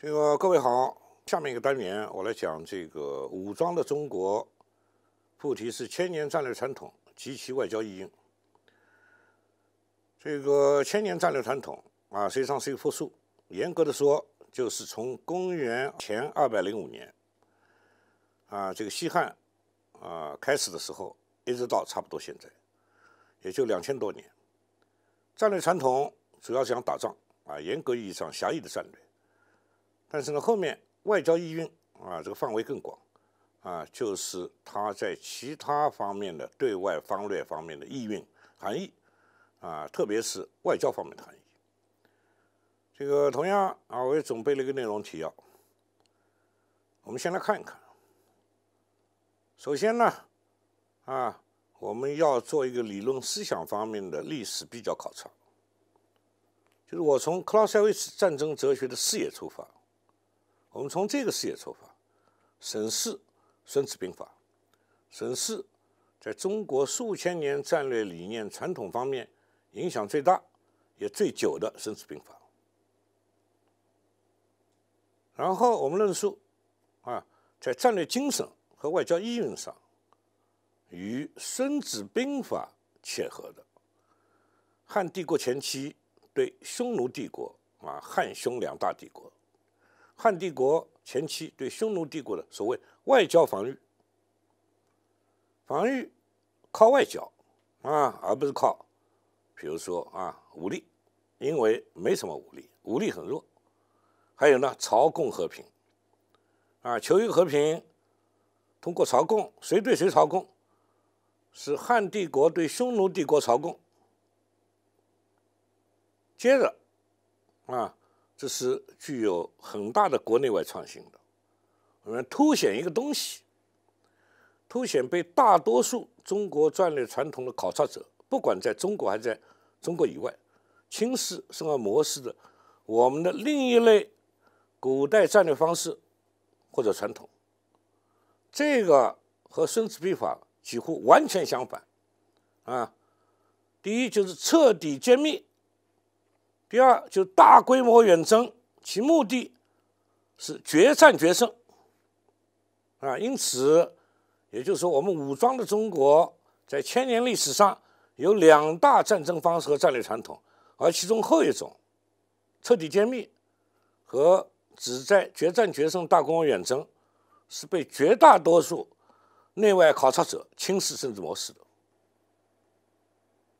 这个各位好，下面一个单元我来讲这个武装的中国，副题是千年战略传统及其外交意义。这个千年战略传统啊，实际上是一个复述？严格的说，就是从公元前二百零五年啊，这个西汉啊开始的时候，一直到差不多现在，也就两千多年。战略传统主要讲打仗啊，严格意义上狭义的战略。但是呢，后面外交意蕴啊，这个范围更广，啊，就是他在其他方面的对外方略方面的意蕴含义，啊，特别是外交方面的含义。这个同样啊，我也准备了一个内容提要，我们先来看一看。首先呢，啊，我们要做一个理论思想方面的历史比较考察，就是我从克劳塞维茨战争哲学的视野出发。我们从这个视野出发，审视《孙子兵法》，审视在中国数千年战略理念传统方面影响最大、也最久的《孙子兵法》。然后我们论述啊，在战略精神和外交意蕴上与《孙子兵法》切合的汉帝国前期对匈奴帝国啊，汉匈两大帝国。汉帝国前期对匈奴帝国的所谓外交防御，防御靠外交啊，而不是靠，比如说啊，武力，因为没什么武力，武力很弱。还有呢，朝贡和平，啊，求一个和平，通过朝贡，谁对谁朝贡，是汉帝国对匈奴帝国朝贡。接着，啊。这是具有很大的国内外创新的，我们凸显一个东西，凸显被大多数中国战略传统的考察者，不管在中国还在中国以外，轻视胜战模式的我们的另一类古代战略方式或者传统，这个和孙子兵法几乎完全相反，啊，第一就是彻底歼灭。第二，就大规模远征，其目的，是决战决胜。啊，因此，也就是说，我们武装的中国在千年历史上有两大战争方式和战略传统，而其中后一种，彻底歼灭，和旨在决战决胜、大规模远征，是被绝大多数内外考察者轻视甚至漠视的。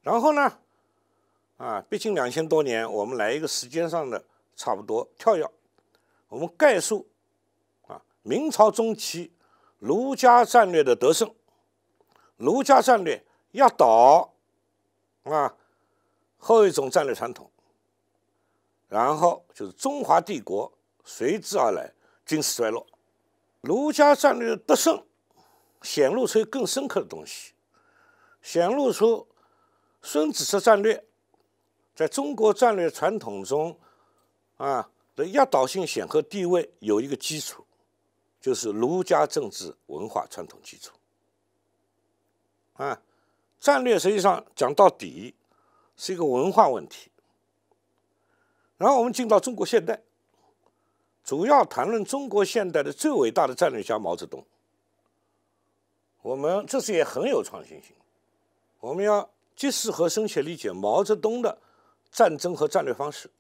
然后呢？啊，毕竟两千多年，我们来一个时间上的差不多跳跃。我们概述啊，明朝中期儒家战略的得胜，儒家战略压倒啊后一种战略传统，然后就是中华帝国随之而来军事衰落。儒家战略的得胜，显露出更深刻的东西，显露出孙子式战略。在中国战略传统中，啊的压倒性显赫地位有一个基础，就是儒家政治文化传统基础。啊，战略实际上讲到底是一个文化问题。然后我们进到中国现代，主要谈论中国现代的最伟大的战略家毛泽东。我们这次也很有创新性，我们要及时和深切理解毛泽东的。战争和战略方式，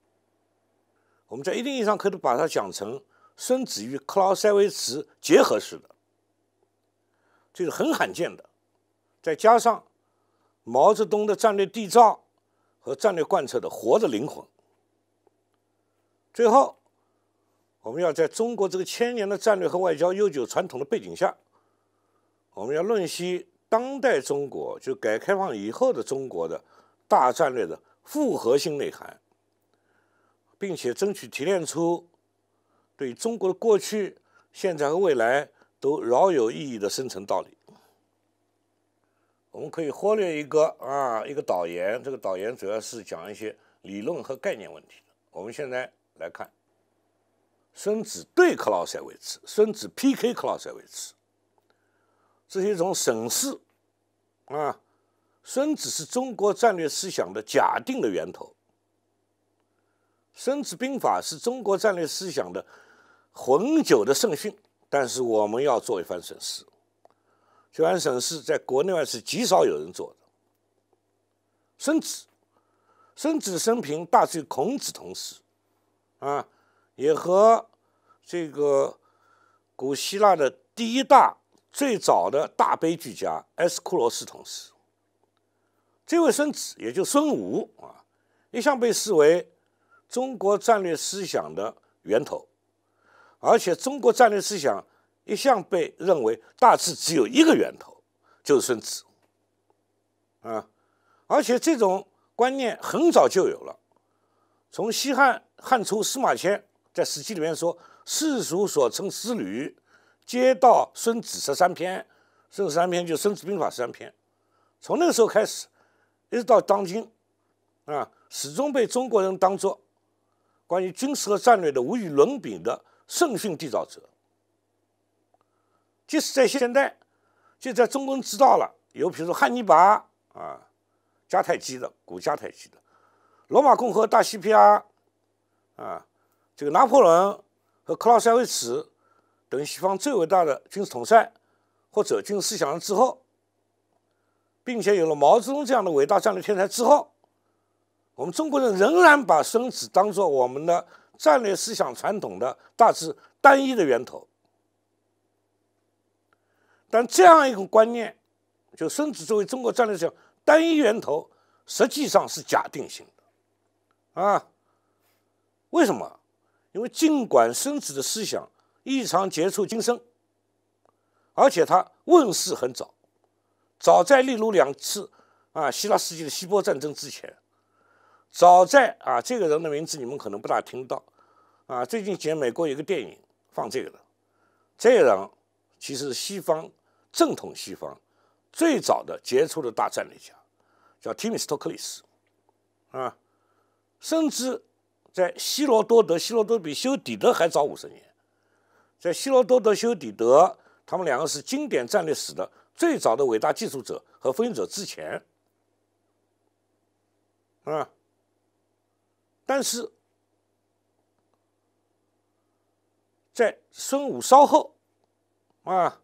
我们在一定意义上可以把它讲成孙子与克劳塞维茨结合式的，这是很罕见的。再加上毛泽东的战略缔造和战略贯彻的活的灵魂。最后，我们要在中国这个千年的战略和外交悠久传统的背景下，我们要论析当代中国就改革开放以后的中国的大战略的。复合性内涵，并且争取提炼出对中国的过去、现在和未来都饶有意义的深层道理。我们可以忽略一个啊，一个导言，这个导言主要是讲一些理论和概念问题的。我们现在来看，孙子对克劳塞维茨，孙子 PK 克劳塞维茨，这是一种审视啊。孙子是中国战略思想的假定的源头，《孙子兵法》是中国战略思想的浑久的圣训。但是我们要做一番审视，这番审视在国内外是极少有人做的。孙子，孙子生平大与孔子同时，啊，也和这个古希腊的第一大、最早的大悲剧家埃斯库罗斯同时。这位孙子，也就孙武啊，一向被视为中国战略思想的源头，而且中国战略思想一向被认为大致只有一个源头，就是孙子啊。而且这种观念很早就有了，从西汉汉初司马迁在《史记》里面说：“世俗所称之旅，皆道孙子十三篇，孙子十三篇就《孙子兵法》十三篇。”从那个时候开始。一直到当今，啊，始终被中国人当做关于军事和战略的无与伦比的圣训缔造者。即使在现代，就在中国人知道了，有比如说汉尼拔啊、迦太基的古迦太基的、罗马共和大西 P 阿，啊，这个拿破仑和克劳塞维茨等西方最伟大的军事统帅或者军事思想之后。并且有了毛泽东这样的伟大战略天才之后，我们中国人仍然把孙子当做我们的战略思想传统的大致单一的源头。但这样一个观念，就孙子作为中国战略思想单一源头，实际上是假定性的，啊？为什么？因为尽管孙子的思想异常杰出精深，而且他问世很早。早在例如两次，啊，希腊世纪的希波战争之前，早在啊，这个人的名字你们可能不大听到，啊，最近年美国一个电影放这个的，这个人其实是西方正统西方最早的杰出的大战略家，叫提米斯托克里斯，啊，甚至在希罗多德，希罗多比修底德还早五十年，在希罗多德修底德，他们两个是经典战略史的。最早的伟大技术者和分析者之前，啊，但是，在孙武稍后，啊，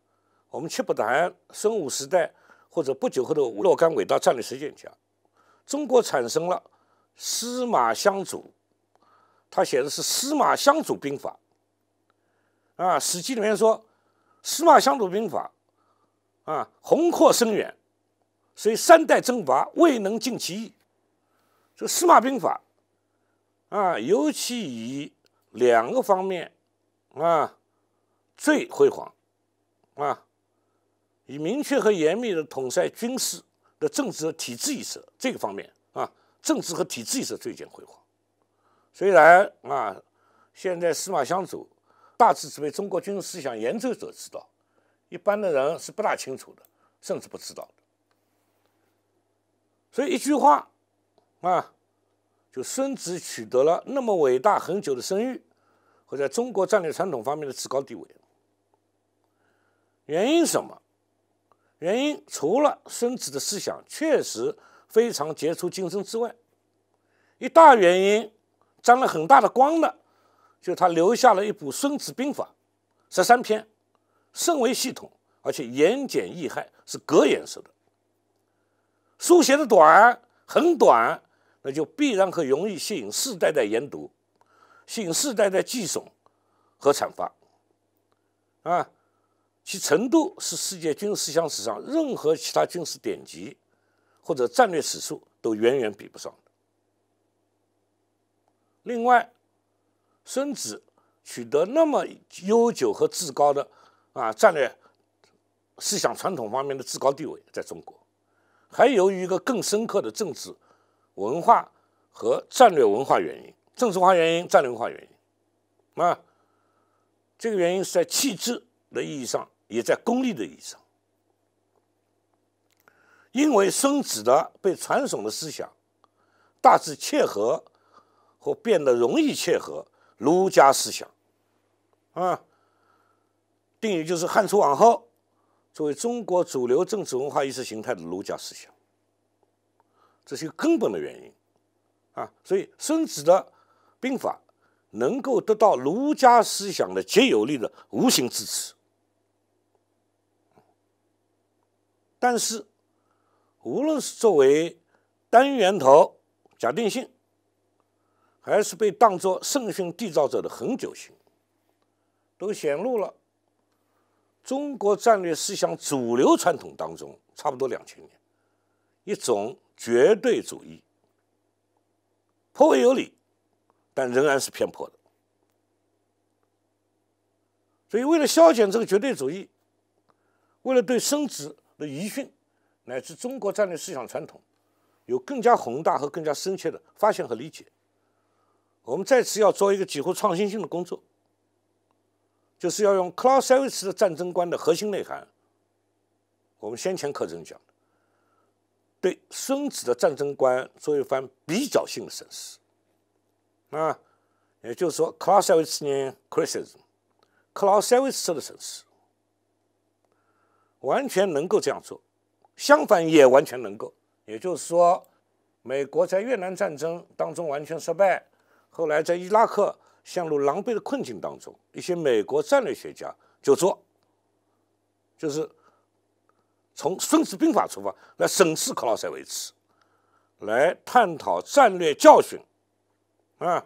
我们却不谈孙武时代或者不久后的若干伟大战略实践家，中国产生了司马相主，他写的是《司马相主兵法》，啊，《史记》里面说，《司马相主兵法》。啊，宏阔深远，虽三代征伐未能尽其意。这《司马兵法》啊，尤其以两个方面啊最辉煌啊，以明确和严密的统帅军事的政治和体制意识这个方面啊，政治和体制意识最见辉煌。虽然啊，现在《司马相如》大致是被中国军事思想研究者知道。一般的人是不大清楚的，甚至不知道的。所以一句话，啊，就孙子取得了那么伟大、很久的声誉和在中国战略传统方面的至高地位，原因什么？原因除了孙子的思想确实非常杰出、精深之外，一大原因沾了很大的光的，就他留下了一部《孙子兵法》，十三篇。甚为系统，而且言简意赅，是格言式的，书写的短，很短，那就必然可容易吸引世代的研读，吸引世代的继诵和阐发。啊，其程度是世界军事思想史上任何其他军事典籍或者战略史书都远远比不上的。另外，孙子取得那么悠久和至高的。啊，战略思想传统方面的至高地位在中国，还由于一个更深刻的政治文化和战略文化原因，政治化原因、战略化原因，啊，这个原因是在气质的意义上，也在功利的意义上，因为孙子的被传统的思想大致切合或变得容易切合儒家思想，啊。定义就是汉初往后，作为中国主流政治文化意识形态的儒家思想，这是根本的原因，啊，所以孙子的兵法能够得到儒家思想的极有力的无形支持，但是无论是作为单源头假定性，还是被当作圣训缔造者的恒久性，都显露了。中国战略思想主流传统当中，差不多两千年，一种绝对主义，颇为有理，但仍然是偏颇的。所以，为了消减这个绝对主义，为了对生殖的遗训乃至中国战略思想传统有更加宏大和更加深切的发现和理解，我们再次要做一个几乎创新性的工作。就是要用克劳塞维茨的战争观的核心内涵，我们先前课程讲，对孙子的战争观做一番比较性的审视。那也就是说，克劳塞维茨呢，克劳塞维茨的审视完全能够这样做，相反也完全能够。也就是说，美国在越南战争当中完全失败，后来在伊拉克。陷入狼狈的困境当中，一些美国战略学家就说，就是从《孙子兵法》出发来审视克劳塞维茨，来探讨战略教训，啊，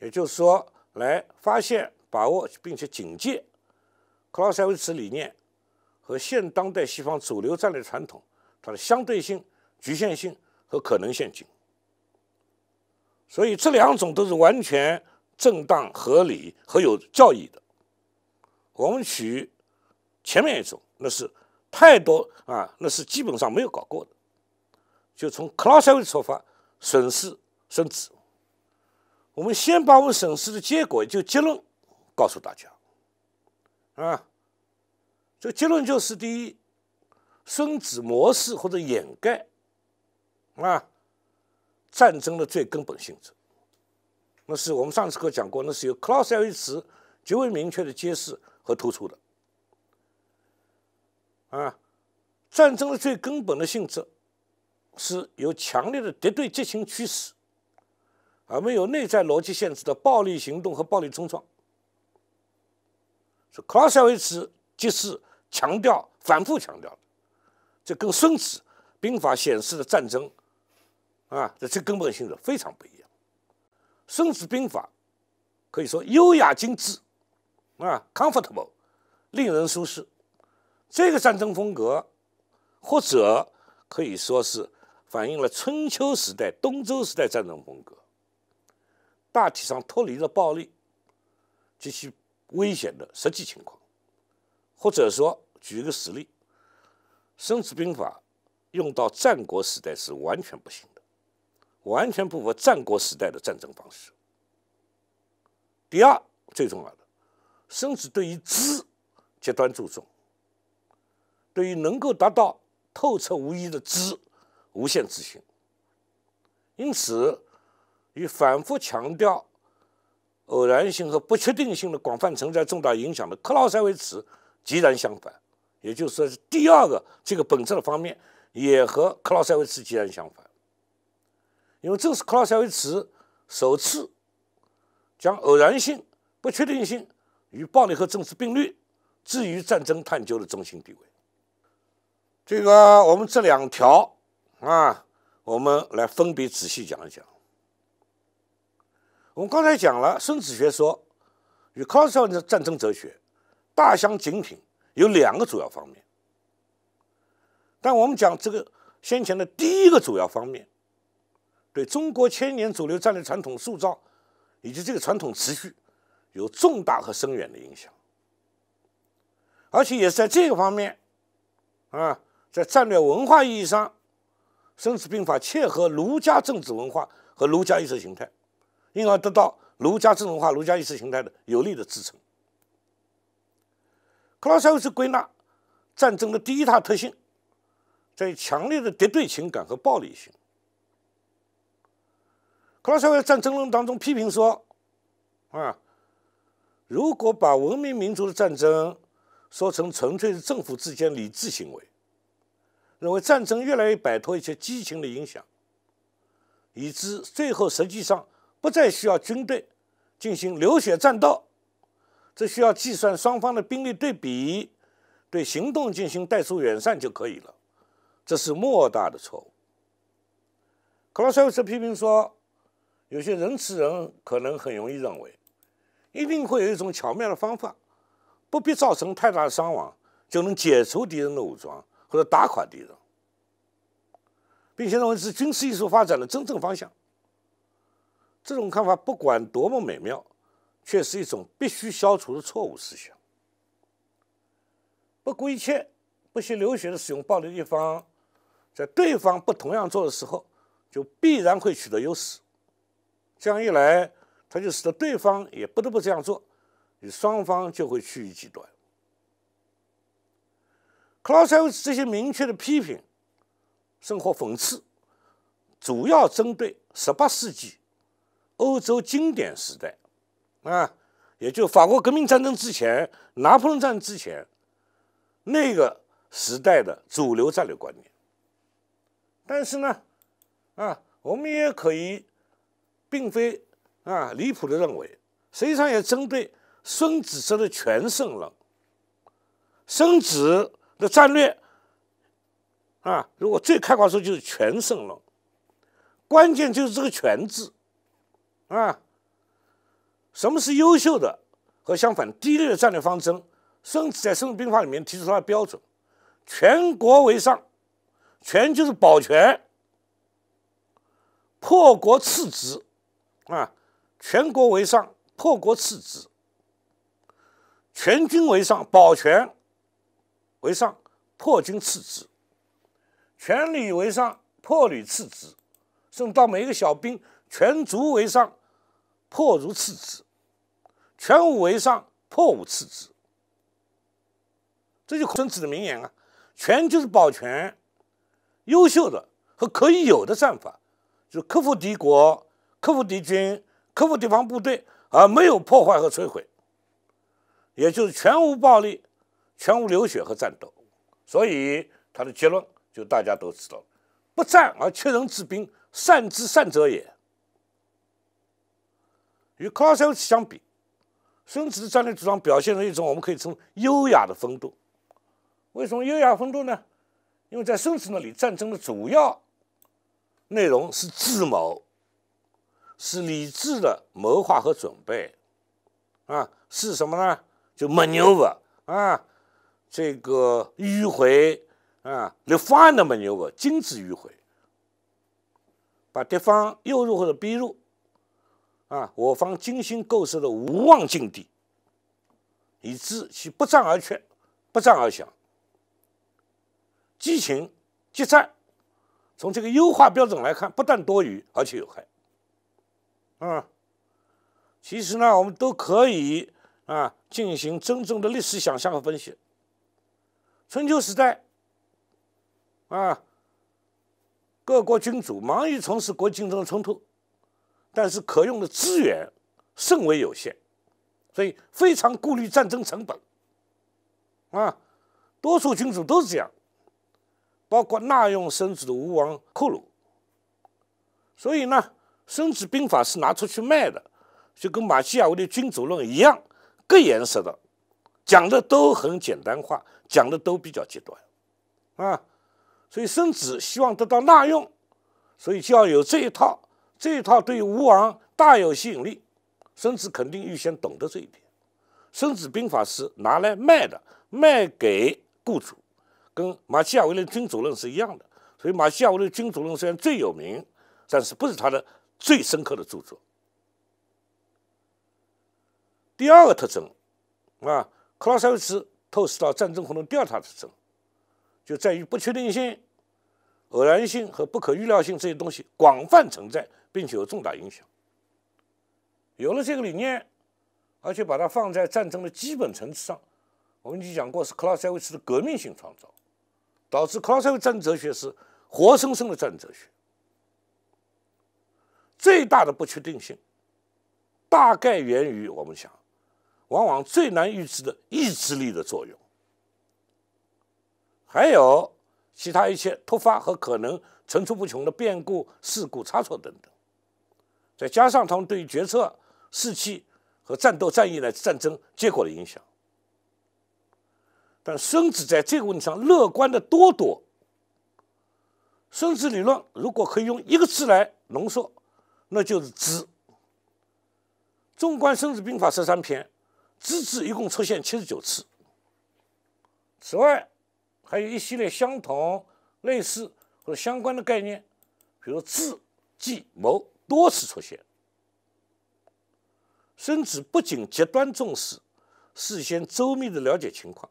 也就是说来发现、把握并且警戒克劳塞维茨理念和现当代西方主流战略传统它的相对性、局限性和可能陷阱。所以这两种都是完全。正当、合理和有教义的，我们取前面一种，那是太多啊，那是基本上没有搞过的。就从 c l a s e 出发，审视生子。我们先把我审视的结果就结论告诉大家，啊，这结论就是：第一，生子模式或者掩盖，啊，战争的最根本性质。那是我们上次课讲过，那是由 Clausewitz 为明确的揭示和突出的。啊，战争的最根本的性质，是由强烈的敌对激情驱使，而没有内在逻辑限制的暴力行动和暴力冲撞。是 c l a u s e w i t 即是强调、反复强调的，这跟孙子兵法显示的战争，啊，这最根本性质非常不一样。《孙子兵法》可以说优雅精致，啊，comfortable，令人舒适。这个战争风格，或者可以说是反映了春秋时代、东周时代战争风格，大体上脱离了暴力及其危险的实际情况。或者说，举一个实例，《孙子兵法》用到战国时代是完全不行的。完全不符合战国时代的战争方式。第二，最重要的，孙子对于知极端注重，对于能够达到透彻无疑的知无限自信。因此，与反复强调偶然性和不确定性的广泛存在重大影响的克劳塞维茨截然相反。也就是说，是第二个这个本质的方面也和克劳塞维茨截然相反。因为这是克劳塞维茨首次将偶然性、不确定性与暴力和政治并律置于战争探究的中心地位。这个我们这两条啊，我们来分别仔细讲一讲。我们刚才讲了孙子学说与克劳塞维茨战争哲学大相径庭，有两个主要方面。但我们讲这个先前的第一个主要方面。对中国千年主流战略传统塑造，以及这个传统持续，有重大和深远的影响。而且也是在这个方面，啊，在战略文化意义上，《孙子兵法》切合儒家政治文化和儒家意识形态，因而得到儒家政治文化、儒家意识形态的有力的支撑。克劳塞维茨归纳战争的第一大特性，在于强烈的敌对情感和暴力性。克劳塞维战争论当中批评说：“啊，如果把文明民族的战争说成纯粹是政府之间理智行为，认为战争越来越摆脱一些激情的影响，以致最后实际上不再需要军队进行流血战斗，只需要计算双方的兵力对比，对行动进行代数远算就可以了，这是莫大的错误。”克劳塞维茨批评说。有些人、慈人可能很容易认为，一定会有一种巧妙的方法，不必造成太大的伤亡就能解除敌人的武装或者打垮敌人，并且认为是军事艺术发展的真正方向。这种看法不管多么美妙，却是一种必须消除的错误思想。不顾一切、不惜流血的使用暴力一方，在对方不同样做的时候，就必然会取得优势。这样一来，他就使得对方也不得不这样做，你双方就会趋于极端。克劳塞维茨这些明确的批评、生活讽刺，主要针对十八世纪欧洲经典时代，啊，也就法国革命战争之前、拿破仑战争之前那个时代的主流战略观念。但是呢，啊，我们也可以。并非啊，离谱的认为，实际上也针对孙子说的“全胜论”，孙子的战略啊，如果最开挂的时候就是“全胜论”，关键就是这个“全”字啊。什么是优秀的和相反低劣的战略方针？孙子在《孙子兵法》里面提出他的标准：全国为上，全就是保全；破国次之。啊，全国为上，破国次之；全军为上，保全为上，破军次之；全旅为上，破旅次之；甚至到每一个小兵，全卒为上，破如次之；全武为上，破武次之。这就孙子的名言啊，全就是保全，优秀的和可以有的战法，就是克服敌国。克服敌军，克服敌方部队，而没有破坏和摧毁，也就是全无暴力，全无流血和战斗，所以他的结论就大家都知道：不战而屈人之兵，善之善者也。与 c l a u s a w i 相比，孙子的战略主张表现了一种我们可以称优雅的风度。为什么优雅风度呢？因为在孙子那里，战争的主要内容是智谋。是理智的谋划和准备，啊，是什么呢？就 maneuver 啊，这个迂回啊，连方案的 maneuver，精致迂回，把敌方诱入或者逼入，啊，我方精心构思的无望境地，以致其不战而却，不战而降，激情激战，从这个优化标准来看，不但多余，而且有害。啊，其实呢，我们都可以啊进行真正的历史想象和分析。春秋时代，啊，各国君主忙于从事国际竞争的冲突，但是可用的资源甚为有限，所以非常顾虑战争成本。啊，多数君主都是这样，包括纳用生子的吴王阖鲁。所以呢。孙子兵法是拿出去卖的，就跟马基雅维利《君主论》一样，各颜色的，讲的都很简单化，讲的都比较极端，啊，所以孙子希望得到纳用，所以就要有这一套，这一套对吴王大有吸引力，孙子肯定预先懂得这一点。孙子兵法是拿来卖的，卖给雇主，跟马基雅维利《君主论》是一样的。所以马基雅维利《君主论》虽然最有名，但是不是他的。最深刻的著作。第二个特征，啊，克劳塞维茨透视到战争活动调查特征，就在于不确定性、偶然性和不可预料性这些东西广泛存在，并且有重大影响。有了这个理念，而且把它放在战争的基本层次上，我们已经讲过，是克劳塞维茨的革命性创造，导致克劳塞维茨战争哲学是活生生的战争哲学。最大的不确定性，大概源于我们想，往往最难预知的意志力的作用，还有其他一些突发和可能层出不穷的变故、事故、差错等等，再加上他们对于决策、士气和战斗、战役乃至战争结果的影响。但孙子在这个问题上乐观的多多。孙子理论如果可以用一个字来浓缩。那就是知。纵观《孙子兵法》十三篇，知字一共出现七十九次。此外，还有一系列相同、类似或者相关的概念，比如智、计、谋，多次出现。孙子不仅极端重视事先周密的了解情况，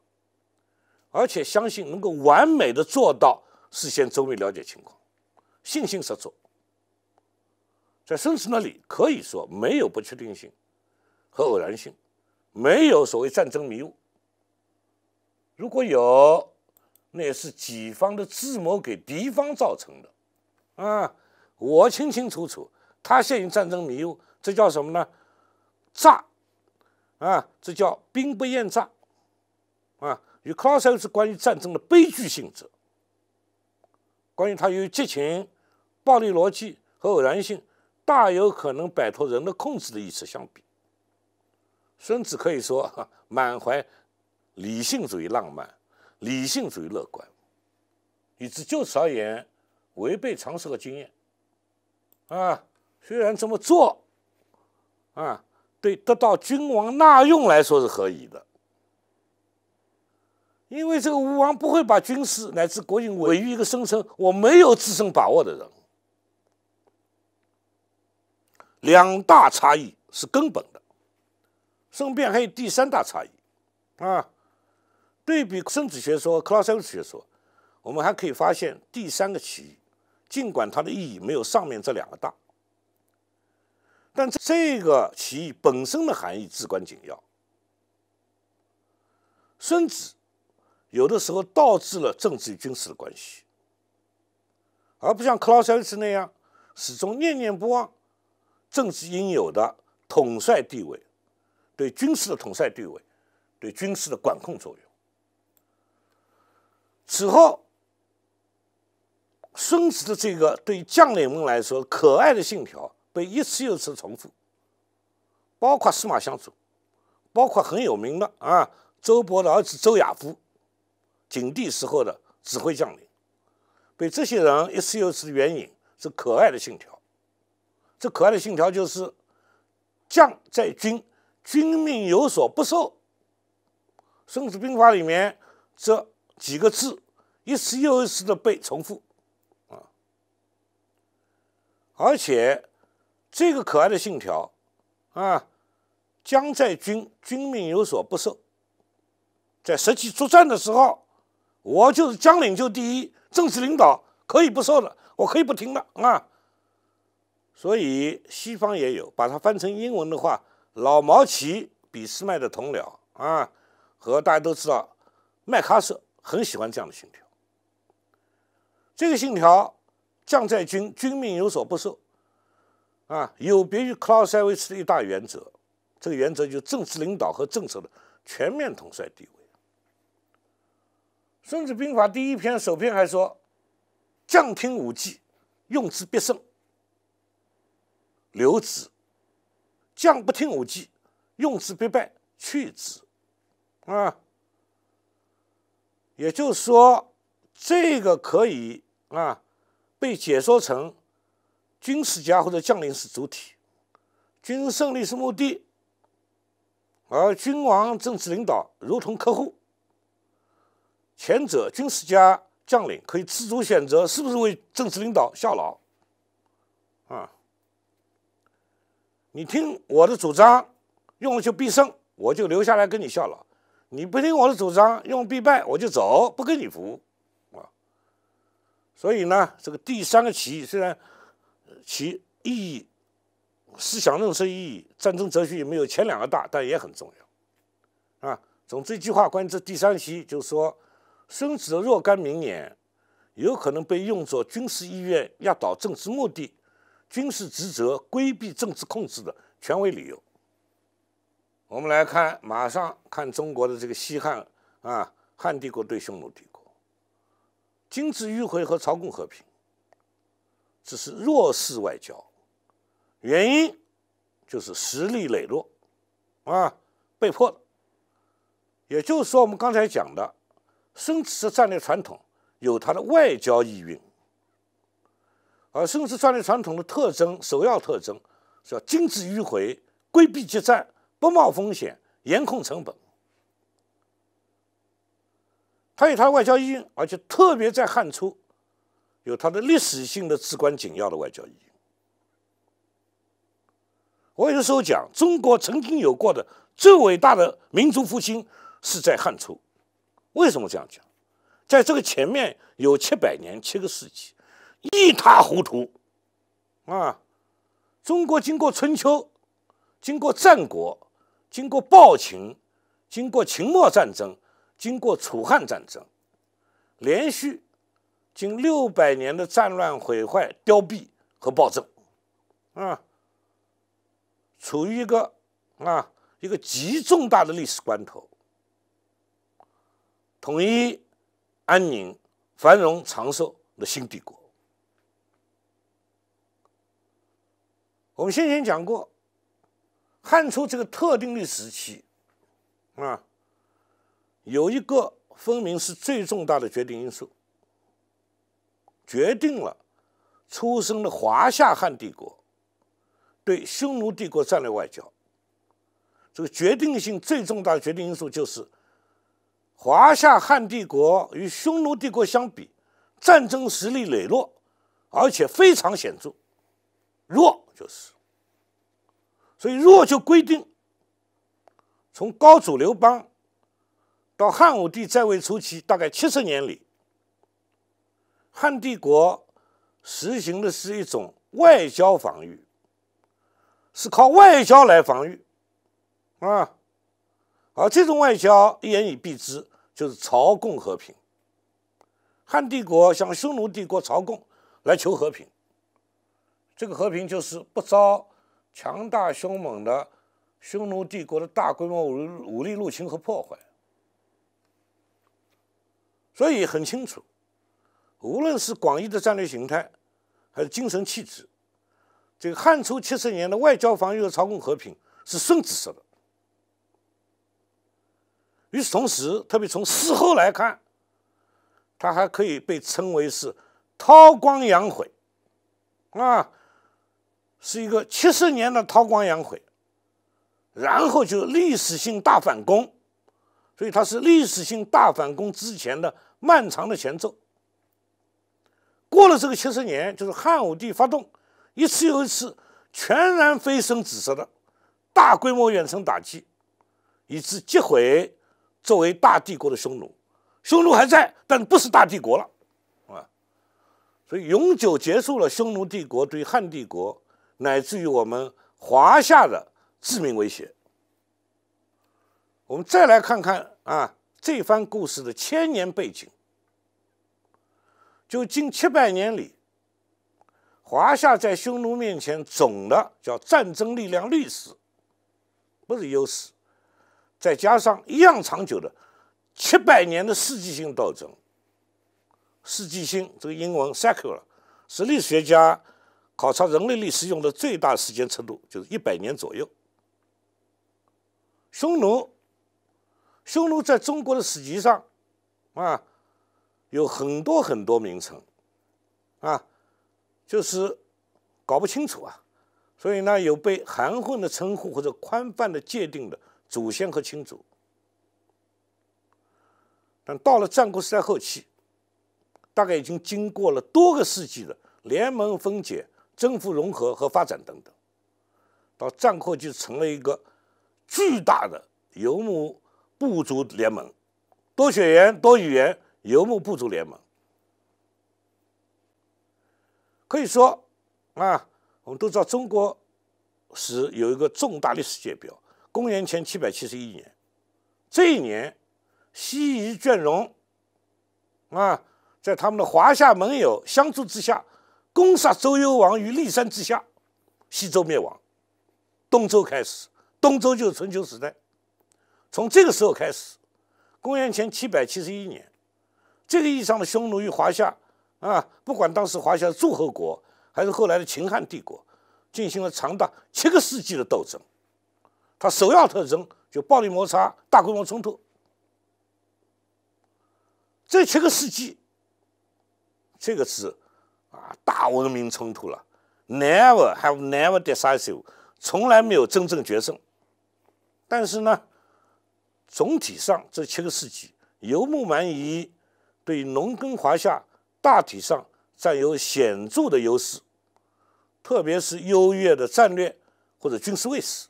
而且相信能够完美的做到事先周密了解情况，信心十足。在生死那里，可以说没有不确定性和偶然性，没有所谓战争迷雾。如果有，那也是己方的智谋给敌方造成的。啊，我清清楚楚，他陷于战争迷雾，这叫什么呢？诈！啊，这叫兵不厌诈。啊，与克劳塞维茨关于战争的悲剧性质，关于由有激情、暴力逻辑和偶然性。大有可能摆脱人的控制的意识相比，孙子可以说 满怀理性主义浪漫、理性主义乐观，以致就此而言违背常识和经验。啊，虽然这么做，啊，对得到君王纳用来说是合宜的，因为这个吴王不会把军事乃至国运委于一个声称我没有自身把握的人。两大差异是根本的，顺便还有第三大差异，啊，对比孙子学说、克劳塞维茨学说，我们还可以发现第三个歧义，尽管它的意义没有上面这两个大，但这这个歧义本身的含义至关紧要。孙子有的时候倒置了政治与军事的关系，而不像克劳塞维茨那样始终念念不忘。政治应有的统帅地位，对军事的统帅地位，对军事的管控作用。此后，孙子的这个对将领们来说可爱的信条，被一次又一次重复，包括司马相如，包括很有名的啊周勃的儿子周亚夫，景帝时候的指挥将领，被这些人一次又一次援引，是可爱的信条。这可爱的信条就是“将在军，军命有所不受”。《孙子兵法》里面这几个字，一次又一次的被重复啊。而且这个可爱的信条啊，“将在军，军命有所不受”，在实际作战的时候，我就是将领就第一，政治领导可以不受的，我可以不听的啊。所以西方也有，把它翻成英文的话，老毛奇、俾斯麦的同僚啊，和大家都知道，麦卡瑟很喜欢这样的信条。这个信条，将在军，军命有所不受，啊，有别于克劳塞维茨的一大原则。这个原则就是政治领导和政策的全面统帅地位。《孙子兵法》第一篇首篇还说，将听武计，用之必胜。留子，将不听吾计，用之必败，去之。啊，也就是说，这个可以啊，被解说成军事家或者将领是主体，军事胜利是目的，而君王政治领导如同客户。前者军事家将领可以自主选择是不是为政治领导效劳，啊。你听我的主张，用了就必胜，我就留下来跟你效劳；你不听我的主张，用必败，我就走，不跟你服，啊。所以呢，这个第三个起义虽然其意义、思想认识意义、战争哲学也没有前两个大，但也很重要，啊。总之一句话观之，第三起义就是说，孙子的若干名言，有可能被用作军事意愿压倒政治目的。军事职责规避政治控制的权威理由。我们来看，马上看中国的这个西汉啊，汉帝国对匈奴帝国，精致迂回和朝贡和平，这是弱势外交，原因就是实力羸弱啊，被迫的。也就是说，我们刚才讲的，孙子的战略传统有它的外交意蕴。而孙氏战略传统的特征，首要特征要精致迂回，规避决战，不冒风险，严控成本。它有它的外交意义，而且特别在汉初，有它的历史性的至关紧要的外交意义。我有时候讲，中国曾经有过的最伟大的民族复兴是在汉初。为什么这样讲？在这个前面有七百年、七个世纪。一塌糊涂，啊！中国经过春秋，经过战国，经过暴秦，经过秦末战争，经过楚汉战争，连续近六百年的战乱、毁坏、凋敝和暴政，啊，处于一个啊一个极重大的历史关头，统一、安宁、繁荣、长寿的新帝国。我们先前讲过，汉初这个特定的时期，啊，有一个分明是最重大的决定因素，决定了出生的华夏汉帝国对匈奴帝国战略外交。这个决定性、最重大的决定因素就是，华夏汉帝国与匈奴帝国相比，战争实力羸弱，而且非常显著，弱。就是，所以若就规定，从高祖刘邦到汉武帝在位初期，大概七十年里，汉帝国实行的是一种外交防御，是靠外交来防御，啊，而这种外交一言以蔽之，就是朝贡和平。汉帝国向匈奴帝国朝贡来求和平。这个和平就是不遭强大凶猛的匈奴帝国的大规模武武力入侵和破坏，所以很清楚，无论是广义的战略形态，还是精神气质，这个汉初七十年的外交防御和操控和平是顺子式的。与此同时，特别从事后来看，它还可以被称为是韬光养晦，啊。是一个七十年的韬光养晦，然后就历史性大反攻，所以它是历史性大反攻之前的漫长的前奏。过了这个七十年，就是汉武帝发动一次又一次全然飞升紫色的大规模远程打击，以致击毁作为大帝国的匈奴。匈奴还在，但不是大帝国了，啊，所以永久结束了匈奴帝国对汉帝国。乃至于我们华夏的致命威胁。我们再来看看啊，这番故事的千年背景。就近七百年里，华夏在匈奴面前总的叫战争力量历史，不是优势。再加上一样长久的七百年的世纪性斗争。世纪性这个英文 “secular”，是历史学家。考察人类历史用的最大时间尺度就是一百年左右。匈奴，匈奴在中国的史籍上，啊，有很多很多名称，啊，就是搞不清楚啊，所以呢，有被含混的称呼或者宽泛的界定的祖先和亲族。但到了战国时代后期，大概已经经过了多个世纪的联盟分解。征服、融合和发展等等，到战后就成了一个巨大的游牧部族联盟，多血缘、多语言游牧部族联盟。可以说，啊，我们都知道中国史有一个重大历史界标，公元前七百七十一年，这一年，西夷卷戎，啊，在他们的华夏盟友相助之下。攻杀周幽王于骊山之下，西周灭亡，东周开始。东周就是春秋时代，从这个时候开始，公元前七百七十一年，这个意义上的匈奴与华夏，啊，不管当时华夏诸侯国，还是后来的秦汉帝国，进行了长达七个世纪的斗争。它首要特征就暴力摩擦、大规模冲突。这七个世纪，这个是。啊，大文明冲突了，never have never decisive，从来没有真正决胜。但是呢，总体上这七个世纪，游牧蛮夷对农耕华夏大体上占有显著的优势，特别是优越的战略或者军事卫士。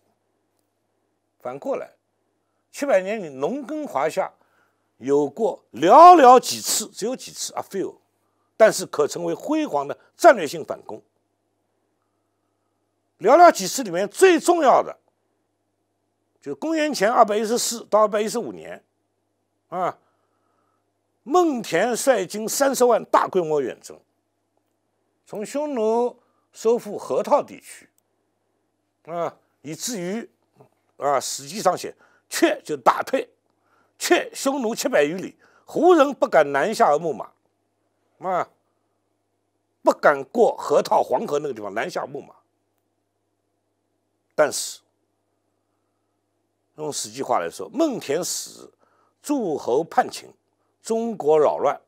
反过来，七百年里农耕华夏有过寥寥几次，只有几次，a few。但是可成为辉煌的战略性反攻。寥寥几次里面最重要的，就是公元前二百一十四到二百一十五年，啊，孟恬率军三十万大规模远征，从匈奴收复河套地区，啊，以至于，啊，史记上写却就打退，却匈奴七百余里，胡人不敢南下而牧马。嘛，不敢过河套黄河那个地方南下牧马。但是，用史记话来说，孟田死，诸侯叛秦，中国扰乱，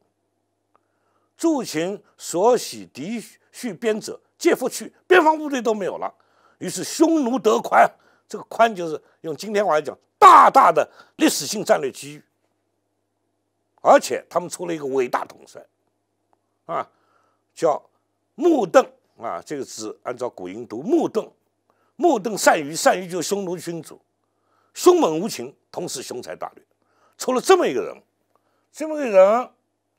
驻秦所喜敌续边者，借复去，边防部队都没有了。于是匈奴得宽，这个宽就是用今天话来讲，大大的历史性战略机遇。而且他们出了一个伟大统帅。啊，叫木邓啊，这个字按照古音读木邓，木邓善于善于救匈奴君主，凶猛无情，同时雄才大略。出了这么一个人，这么一个人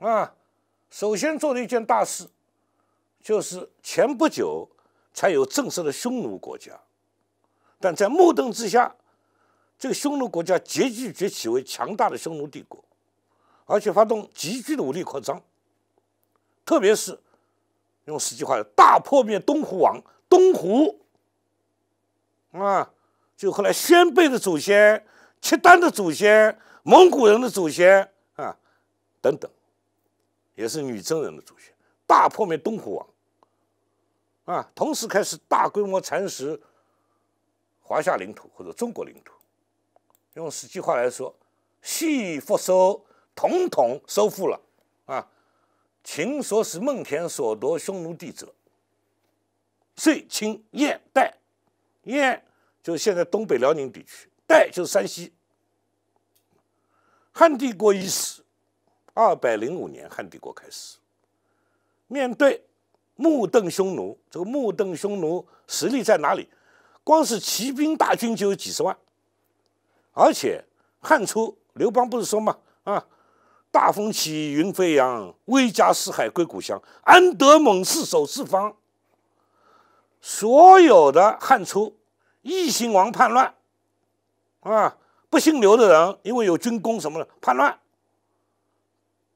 啊，首先做了一件大事，就是前不久才有正式的匈奴国家。但在木邓之下，这个匈奴国家急剧崛起为强大的匈奴帝国，而且发动急剧的武力扩张。特别是用实际话的“大破灭东湖王”，东湖啊，就后来鲜卑的祖先、契丹的祖先、蒙古人的祖先啊，等等，也是女真人的祖先。大破灭东湖王啊，同时开始大规模蚕食华夏领土或者中国领土。用实际话来说，“悉复收，统统收复了啊。”秦所使孟田所夺匈奴地者，遂侵燕、代。燕就是现在东北辽宁地区，代就是山西。汉帝国伊始，二百零五年，汉帝国开始。面对木瞪匈奴，这个木瞪匈奴实力在哪里？光是骑兵大军就有几十万，而且汉初刘邦不是说嘛，啊。大风起，云飞扬；威加四海，归故乡。安得猛士守四方？所有的汉初异姓王叛乱，啊，不姓刘的人，因为有军功什么的叛乱。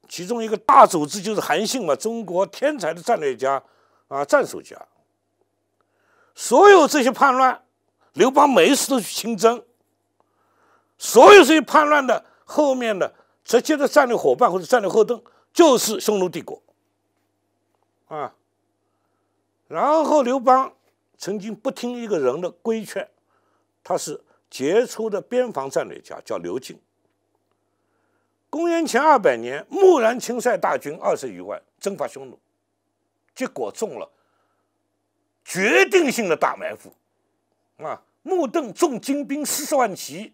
其中一个大组织就是韩信嘛，中国天才的战略家啊，战术家。所有这些叛乱，刘邦每一次都去亲征。所有这些叛乱的后面的。直接的战略伙伴或者战略后盾就是匈奴帝国，啊，然后刘邦曾经不听一个人的规劝，他是杰出的边防战略家，叫刘敬。公元前二百年，木兰亲率大军二十余万征伐匈奴，结果中了决定性的大埋伏，啊，木邓重精兵四十万骑。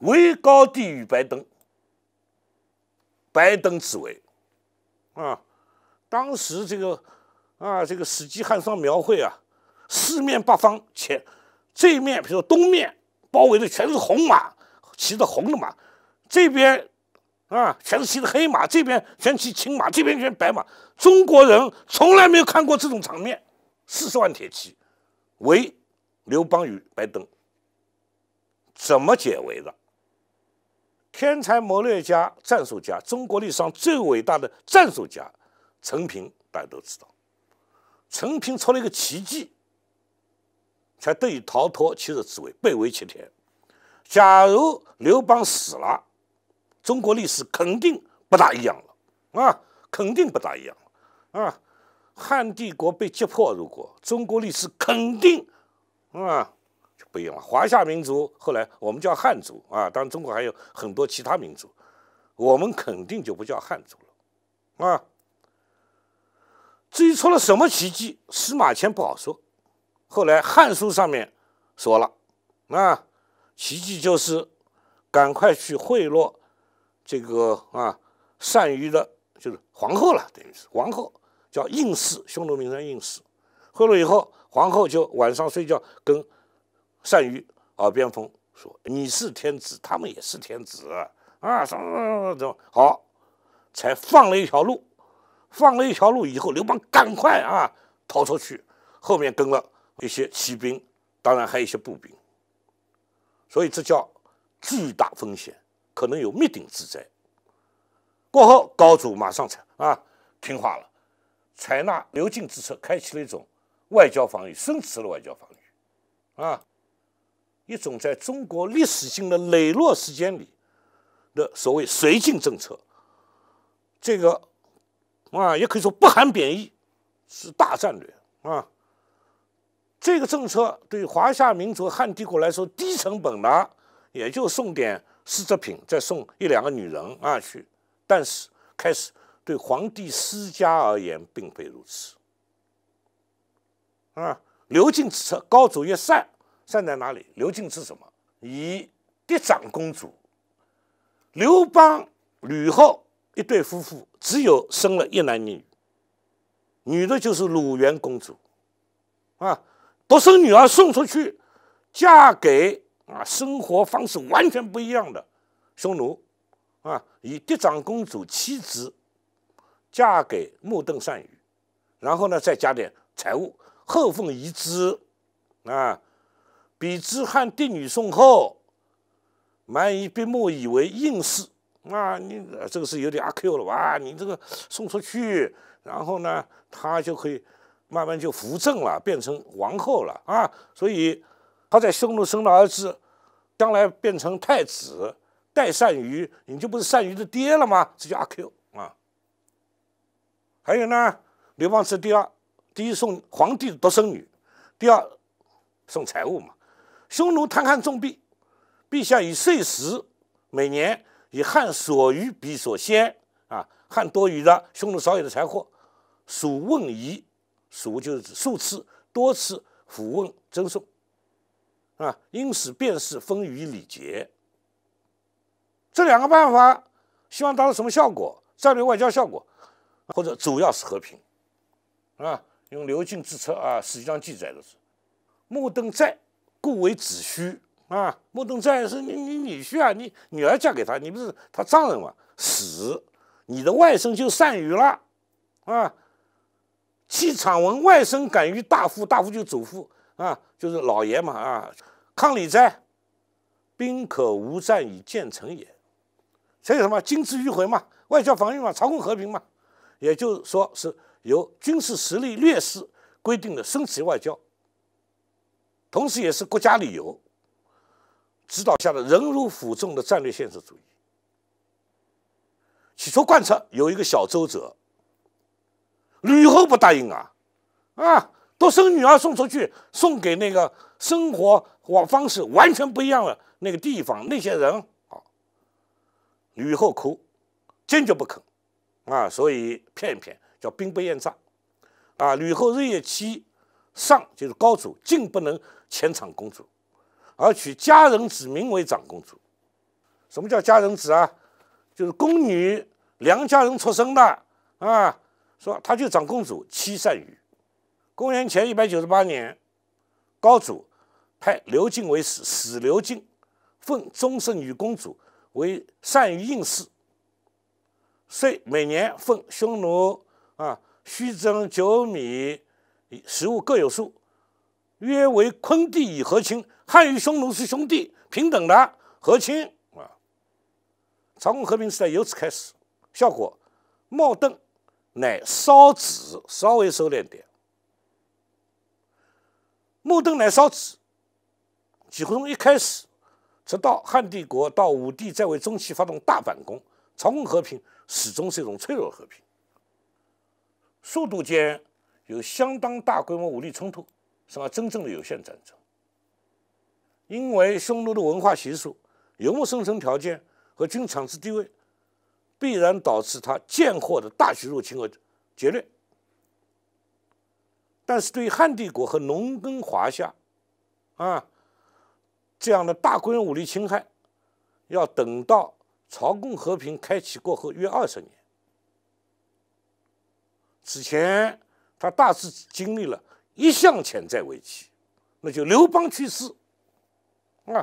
为高帝与白登，白登之围，啊，当时这个，啊，这个《史记·汉书》描绘啊，四面八方，且这面，比如说东面包围的全是红马，骑着红的马；这边啊，全是骑着黑马；这边全骑青马；这边全白马。中国人从来没有看过这种场面，四十万铁骑围刘邦与白登，怎么解围的？天才谋略家、战术家，中国历史上最伟大的战术家陈平，大家都知道。陈平出了一个奇迹，才得以逃脱七日之危，被围七天。假如刘邦死了，中国历史肯定不大一样了啊！肯定不大一样了啊！汉帝国被击破，如果中国历史肯定啊。不一样了。华夏民族后来我们叫汉族啊，当然中国还有很多其他民族，我们肯定就不叫汉族了啊。至于出了什么奇迹，司马迁不好说。后来《汉书》上面说了，啊，奇迹就是赶快去贿赂这个啊，善于的，就是皇后了，等于是皇后叫应氏，匈奴名山应氏。贿赂以后，皇后就晚上睡觉跟。善于耳边风，说你是天子，他们也是天子啊！什么什么什么好？才放了一条路，放了一条路以后，刘邦赶快啊逃出去，后面跟了一些骑兵，当然还有一些步兵。所以这叫巨大风险，可能有灭顶之灾。过后，高祖马上采啊听话了，采纳刘敬之策，开启了一种外交防御，松弛了外交防御啊。一种在中国历史性的磊落时间里的所谓绥靖政策，这个啊，也可以说不含贬义，是大战略啊。这个政策对华夏民族汉帝国来说，低成本的，也就送点丝织品，再送一两个女人啊去。但是，开始对皇帝私家而言，并非如此啊。刘敬之策，高祖曰善。善在哪里？刘敬是什么？以嫡长公主，刘邦吕后一对夫妇，只有生了一男一女，女的就是鲁元公主，啊，独生女儿送出去，嫁给啊生活方式完全不一样的匈奴，啊，以嫡长公主妻子嫁给木邓善羽，然后呢再加点财物厚奉遗之，啊。比之汉帝女送后，蛮夷并目以为应事。啊，你这个是有点阿 Q 了吧？你这个送出去，然后呢，他就可以慢慢就扶正了，变成王后了啊！所以他在匈奴生的儿子，将来变成太子代单于，你就不是单于的爹了吗？这叫阿 Q 啊！还有呢，刘邦是第二，第一送皇帝独生女，第二送财物嘛。匈奴贪汉重币，陛下以岁时，每年以汉所余比所先啊，汉多余的匈奴少有的财货，数问夷，数就是指数次多次抚问增送，啊，因此便是风雨礼节。这两个办法，希望达到什么效果？战略外交效果，或者主要是和平，啊，用刘敬之策啊，史记上记载的是，目登载。故为子婿啊，木东斋是你你女婿啊，你女儿嫁给他，你不是他丈人嘛？死，你的外甥就善于了，啊，季场文外甥敢于大夫，大夫就祖父啊，就是老爷嘛啊。康里哉，兵可无战以见成也，所以什么，金之迂回嘛，外交防御嘛，朝贡和平嘛，也就是说是由军事实力劣势规定的升级外交。同时，也是国家旅游指导下的忍辱负重的战略现实主义。起初贯彻有一个小周折，吕后不答应啊，啊，都生女儿送出去，送给那个生活方式完全不一样的那个地方那些人啊。吕后哭，坚决不肯，啊，所以骗一骗，叫兵不厌诈，啊，吕后日夜期上就是高祖，竟不能前长公主，而取佳人子名为长公主。什么叫佳人子啊？就是宫女良家人出生的啊。说她就长公主，妻善于。公元前一百九十八年，高祖派刘敬为使，使刘敬奉终身女公主为善于应氏，遂每年奉匈奴啊虚增九米。食物各有数，约为昆地以和亲。汉与匈奴是兄弟，平等的和亲啊。朝贡和平时代由此开始，效果。木邓乃烧纸，稍微收敛点。木邓乃烧纸，几乎从一开始，直到汉帝国到武帝在位中期发动大反攻，朝贡和平始终是一种脆弱和平。速度间。有相当大规模武力冲突，是吧？真正的有限战争，因为匈奴的文化习俗、游牧生存条件和军场之地位，必然导致他贱货的大举入侵和劫掠。但是对于汉帝国和农耕华夏，啊，这样的大规模武力侵害，要等到朝贡和平开启过后约二十年。此前。他大致经历了一项潜在危机，那就刘邦去世，啊，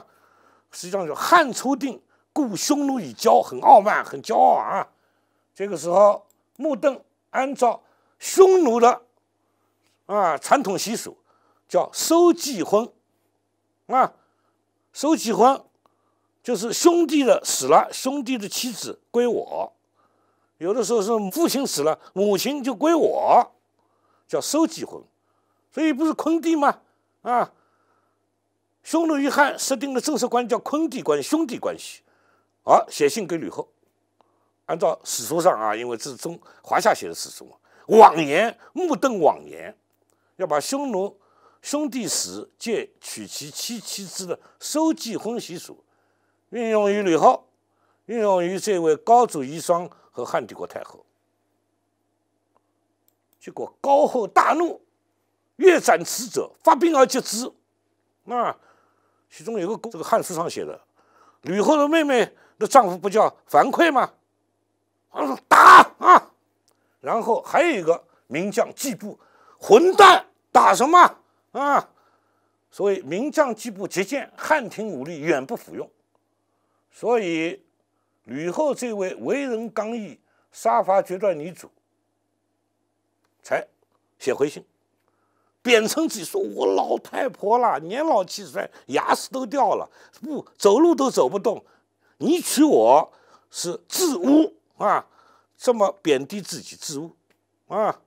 实际上就汉初定，故匈奴以骄，很傲慢，很骄傲啊。这个时候，木邓按照匈奴的啊传统习俗，叫收继婚，啊，收继婚就是兄弟的死了，兄弟的妻子归我；有的时候是父亲死了，母亲就归我。叫收继婚，所以不是坤帝吗？啊，匈奴与汉设定的正式关系叫坤帝关系，兄弟关系。啊，写信给吕后，按照史书上啊，因为这是中华夏写的史书嘛，妄言目瞪妄言，要把匈奴兄弟史借娶其妻妻之的收继婚习俗，运用于吕后，运用于这位高祖遗孀和汉帝国太后。结果高后大怒，越斩此者，发兵而击之。那其中有个这个《汉书》上写的，吕后的妹妹的丈夫不叫樊哙吗？啊，打啊！然后还有一个名将季布，混蛋，打什么啊？所以名将季布极见汉廷武力远不服用。所以吕后这位为人刚毅、杀伐决断女主。才写回信，贬称自己说：“我老太婆了，年老气衰，牙齿都掉了，不走路都走不动。你娶我是自污啊！这么贬低自己，自污啊！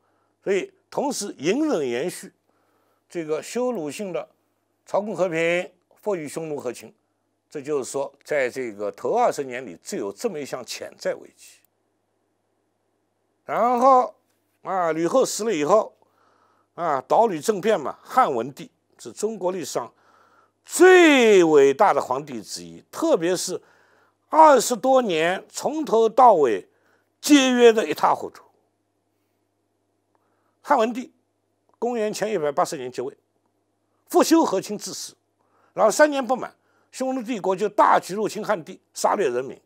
所以同时隐忍延续这个羞辱性的朝贡和平，赋予匈奴和亲。这就是说，在这个头二十年里，就有这么一项潜在危机。然后。啊，吕后死了以后，啊，导吕政变嘛。汉文帝是中国历史上最伟大的皇帝之一，特别是二十多年从头到尾节约的一塌糊涂。汉文帝公元前一百八十年即位，复修和亲致死，然后三年不满，匈奴帝国就大举入侵汉地，杀掠人民。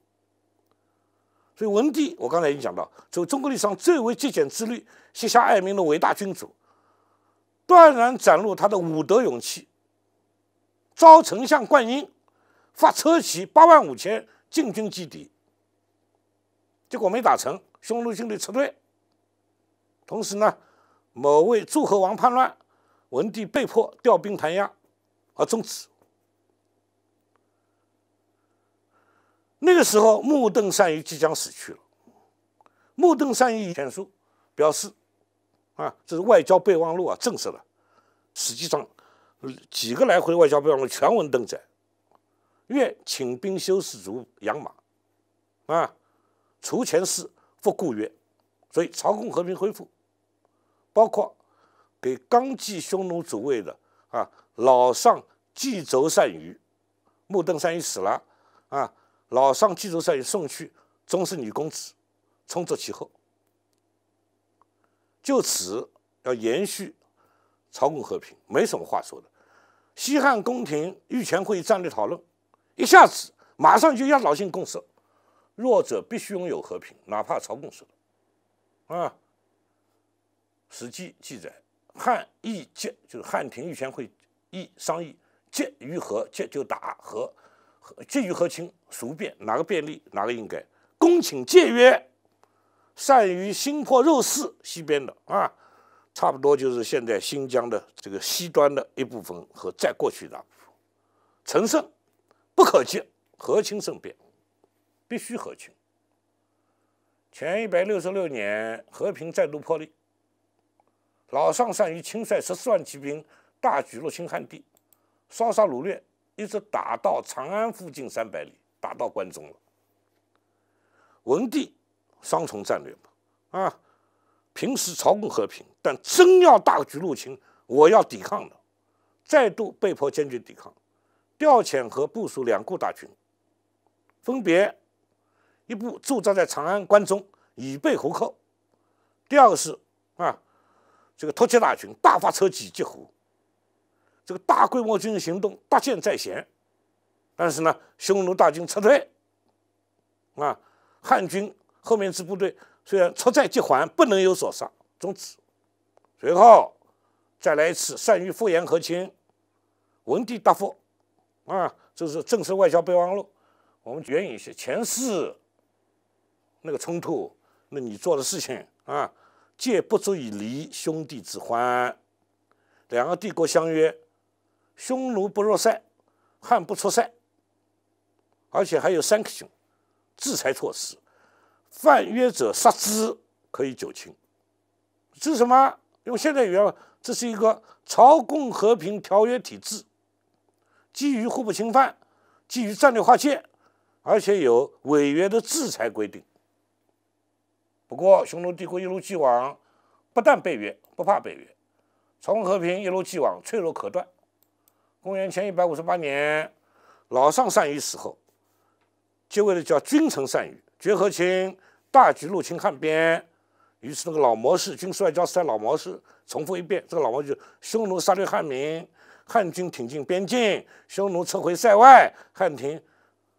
所以，文帝我刚才已经讲到，为中国历史上最为节俭自律、膝下爱民的伟大君主，断然展露他的武德勇气。召丞相灌婴，发车骑八万五千进军击敌，结果没打成，匈奴军队撤退。同时呢，某位诸侯王叛乱，文帝被迫调兵弹压，而终止。那个时候，木登善于即将死去了。木登善于签书表示，啊，这是外交备忘录啊，证实了。实际上，几个来回外交备忘录全文登载，愿请兵修士卒养马，啊，除前事复故约，所以朝贡和平恢复，包括给刚继匈奴主位的啊老上季轴善于，木登善于死了啊。老上计奏，再送去，终是女公子，充足其后。就此要延续朝贡和平，没什么话说的。西汉宫廷御前会议战略讨论，一下子马上就压倒性共识：弱者必须拥有和平，哪怕朝贡说的。啊，《史记》记载，汉议结就是汉廷御前会议商议结于和，结就打和。急于和亲，孰便哪个便利哪个应该。公请戒曰：“善于心破肉食西边的啊，差不多就是现在新疆的这个西端的一部分和再过去的部分。胜不可及，和亲胜变，必须和亲。前一百六十六年，和平再度破裂。老上善于亲率十四万骑兵，大举入侵汉地，烧杀掳掠。”一直打到长安附近三百里，打到关中了。文帝双重战略嘛，啊，平时朝贡和平，但真要大举入侵，我要抵抗的，再度被迫坚决抵抗，调遣和部署两股大军，分别一部驻扎在长安关中，以备胡寇；第二个是啊，这个突击大军，大发车骑击胡。这个大规模军事行动，拔剑在前，但是呢，匈奴大军撤退，啊，汉军后面之部队虽然出战即还，不能有所伤，终止。随后再来一次，善于复言和亲，文帝答复，啊，这是正式外交备忘录。我们援引一些前世那个冲突，那你做的事情啊，借不足以离兄弟之欢，两个帝国相约。匈奴不入塞，汉不出塞，而且还有三个“凶”制裁措施：犯约者杀之，可以九卿。这是什么？用现代语言，这是一个朝贡和平条约体制，基于互不侵犯，基于战略划界，而且有违约的制裁规定。不过，匈奴帝国一如既往，不但被约，不怕被约；朝贡和平一如既往脆弱可断。公元前一百五十八年，老上单于死后，即位的叫君臣单于，结和亲，大举入侵汉边，于是那个老模式，军事外交时代老模式，重复一遍，这个老模式：就匈奴杀掠汉民，汉军挺进边境，匈奴撤回塞外，汉廷，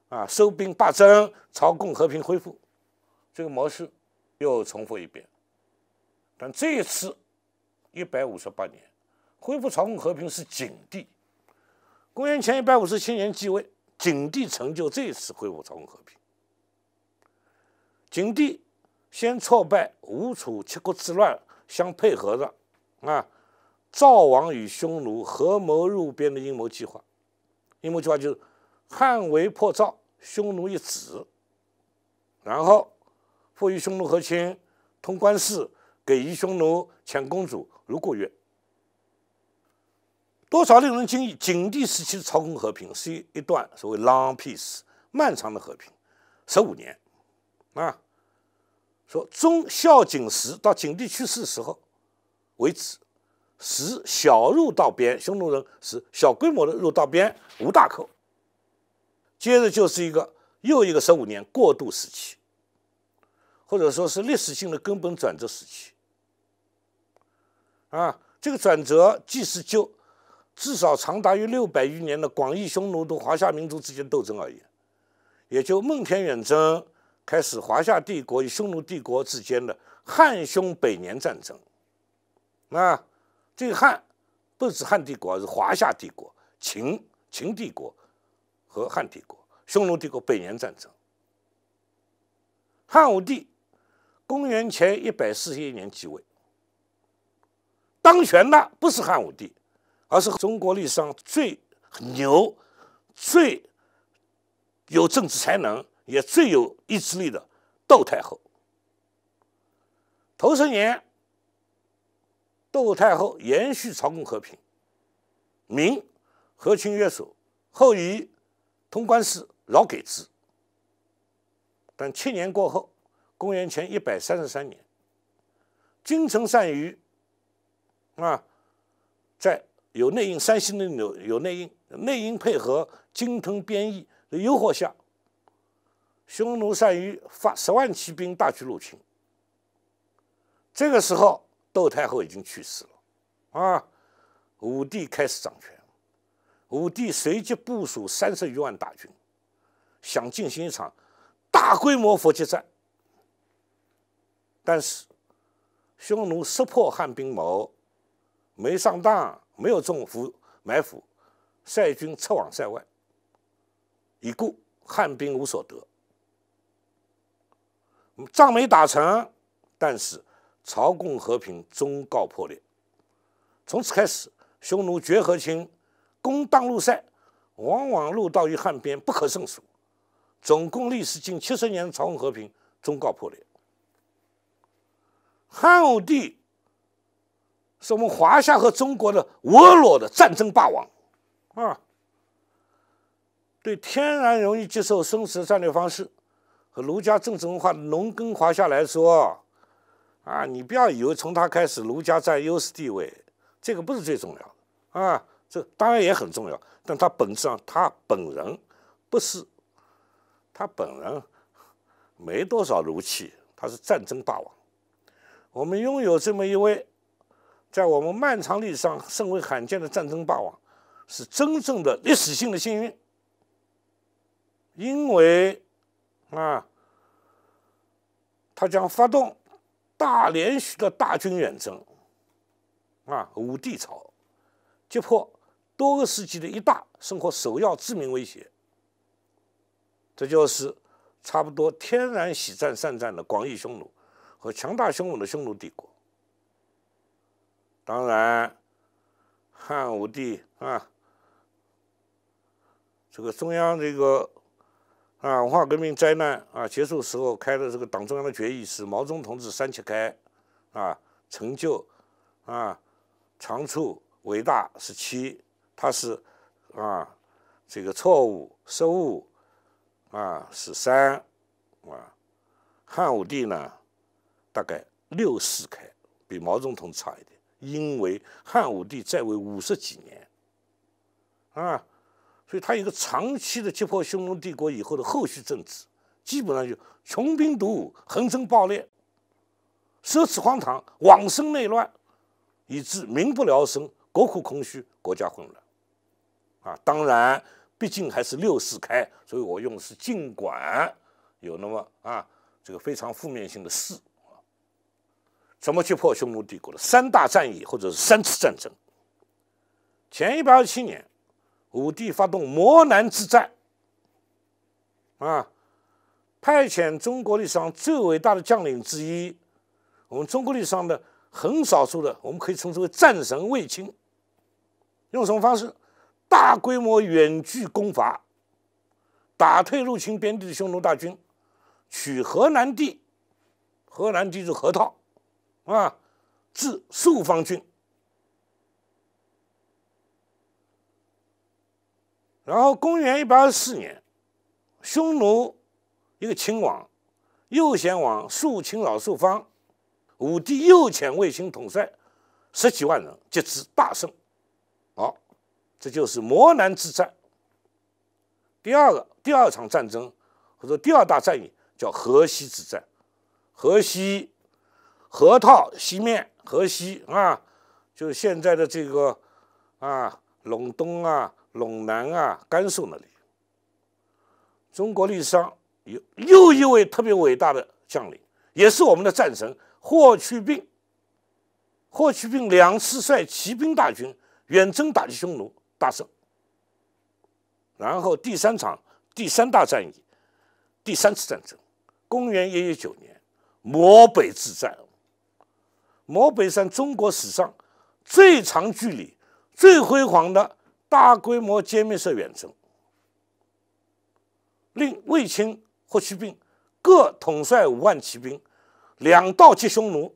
啊，收兵罢征，朝贡和平恢复，这个模式又重复一遍。但这一次，一百五十八年，恢复朝贡和平是景帝。公元前一百五十七年继位，景帝成就这一次恢复朝贡和平。景帝先挫败吴楚七国之乱，相配合的，啊，赵王与匈奴合谋入边的阴谋计划。阴谋计划就是汉为破赵，匈奴一子，然后迫于匈奴和亲，通关事给于匈奴遣公主入故月。多少令人惊异！景帝时期的朝贡和平是一段所谓 long peace 漫长的和平，十五年啊。说忠孝景时到景帝去世时候为止，时小入道边，匈奴人时小规模的入道边，无大寇。接着就是一个又一个十五年过渡时期，或者说是历史性的根本转折时期。啊，这个转折既是就。至少长达于六百余年的广义匈奴的华夏民族之间斗争而已，也就孟田远征开始，华夏帝国与匈奴帝国之间的汉匈北年战争。那这个汉不止汉帝国，是华夏帝国、秦秦帝国和汉帝国、匈奴帝国北年战争。汉武帝公元前一百四十一年即位，当权的不是汉武帝。而是中国历史上最牛、最有政治才能也最有意志力的窦太后。头十年，窦太后延续朝贡和平，明和亲约束，后以通关事扰给之。但七年过后，公元前一百三十三年，君臣善于啊，在。有内应，山西的有有内应，内应配合金腾编译的诱惑下，匈奴善于发十万骑兵大举入侵。这个时候，窦太后已经去世了，啊，武帝开始掌权。武帝随即部署三十余万大军，想进行一场大规模伏击战。但是，匈奴识破汉兵谋，没上当。没有中伏埋伏，率军撤往塞外，以故汉兵无所得。仗没打成，但是朝贡和平终告破裂。从此开始，匈奴绝和亲，攻当路塞，往往入道于汉边，不可胜数。总共历时近七十年的朝贡和平终告破裂。汉武帝。是我们华夏和中国的俄裸的战争霸王，啊，对天然容易接受生死战略方式和儒家政治文化的农耕华夏来说，啊，你不要以为从他开始儒家占优势地位，这个不是最重要的啊，这当然也很重要，但他本质上他本人不是，他本人没多少儒气，他是战争霸王，我们拥有这么一位。在我们漫长历史上甚为罕见的战争霸王，是真正的历史性的幸运，因为啊，他将发动大连续的大军远征，啊，五帝朝击破多个世纪的一大生活首要致命威胁，这就是差不多天然喜战善战的广义匈奴和强大凶猛的匈奴帝国。当然，汉武帝啊，这个中央这个啊文化革命灾难啊结束时候开的这个党中央的决议是毛泽东同志三七开，啊成就啊长处伟大是七，他是啊这个错误失误啊是三啊，汉武帝呢大概六四开，比毛泽同差一点。因为汉武帝在位五十几年，啊，所以他有一个长期的击破匈奴帝国以后的后续政治，基本上就穷兵黩武、横征暴敛、奢侈荒唐、往生内乱，以致民不聊生、国库空虚、国家混乱。啊，当然，毕竟还是六四开，所以我用的是尽管有那么啊这个非常负面性的四。怎么去破匈奴帝国的三大战役，或者是三次战争？前一百二七年，武帝发动漠南之战，啊，派遣中国历史上最伟大的将领之一，我们中国历史上的很少数的，我们可以称之为战神卫青，用什么方式？大规模远距攻伐，打退入侵边地的匈奴大军，取河南地，河南地是河套。啊，至朔方郡。然后，公元一百二十四年，匈奴一个亲王右贤王肃亲老肃方，武帝右遣卫青统帅十几万人，截之大胜。好，这就是漠南之战。第二个，第二场战争或者第二大战役叫河西之战，河西。河套西面，河西啊，就是现在的这个啊，陇东啊，陇南啊，甘肃那里。中国历史上有又一位特别伟大的将领，也是我们的战神霍去病。霍去病两次率骑兵大军远征打击匈奴，大胜。然后第三场、第三大战役、第三次战争，公元一一九年，漠北之战。漠北山，中国史上最长距离、最辉煌的大规模歼灭式远征，令卫青、霍去病各统帅五万骑兵，两道击匈奴。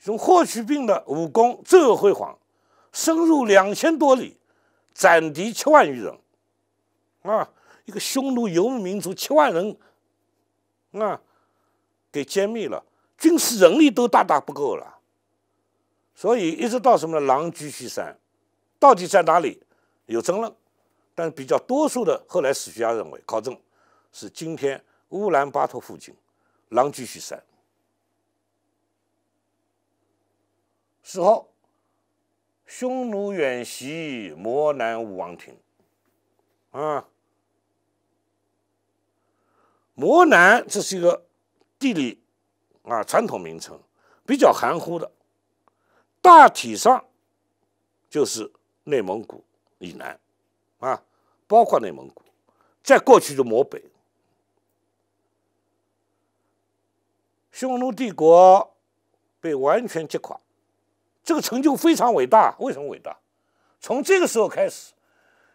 从霍去病的武功最为辉煌，深入两千多里，斩敌七万余人，啊，一个匈奴游牧民族七万人，啊，给歼灭了。军事人力都大大不够了，所以一直到什么呢？狼居胥山，到底在哪里有争论，但比较多数的后来史学家认为考证是今天乌兰巴托附近狼居胥山。事后，匈奴远袭摩南武王庭，啊，摩南这是一个地理。啊，传统名称比较含糊的，大体上就是内蒙古以南，啊，包括内蒙古，在过去就漠北。匈奴帝国被完全击垮，这个成就非常伟大。为什么伟大？从这个时候开始，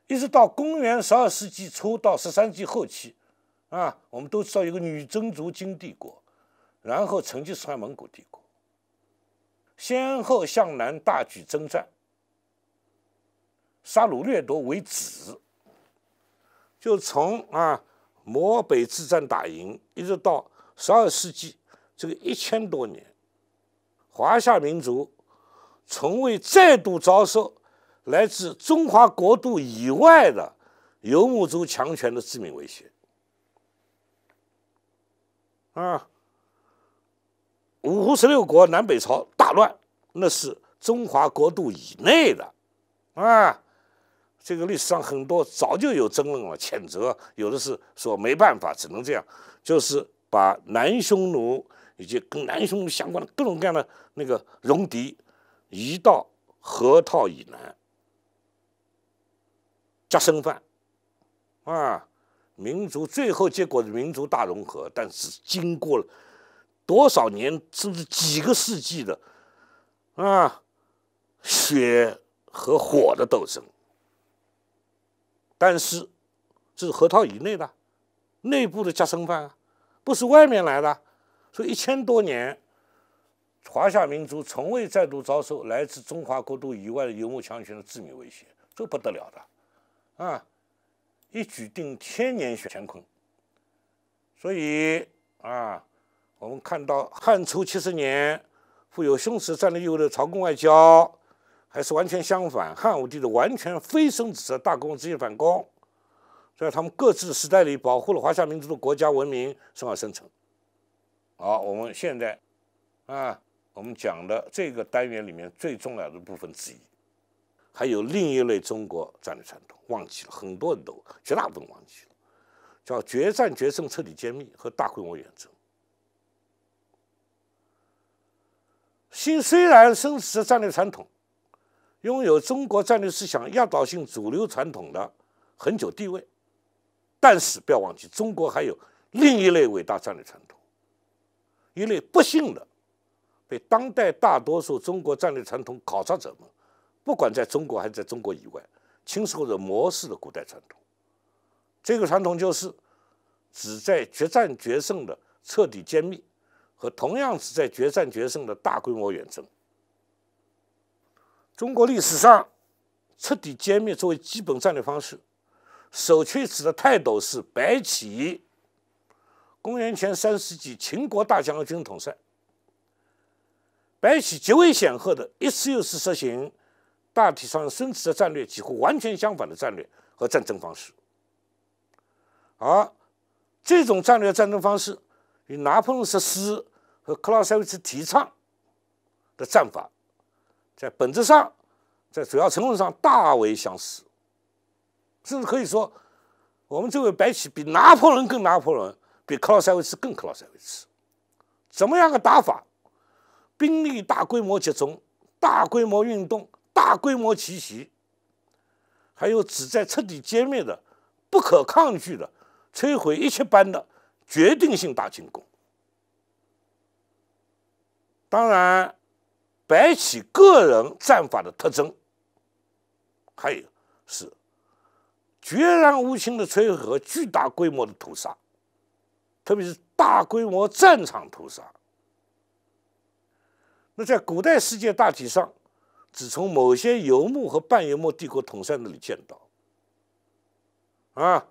一直到公元十二世纪初到十三世纪后期，啊，我们都知道有个女真族金帝国。然后，成吉思汗蒙古帝国先后向南大举征战，杀戮掠夺为止。就从啊漠北之战打赢，一直到十二世纪这个一千多年，华夏民族从未再度遭受来自中华国度以外的游牧族强权的致命威胁。啊！五胡十六国、南北朝大乱，那是中华国度以内的，啊，这个历史上很多早就有争论了，谴责有的是说没办法，只能这样，就是把南匈奴以及跟南匈奴相关的各种各样的那个戎狄移到河套以南，加生饭，啊，民族最后结果是民族大融合，但是经过了。多少年甚至几个世纪的，啊，血和火的斗争，但是这是核套以内的内部的加生饭啊，不是外面来的，所以一千多年华夏民族从未再度遭受来自中华国度以外的游牧强权的致命威胁，这不得了的啊！一举定千年乾坤，所以啊。我们看到汉初七十年富有雄识战略意味的朝贡外交，还是完全相反，汉武帝的完全非雄识的大公直义反攻，在他们各自时代里保护了华夏民族的国家文明，从而生存。好，我们现在啊，我们讲的这个单元里面最重要的部分之一，还有另一类中国战略传统，忘记了，很多人都绝大部分忘记了，叫决战决胜、彻底歼灭和大规模远征。新虽然生持战略传统，拥有中国战略思想压倒性主流传统的恒久地位，但是不要忘记，中国还有另一类伟大战略传统，一类不幸的，被当代大多数中国战略传统考察者们，不管在中国还是在中国以外轻视或模式的古代传统。这个传统就是，旨在决战决胜的彻底歼灭。和同样是在决战决胜的大规模远征，中国历史上彻底歼灭作为基本战略方式，首屈指的泰斗是白起。公元前三世纪，秦国大将军统帅白起极为显赫的一次又一次实行，大体上孙的战略几乎完全相反的战略和战争方式，而这种战略战争方式与拿破仑实施。和克劳塞维茨提倡的战法，在本质上，在主要成分上大为相似，甚至可以说，我们这位白起比拿破仑更拿破仑，比克劳塞维茨更克劳塞维茨。怎么样个打法？兵力大规模集中，大规模运动，大规模奇袭，还有旨在彻底歼灭的、不可抗拒的、摧毁一切般的决定性大进攻。当然，白起个人战法的特征，还有是，决然无情的摧毁和巨大规模的屠杀，特别是大规模战场屠杀。那在古代世界大体上，只从某些游牧和半游牧帝国统帅那里见到。啊，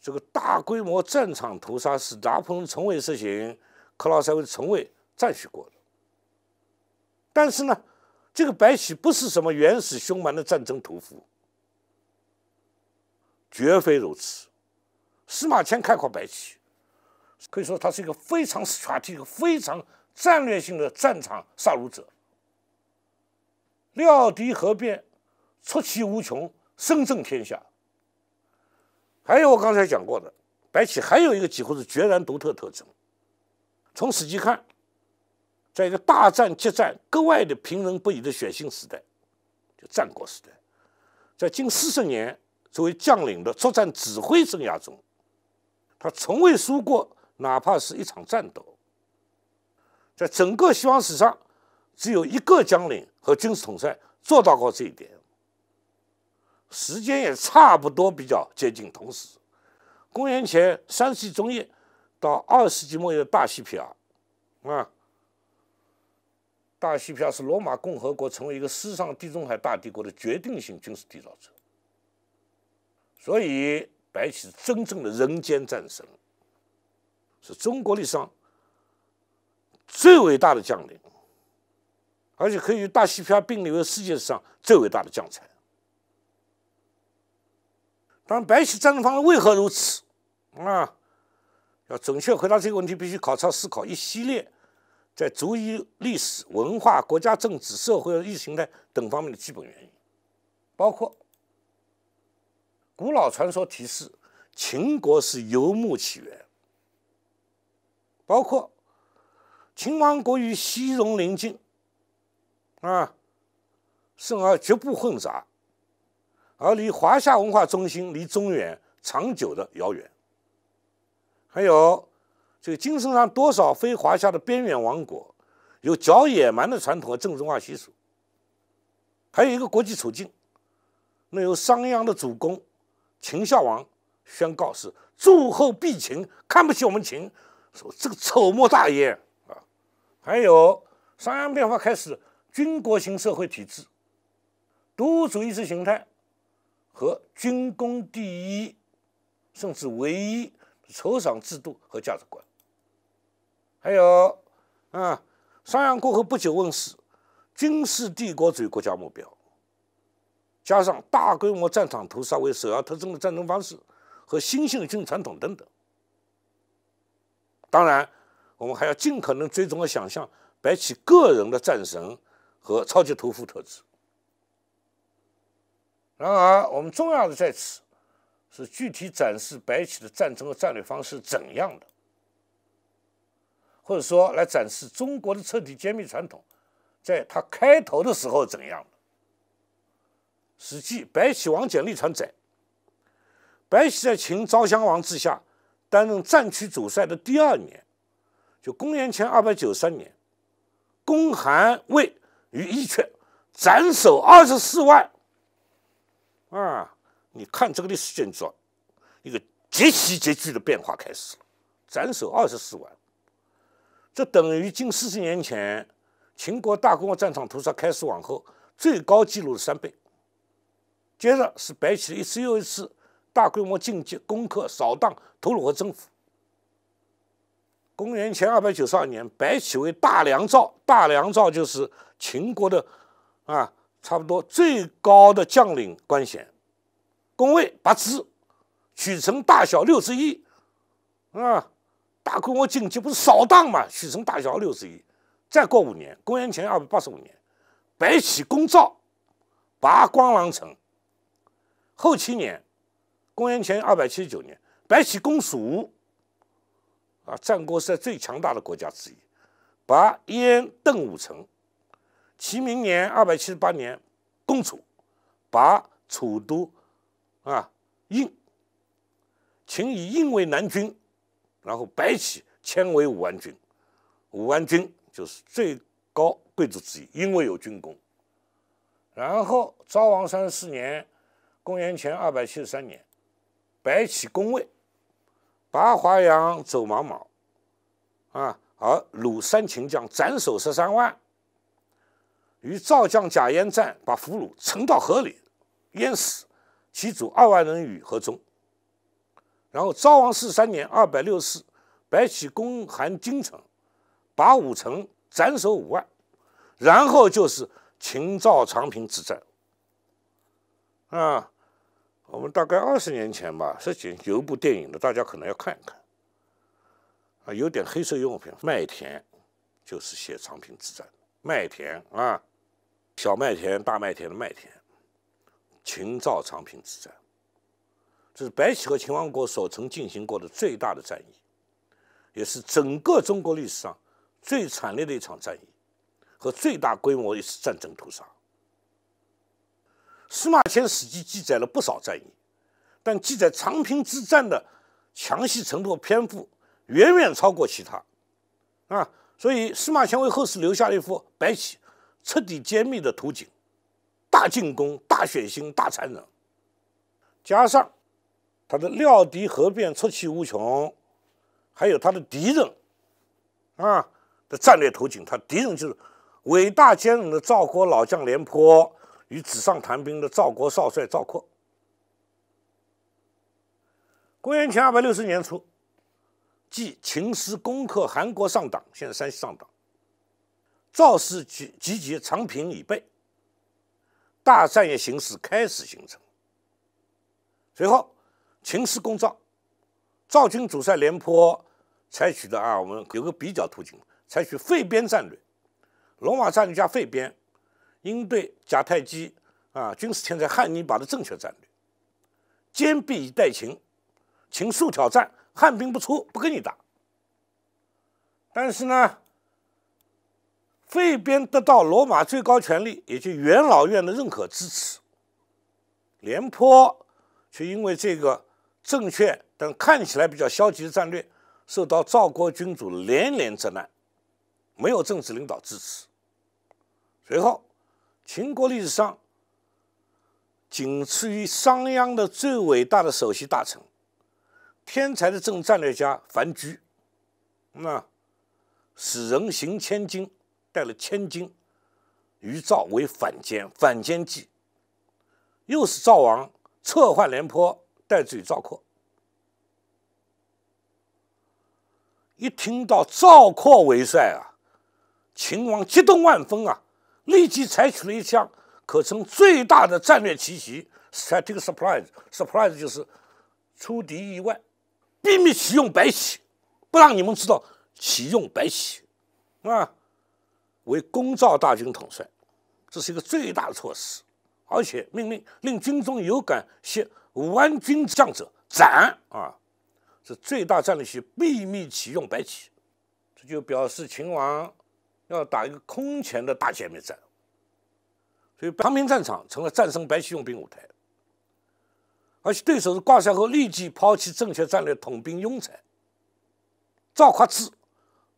这个大规模战场屠杀是拿破仑从未实行，克劳塞维的从未。赞许过了，但是呢，这个白起不是什么原始凶蛮的战争屠夫，绝非如此。司马迁概括白起，可以说他是一个非常传奇、一个非常战略性的战场杀戮者。料敌何变，出奇无穷，声震天下。还有我刚才讲过的，白起还有一个几乎是绝然独特特征，从史记看。在一个大战激战格外的平人不已的血腥时代，就战国时代，在近四十年作为将领的作战指挥生涯中，他从未输过，哪怕是一场战斗。在整个西方史上，只有一个将领和军事统帅做到过这一点。时间也差不多，比较接近。同时，公元前三世纪中叶到二世纪末叶的大西皮尔，啊。大西庇是罗马共和国成为一个世上地中海大帝国的决定性军事缔造者，所以白起是真正的人间战神，是中国历史上最伟大的将领，而且可以与大西庇并列为世界上最伟大的将才。当然，白起战争方式为何如此？啊，要准确回答这个问题，必须考察思考一系列。在足以历史文化、国家政治、社会意识形态等方面的基本原因，包括古老传说提示，秦国是游牧起源；包括秦王国与西戎邻近，啊，甚而局部混杂，而离华夏文化中心、离中原长久的遥远，还有。个精神上多少非华夏的边缘王国，有较野蛮的传统和正宗化习俗，还有一个国际处境，那由商鞅的主公秦孝王宣告是诸侯必秦，看不起我们秦，说这个丑莫大焉啊，还有商鞅变法开始军国型社会体制，独主意识形态和军功第一，甚至唯一酬赏制度和价值观。还有，啊，商鞅过后不久问世，军事帝国主义国家目标，加上大规模战场屠杀为首要特征的战争方式和新兴的军事传统等等。当然，我们还要尽可能追踪和想象白起个人的战神和超级屠夫特质。然而，我们重要的在此是具体展示白起的战争和战略方式怎样的。或者说，来展示中国的彻底揭秘传统，在它开头的时候怎样？《史记·白起王翦历》传》载：白起在秦昭襄王之下担任战区主帅的第二年，就公元前二百九三年，攻韩魏于伊阙，斩首二十四万。啊，你看这个历史建状，一个极其急剧的变化开始了，斩首二十四万。这等于近四十年前秦国大规模战场屠杀开始往后最高纪录的三倍。接着是白起一次又一次大规模进击、攻克、扫荡、屠戮和征服。公元前二百九十二年，白起为大良造，大良造就是秦国的，啊，差不多最高的将领官衔，宫位八子，取城大小六十一，啊。大规模进击不是扫荡嘛？许城大桥六十一，再过五年，公元前二百八十五年，白起攻赵，拔光狼城。后七年，公元前二百七十九年，白起攻蜀，啊，战国时代最强大的国家之一，拔燕邓五城。其明年二百七十八年，攻楚，拔楚都，啊，应。秦以应为南军，然后白起迁为武安君，武安君就是最高贵族之一，因为有军功。然后昭王三十四年（公元前二百七十三年），白起攻魏，拔华阳、走茫茫，啊，而鲁、三秦将斩首十三万。与赵将贾谊战，把俘虏沉到河里，淹死，其主二万人于河中。然后昭王四三年，二百六四，白起攻韩京城，拔五城，斩首五万。然后就是秦赵长平之战。啊，我们大概二十年前吧，是几有一部电影的，大家可能要看一看。啊，有点黑色用品，麦田，就是写长平之战麦田啊，小麦田、大麦田的麦田，秦赵长平之战。这是白起和秦王国所曾进行过的最大的战役，也是整个中国历史上最惨烈的一场战役和最大规模的一次战争屠杀。司马迁《史记》记载了不少战役，但记载长平之战的详细程度、篇幅远远超过其他。啊，所以司马迁为后世留下了一幅白起彻底歼灭的图景：大进攻、大血腥、大残忍，加上。他的料敌何变，出奇无穷，还有他的敌人，啊，的战略图景，他敌人就是伟大坚韧的赵国老将廉颇与纸上谈兵的赵国少帅赵括。公元前二百六十年初，即秦师攻克韩国上党（现在山西上党），赵氏集集结长平以备，大战役形势开始形成。随后。秦失公赵，赵军主帅廉颇采取的啊，我们有个比较途径，采取废边战略，罗马战略加废边，应对迦太基啊军事天才汉尼拔的正确战略，坚壁以待秦，秦速挑战，汉兵不出，不跟你打。但是呢，废边得到罗马最高权力，也就元老院的认可支持，廉颇却因为这个。正确，但看起来比较消极的战略，受到赵国君主连连责难，没有政治领导支持。随后，秦国历史上仅次于商鞅的最伟大的首席大臣、天才的政治战略家樊雎，那使人行千金，带了千金，于赵为反间，反间计，又使赵王策换廉颇。代罪赵括。一听到赵括为帅啊，秦王激动万分啊，立即采取了一项可称最大的战略奇袭 （strategic surprise）。surprise 就是出敌意外，秘密启用白起，不让你们知道启用白起啊，为攻赵大军统帅，这是一个最大的措施。而且命令令军中有敢谢。武万军将者斩啊！是最大战略区秘密启用白起，这就表示秦王要打一个空前的大歼灭战。所以长平战场成了战胜白起用兵舞台，而且对手是挂帅后立即抛弃正确战略统兵庸才赵括之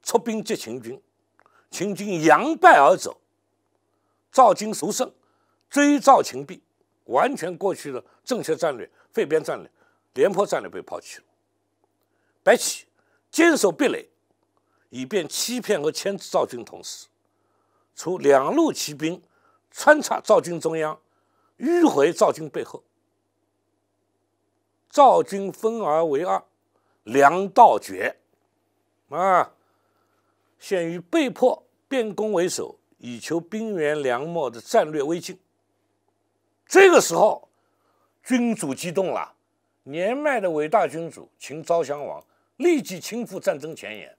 出兵击秦军，秦军佯败而走，赵军熟胜，追赵秦毙。完全过去的正确战略、废边战略、廉颇战略被抛弃了。白起坚守壁垒，以便欺骗和牵制赵军，同时，除两路骑兵穿插赵军中央，迂回赵军背后，赵军分而为二，粮道绝，啊，陷于被迫变攻为守，以求兵援粮秣的战略危境。这个时候，君主激动了。年迈的伟大君主秦昭襄王立即亲赴战争前沿，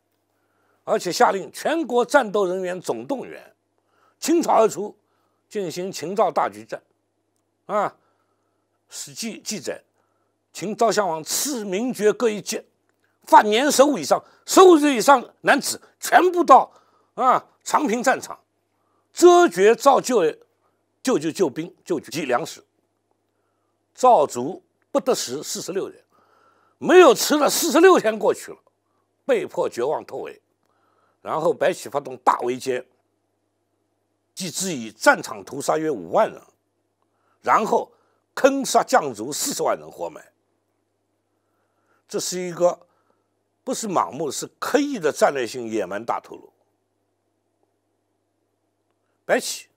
而且下令全国战斗人员总动员，倾巢而出，进行秦赵大决战。啊，《史记》记载，秦昭襄王赐名爵各一级，犯年十五以上、十五岁以上男子全部到啊长平战场，遮绝造就。救救救兵，救及粮食。赵卒不得食四十六人，没有吃了四十六天过去了，被迫绝望突围。然后白起发动大围歼，即之以战场屠杀约五万人，然后坑杀降卒四十万人活埋。这是一个不是盲目，是刻意的战略性野蛮大屠戮。白起。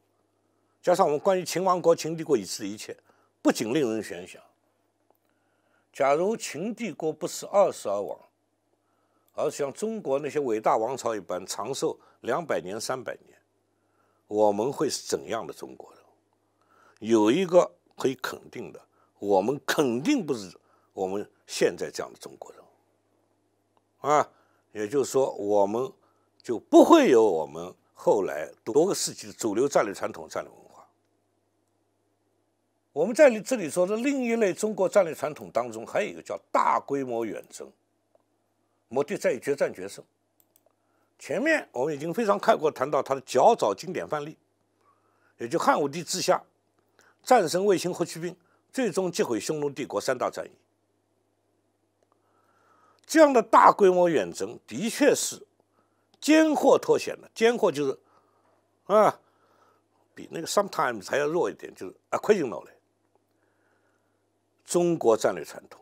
加上我们关于秦王国、秦帝国以次的一切，不仅令人悬想。假如秦帝国不是二十而亡，而像中国那些伟大王朝一般长寿两百年、三百年，我们会是怎样的中国人？有一个可以肯定的，我们肯定不是我们现在这样的中国人。啊，也就是说，我们就不会有我们后来多个世纪的主流战略传统战略。我们在里这里说的另一类中国战略传统当中，还有一个叫大规模远征，目的在于决战决胜。前面我们已经非常概括谈到它的较早经典范例，也就汉武帝治下，战胜卫青霍去病，最终击毁匈奴帝国三大战役。这样的大规模远征的确是间或脱险的，间或就是啊，比那个 sometimes 还要弱一点，就是 a c c a s i o n a 中国战略传统，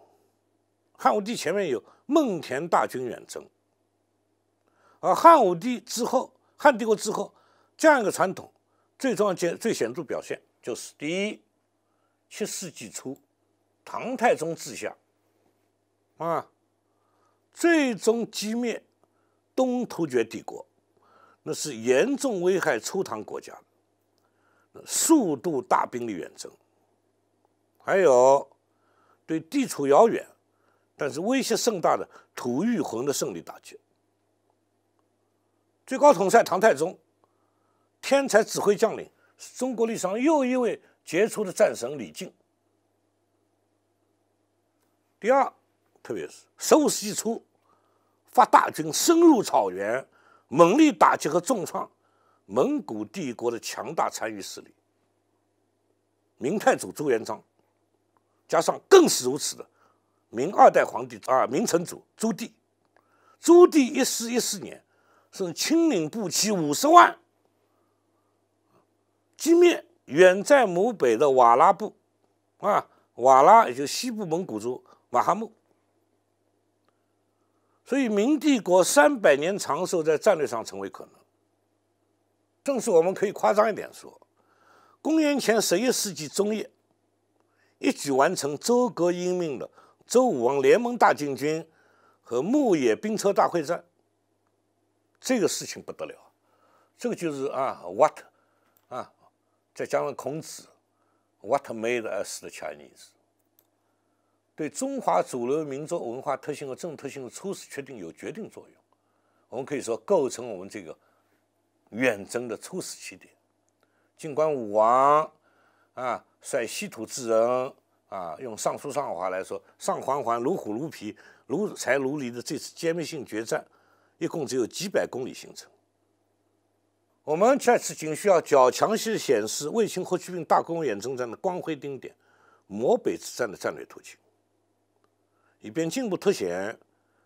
汉武帝前面有孟田大军远征，而汉武帝之后，汉帝国之后，这样一个传统，最重要、最显著表现就是：第一，七世纪初，唐太宗治下，啊，最终击灭东突厥帝国，那是严重危害初唐国家，速度大兵力远征，还有。对地处遥远，但是威胁盛大的吐谷浑的胜利打击。最高统帅唐太宗，天才指挥将领是中国历史上又一位杰出的战神李靖。第二，特别是十五世纪初，发大军深入草原，猛烈打击和重创蒙古帝国的强大残余势力。明太祖朱元璋。加上更是如此的，明二代皇帝啊，明成祖朱棣，朱棣一四一四年，是亲领步骑五十万，击灭远在漠北的瓦剌部，啊，瓦剌也就西部蒙古族瓦哈木。所以，明帝国三百年长寿在战略上成为可能。正是我们可以夸张一点说，公元前十一世纪中叶。一举完成周革英命的周武王联盟大进军和牧野兵车大会战，这个事情不得了，这个就是啊，what，啊，再加上孔子，what made us the Chinese，对中华主流民族文化特性和政治特性的初始确定有决定作用，我们可以说构成我们这个远征的初始起点。尽管武王啊。率西土之人，啊，用《尚书》上的话来说，“上环环如虎如皮，如才如狸”的这次歼灭性决战，一共只有几百公里行程。我们在此仅需要较强细显示卫青、霍去病大攻远征战的光辉顶点，漠北之战的战略途径，以便进一步凸显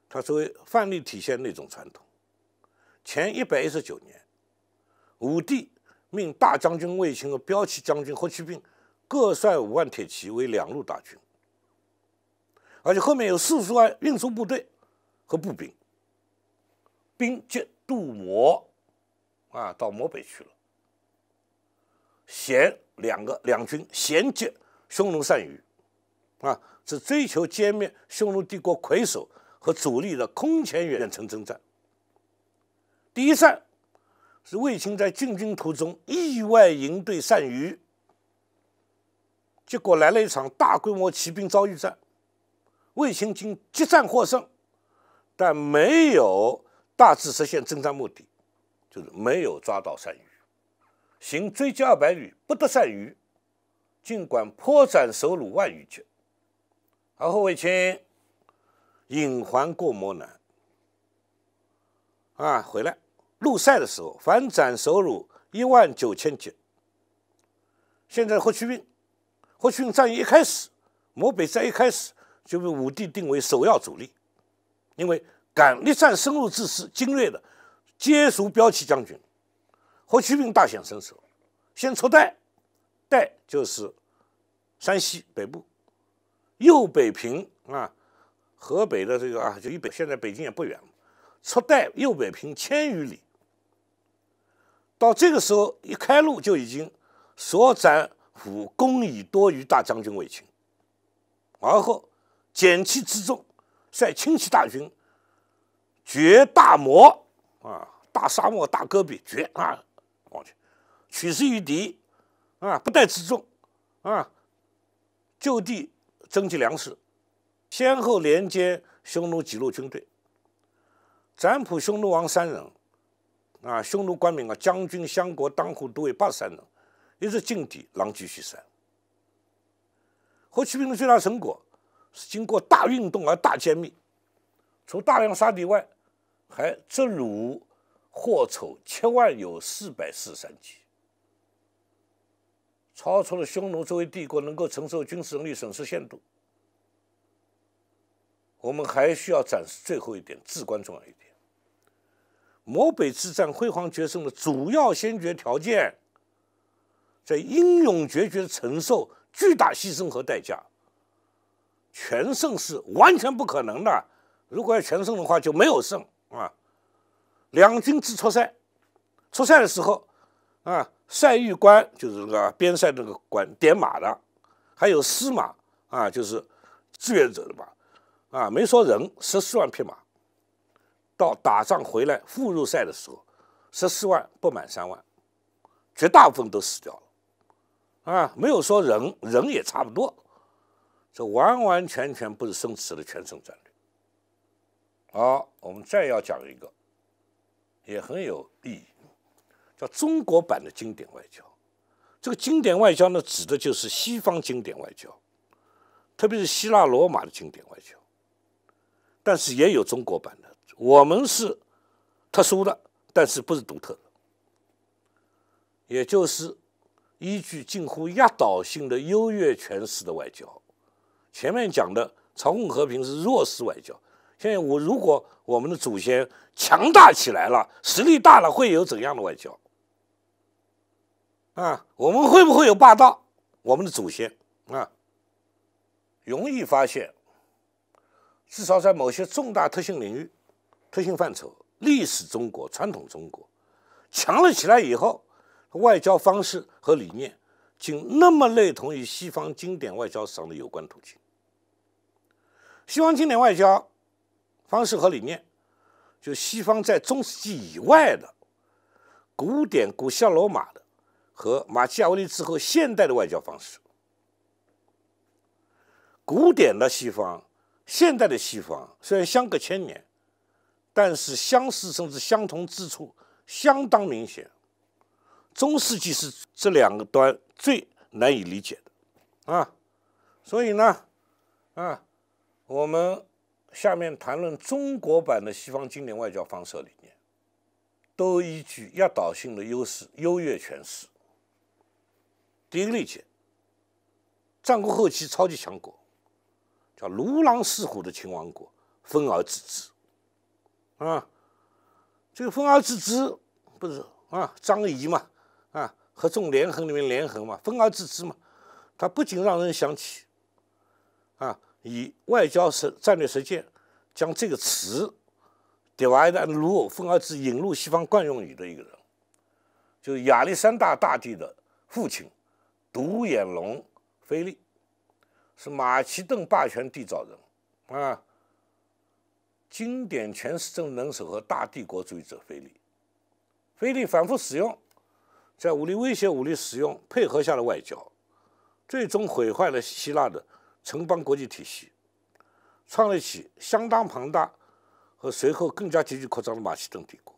它作为范例体现那种传统。前一百一十九年，武帝命大将军卫青和骠骑将军霍去病。各率五万铁骑为两路大军，而且后面有四十万运输部队和步兵。兵皆渡魔，啊，到漠北去了。衔两个两军衔接，匈奴单于，啊，是追求歼灭匈奴帝国魁首和主力的空前远程征战。第一战是卫青在进军途中意外迎对单于。结果来了一场大规模骑兵遭遇战，卫青军激战获胜，但没有大致实现征战目的，就是没有抓到单于。行追击二百里，不得单于。尽管颇斩首虏万余级，而后卫青引还过漠南。啊，回来，入塞的时候，反斩首虏一万九千级。现在霍去病。霍去病战役一开始，漠北战一开始就被武帝定为首要主力，因为敢力战深入制是精锐的皆属骠骑将军霍去病大显身手，先出代，代就是山西北部，右北平啊，河北的这个啊就一北，现在北京也不远了，出代右北平千余里，到这个时候一开路就已经所斩。府公以多于大将军为轻，而后减其辎重，率轻骑大军，绝大漠啊，大沙漠、大戈壁，绝啊！我去，取之于敌啊，不带辎重啊，就地征集粮食，先后连接匈奴几路军队，斩捕匈奴王三人啊，匈奴官民啊，将军、相国、当户都尉八十三人。一日进地，狼藉虚山。霍去病的最大成果是经过大运动而大歼灭，除大量杀敌外，还折虏获丑七万有四百四十三级，超出了匈奴作为帝国能够承受军事能力损失限度。我们还需要展示最后一点，至关重要一点：漠北之战辉煌决胜的主要先决条件。在英勇决绝承受巨大牺牲和代价。全胜是完全不可能的，如果要全胜的话就没有胜啊。两军之出塞，出塞的时候，啊，赛玉关就是那个边塞那个关点马的，还有司马啊，就是志愿者的吧，啊，没说人十四万匹马，到打仗回来复入塞的时候，十四万不满三万，绝大部分都死掉了。啊，没有说人人也差不多，这完完全全不是生词的全程战略。好，我们再要讲一个，也很有意义，叫中国版的经典外交。这个经典外交呢，指的就是西方经典外交，特别是希腊罗马的经典外交。但是也有中国版的，我们是特殊的，但是不是独特的，也就是。依据近乎压倒性的优越权势的外交，前面讲的朝贡和平是弱势外交。现在我如果我们的祖先强大起来了，实力大了，会有怎样的外交？啊，我们会不会有霸道？我们的祖先啊，容易发现，至少在某些重大特性领域、特性范畴，历史中国、传统中国，强了起来以后。外交方式和理念竟那么类同于西方经典外交史上的有关途径。西方经典外交方式和理念，就西方在中世纪以外的古典古希腊罗马的和马基雅维利之和现代的外交方式，古典的西方、现代的西方虽然相隔千年，但是相似甚至相同之处相当明显。中世纪是这两个端最难以理解的，啊，所以呢，啊，我们下面谈论中国版的西方经典外交方式理念，都依据压倒性的优势优越诠释。第一个例子，战国后期超级强国，叫如狼似虎的秦王国，分而治之，啊，这个分而治之不是啊张仪嘛？合纵连横里面连横嘛，分而治之嘛，它不仅让人想起，啊，以外交实战略实践将这个词，d d i i v e and rule” 分而治引入西方惯用语的一个人，就是亚历山大大帝的父亲，独眼龙菲利，是马其顿霸权缔造人，啊，经典权势政能手和大帝国主义者菲利，菲利反复使用。在武力威胁、武力使用配合下的外交，最终毁坏了希腊的城邦国际体系，创立起相当庞大和随后更加急剧扩张的马其顿帝国。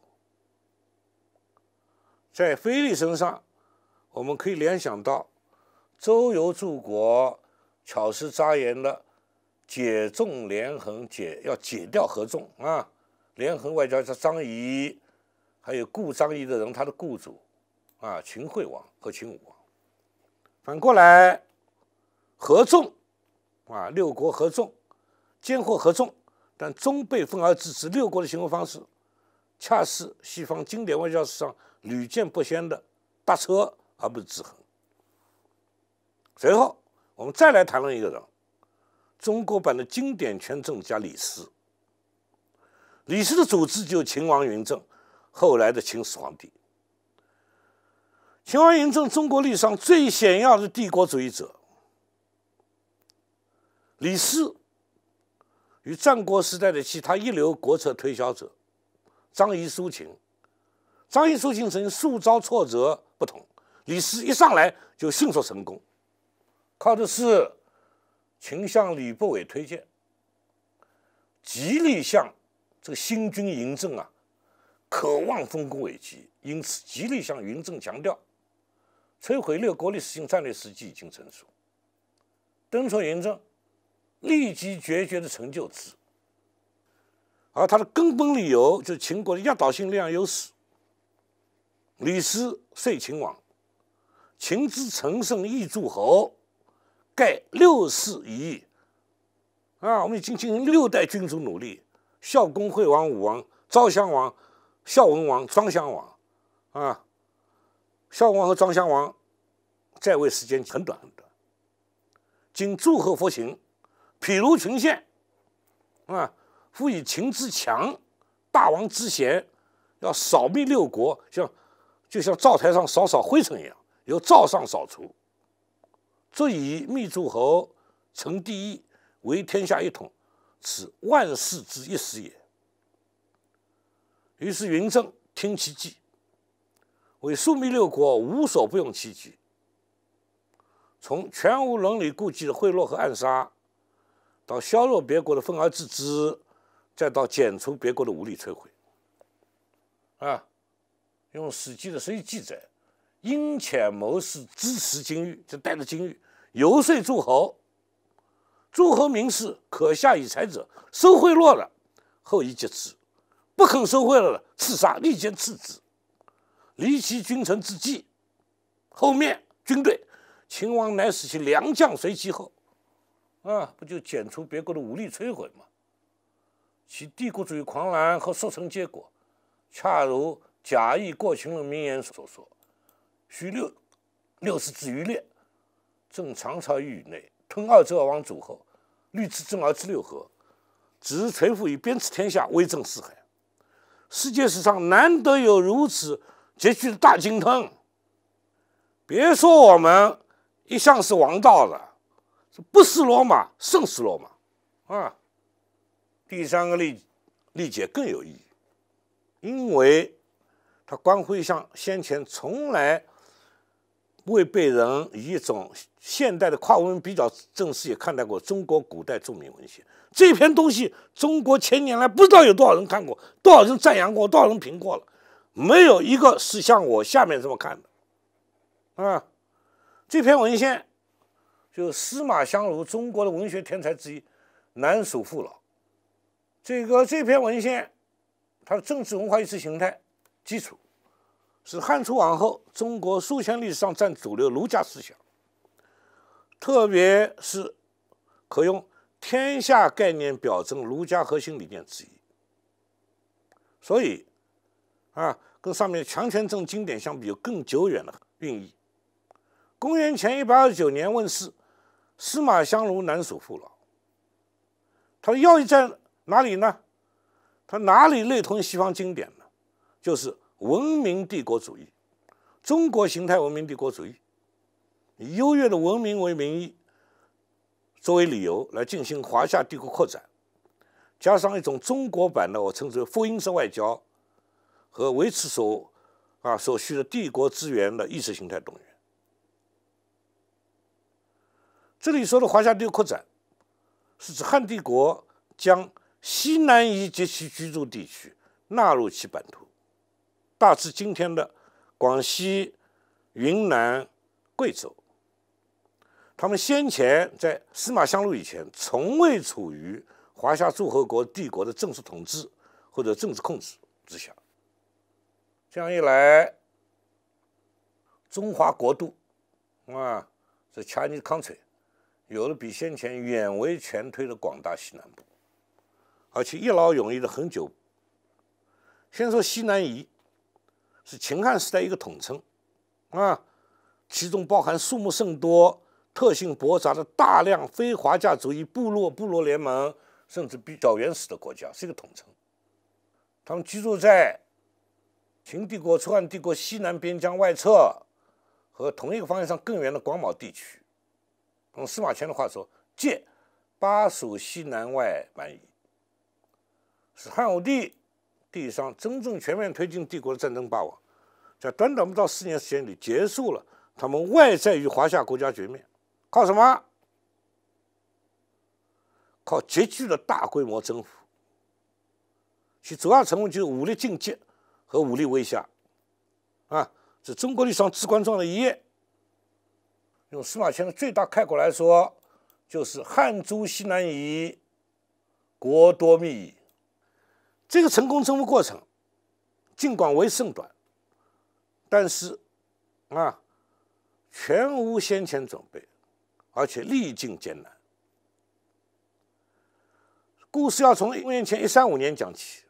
在菲利身上，我们可以联想到周游诸国、巧施扎言的解众连横解，要解掉合纵啊！连横外交是张仪，还有雇张仪的人，他的雇主。啊，秦惠王和秦武王，反过来合纵啊，六国合纵，兼或合纵，但终被分而治之。六国的行为方式，恰是西方经典外交史上屡见不鲜的搭车，而不是制衡。随后，我们再来谈论一个人，中国版的经典权政加李斯。李斯的祖制就是秦王嬴政，后来的秦始皇帝。秦王嬴政，中国历史上最显要的帝国主义者。李斯与战国时代的其他一流国策推销者张仪、苏秦，张仪、苏秦曾数遭挫折，不同，李斯一上来就迅速成功，靠的是秦相吕不韦推荐，极力向这个新君嬴政啊，渴望丰功伟绩，因此极力向嬴政强调。摧毁六国历史性战略时机已经成熟，登出嬴政，立即决绝的成就之。而他的根本理由就是秦国的压倒性力量优势。李斯遂秦王，秦之成胜异诸侯，盖六世一义。啊，我们已经进行六代君主努力，孝公、惠王、武王、昭襄王、孝文王、庄襄王，啊。孝文王和庄襄王在位时间很短很短。今诸侯服秦，譬如群县，啊，夫以秦之强，大王之贤，要扫灭六国，像就像灶台上扫扫灰尘一样，由灶上扫除，足以密诸侯，成第一，为天下一统，此万世之一时也。于是云政听其计。为收灭六国，无所不用其极。从全无伦理顾忌的贿赂和暗杀，到削弱别国的分而治之，再到剪除别国的武力摧毁。啊，用《史记》的史以记载，殷遣谋士支持金玉，就带着金玉游说诸侯。诸侯名士可下以裁者，收贿赂了，后以结之；不肯收贿赂了，刺杀立间刺之。离其君臣之际，后面军队，秦王乃使其良将随其后，啊，不就减除别国的武力摧毁吗？其帝国主义狂澜和速成结果，恰如贾谊过秦论名言所说：“徐六，六十之余烈，正长朝于宇内，吞二周而亡后，侯，略正而海之六合，执垂覆于鞭笞天下，威震四海。”世界史上难得有如此。极的大精通，别说我们一向是王道了，不是罗马胜是罗马啊！第三个例例解更有意义，因为他光辉像先前从来未被人以一种现代的跨文比较正式也看待过中国古代著名文学这篇东西，中国千年来不知道有多少人看过，多少人赞扬过，多少人评过了。没有一个是像我下面这么看的，啊，这篇文献就司马相如，中国的文学天才之一，南蜀父老，这个这篇文献，它的政治文化意识形态基础是汉初往后中国数千历史上占主流儒家思想，特别是可用天下概念表征儒家核心理念之一，所以。啊，跟上面强权政经典相比，有更久远的寓意。公元前一百二十九年问世，《司马相如南蜀父老》。他的要义在哪里呢？他哪里类同西方经典呢？就是文明帝国主义，中国形态文明帝国主义，以优越的文明为名义，作为理由来进行华夏帝国扩展，加上一种中国版的我称之为福音式外交。和维持所啊所需的帝国资源的意识形态动员。这里说的华夏地扩展，是指汉帝国将西南夷及其居住地区纳入其版图，大致今天的广西、云南、贵州。他们先前在司马相如以前，从未处于华夏诸侯国帝国的正式统治或者政治控制之下。这样一来，中华国度，啊，这 c h i n e s e Country，有了比先前远为全推的广大西南部，而且一劳永逸的很久。先说西南夷，是秦汉时代一个统称，啊，其中包含数目甚多、特性驳杂的大量非华夏族裔部落、部落联盟，甚至比较原始的国家，是一个统称。他们居住在。秦帝国、楚汉帝国西南边疆外侧，和同一个方向上更远的广袤地区，用司马迁的话说：“借巴蜀西南外蛮夷。”是汉武帝帝上真正全面推进帝国的战争霸王，在短短不到四年时间里，结束了他们外在与华夏国家局面，靠什么？靠急剧的大规模征服，其主要成分就是武力进击。和武力威胁，啊，是中国历史上至关重要的一页。用司马迁的最大概括来说，就是“汉诸西南夷，国多密”。这个成功征服过程，尽管为甚短，但是，啊，全无先前准备，而且历尽艰难。故事要从公元前一三五年讲起。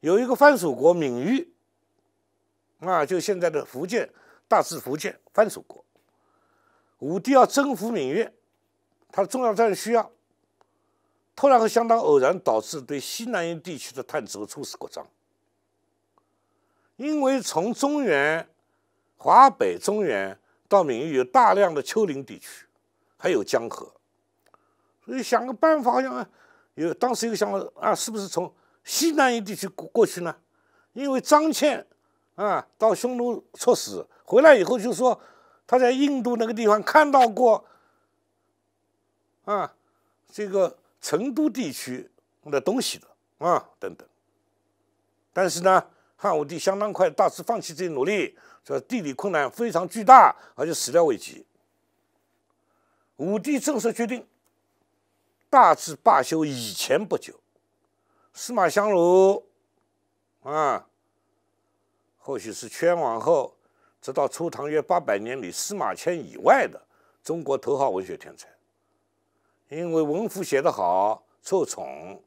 有一个藩属国闽越，啊，就现在的福建，大致福建藩属国。武帝要征服闽越，他的重要战略需要，突然和相当偶然导致对西南边地区的探索和初始扩张。因为从中原、华北中原到闽越有大量的丘陵地区，还有江河，所以想个办法，好像有当时有想啊，是不是从？西南一地区过去呢，因为张骞啊到匈奴出使回来以后就说他在印度那个地方看到过，啊，这个成都地区的东西的啊等等。但是呢，汉武帝相当快大致放弃这些努力，说地理困难非常巨大，而且始料未及。武帝正式决定大致罢休以前不久。司马相如，啊，或许是宣王后，直到初唐约八百年里，司马迁以外的中国头号文学天才，因为文赋写得好，受宠，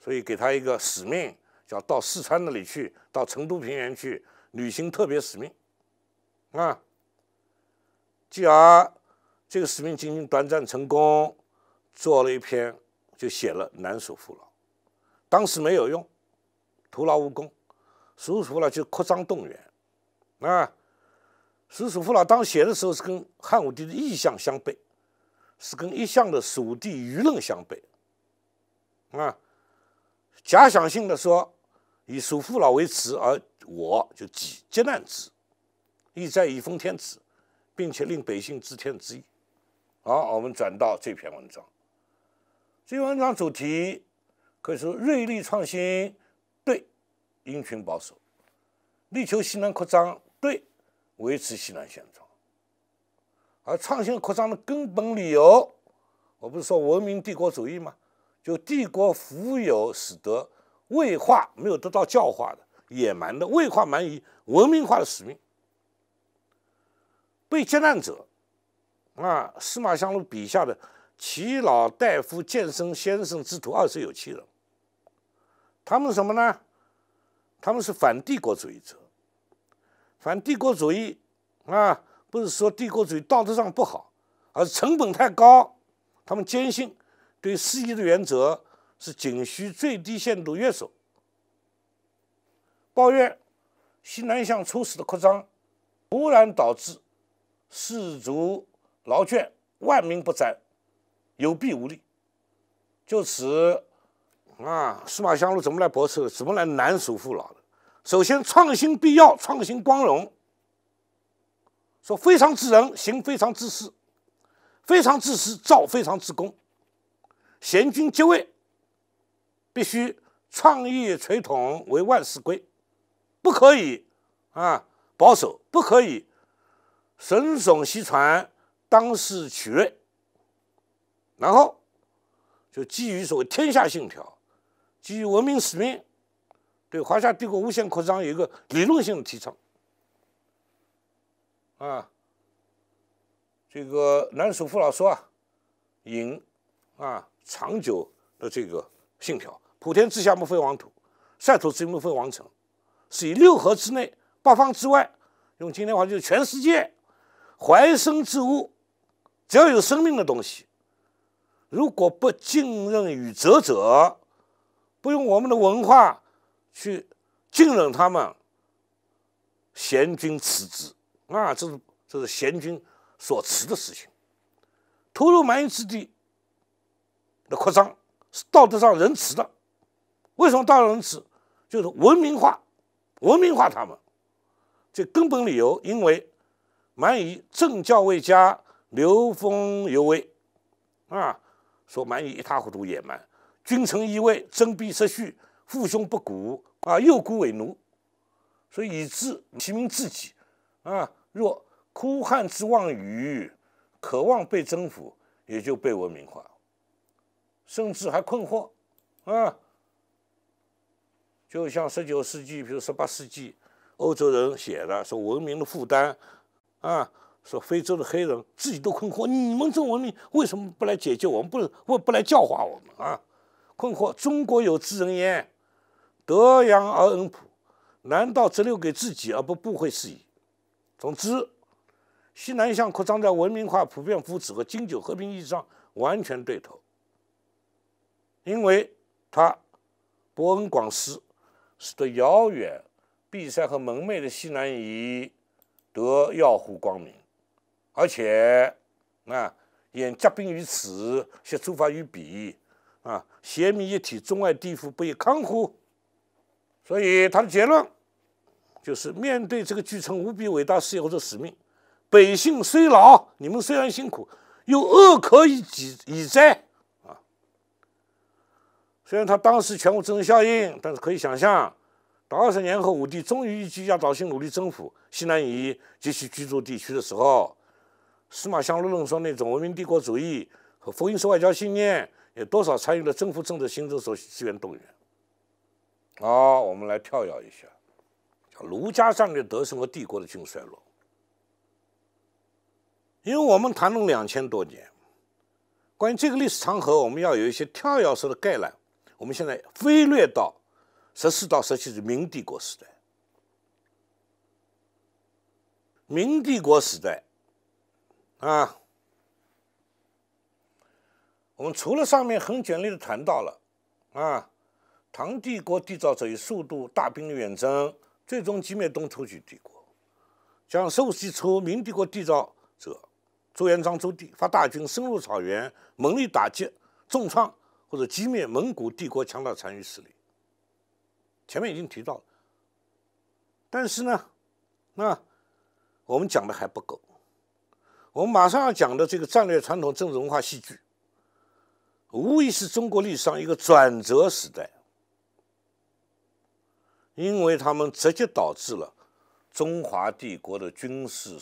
所以给他一个使命，叫到四川那里去，到成都平原去履行特别使命，啊，继而这个使命进行短暂成功，做了一篇，就写了《南蜀父老》。当时没有用，徒劳无功。蜀父老就扩张动员，啊，蜀蜀父老当写的时候是跟汉武帝的意向相悖，是跟一向的蜀地舆论相悖，啊，假想性的说，以蜀父老为耻，而我就解解难之，意在以封天子，并且令百姓知天之意。好，我们转到这篇文章，这篇文章主题。可以说，锐利创新对，英群保守，力求西南扩张对，维持西南现状。而创新扩张的根本理由，我不是说文明帝国主义吗？就帝国富有使得未化没有得到教化的野蛮的未化蛮夷文明化的使命，被劫难者，啊，司马相如笔下的齐老大夫建生先生之徒二十有七人。他们什么呢？他们是反帝国主义者，反帝国主义啊，不是说帝国主义道德上不好，而是成本太高。他们坚信，对事义的原则是仅需最低限度约束。抱怨西南向初始的扩张，突然导致士卒劳倦，万民不沾，有弊无利，就此。啊，司马相如怎么来驳斥？怎么来南蜀父老的？首先，创新必要，创新光荣。说非常之人行非常之事，非常之事造非常之功。贤君即位，必须创意垂统为万世归，不可以啊保守，不可以神耸袭传，当世取瑞。然后就基于所谓天下信条。基于文明使命，对华夏帝国无限扩张有一个理论性的提倡。啊，这个南首富老说啊，引啊长久的这个信条：“普天之下莫非王土，率土之滨莫非王城。”是以六合之内，八方之外，用今天话就是全世界，怀生之物，只要有生命的东西，如果不尽任与责者。不用我们的文化去浸润他们，贤君辞职啊，这是这是贤君所辞的事情。屠戮蛮夷之地的扩张是道德上仁慈的，为什么道德仁慈？就是文明化，文明化他们。这根本理由，因为蛮夷政教未加，流风犹微啊，说蛮夷一塌糊涂野蛮。君臣异位，争必失序，父兄不古，啊，幼孤为奴，所以以致其民自己，啊，若哭汉之望语，渴望被征服，也就被文明化，甚至还困惑，啊，就像十九世纪，比如十八世纪，欧洲人写的说文明的负担，啊，说非洲的黑人自己都困惑，你们这文明为什么不来解救我们，不不不来教化我们啊？困惑：中国有知人言，德扬而恩普，难道只留给自己而不不会是矣？总之，西南向扩张在文明化普遍福祉和经久和平意义上完全对头，因为它博恩广施，使得遥远闭塞和蒙昧的西南夷得耀乎光明，而且那也夹兵于此，写书法于彼。啊！协民一体，中外地府不亦康乎？所以他的结论就是：面对这个巨城无比伟大事业或者使命，百姓虽劳，你们虽然辛苦，又恶可以己以哉？啊！虽然他当时全国政治效应，但是可以想象，到二十年后，武帝终于一家小心努力征服西南夷及其居住地区的时候，司马相如论说那种文明帝国主义和封印式外交信念。有多少参与了征服政策行成所资源动员。啊，我们来跳跃一下，儒家战略得胜和帝国的兴衰落。因为我们谈论两千多年，关于这个历史长河，我们要有一些跳跃式的概览。我们现在飞掠到十四到十七是明帝国时代，明帝国时代，啊。我们除了上面很简略的谈到了，啊，唐帝国缔造者以速度、大兵力远征，最终击灭东突厥帝国；讲世纪初明帝国缔造者朱元璋朱棣发大军深入草原，猛力打击、重创或者击灭蒙古帝国强大残余势力。前面已经提到了，但是呢，那我们讲的还不够。我们马上要讲的这个战略传统政治文化戏剧。无疑是中国历史上一个转折时代，因为他们直接导致了中华帝国的军事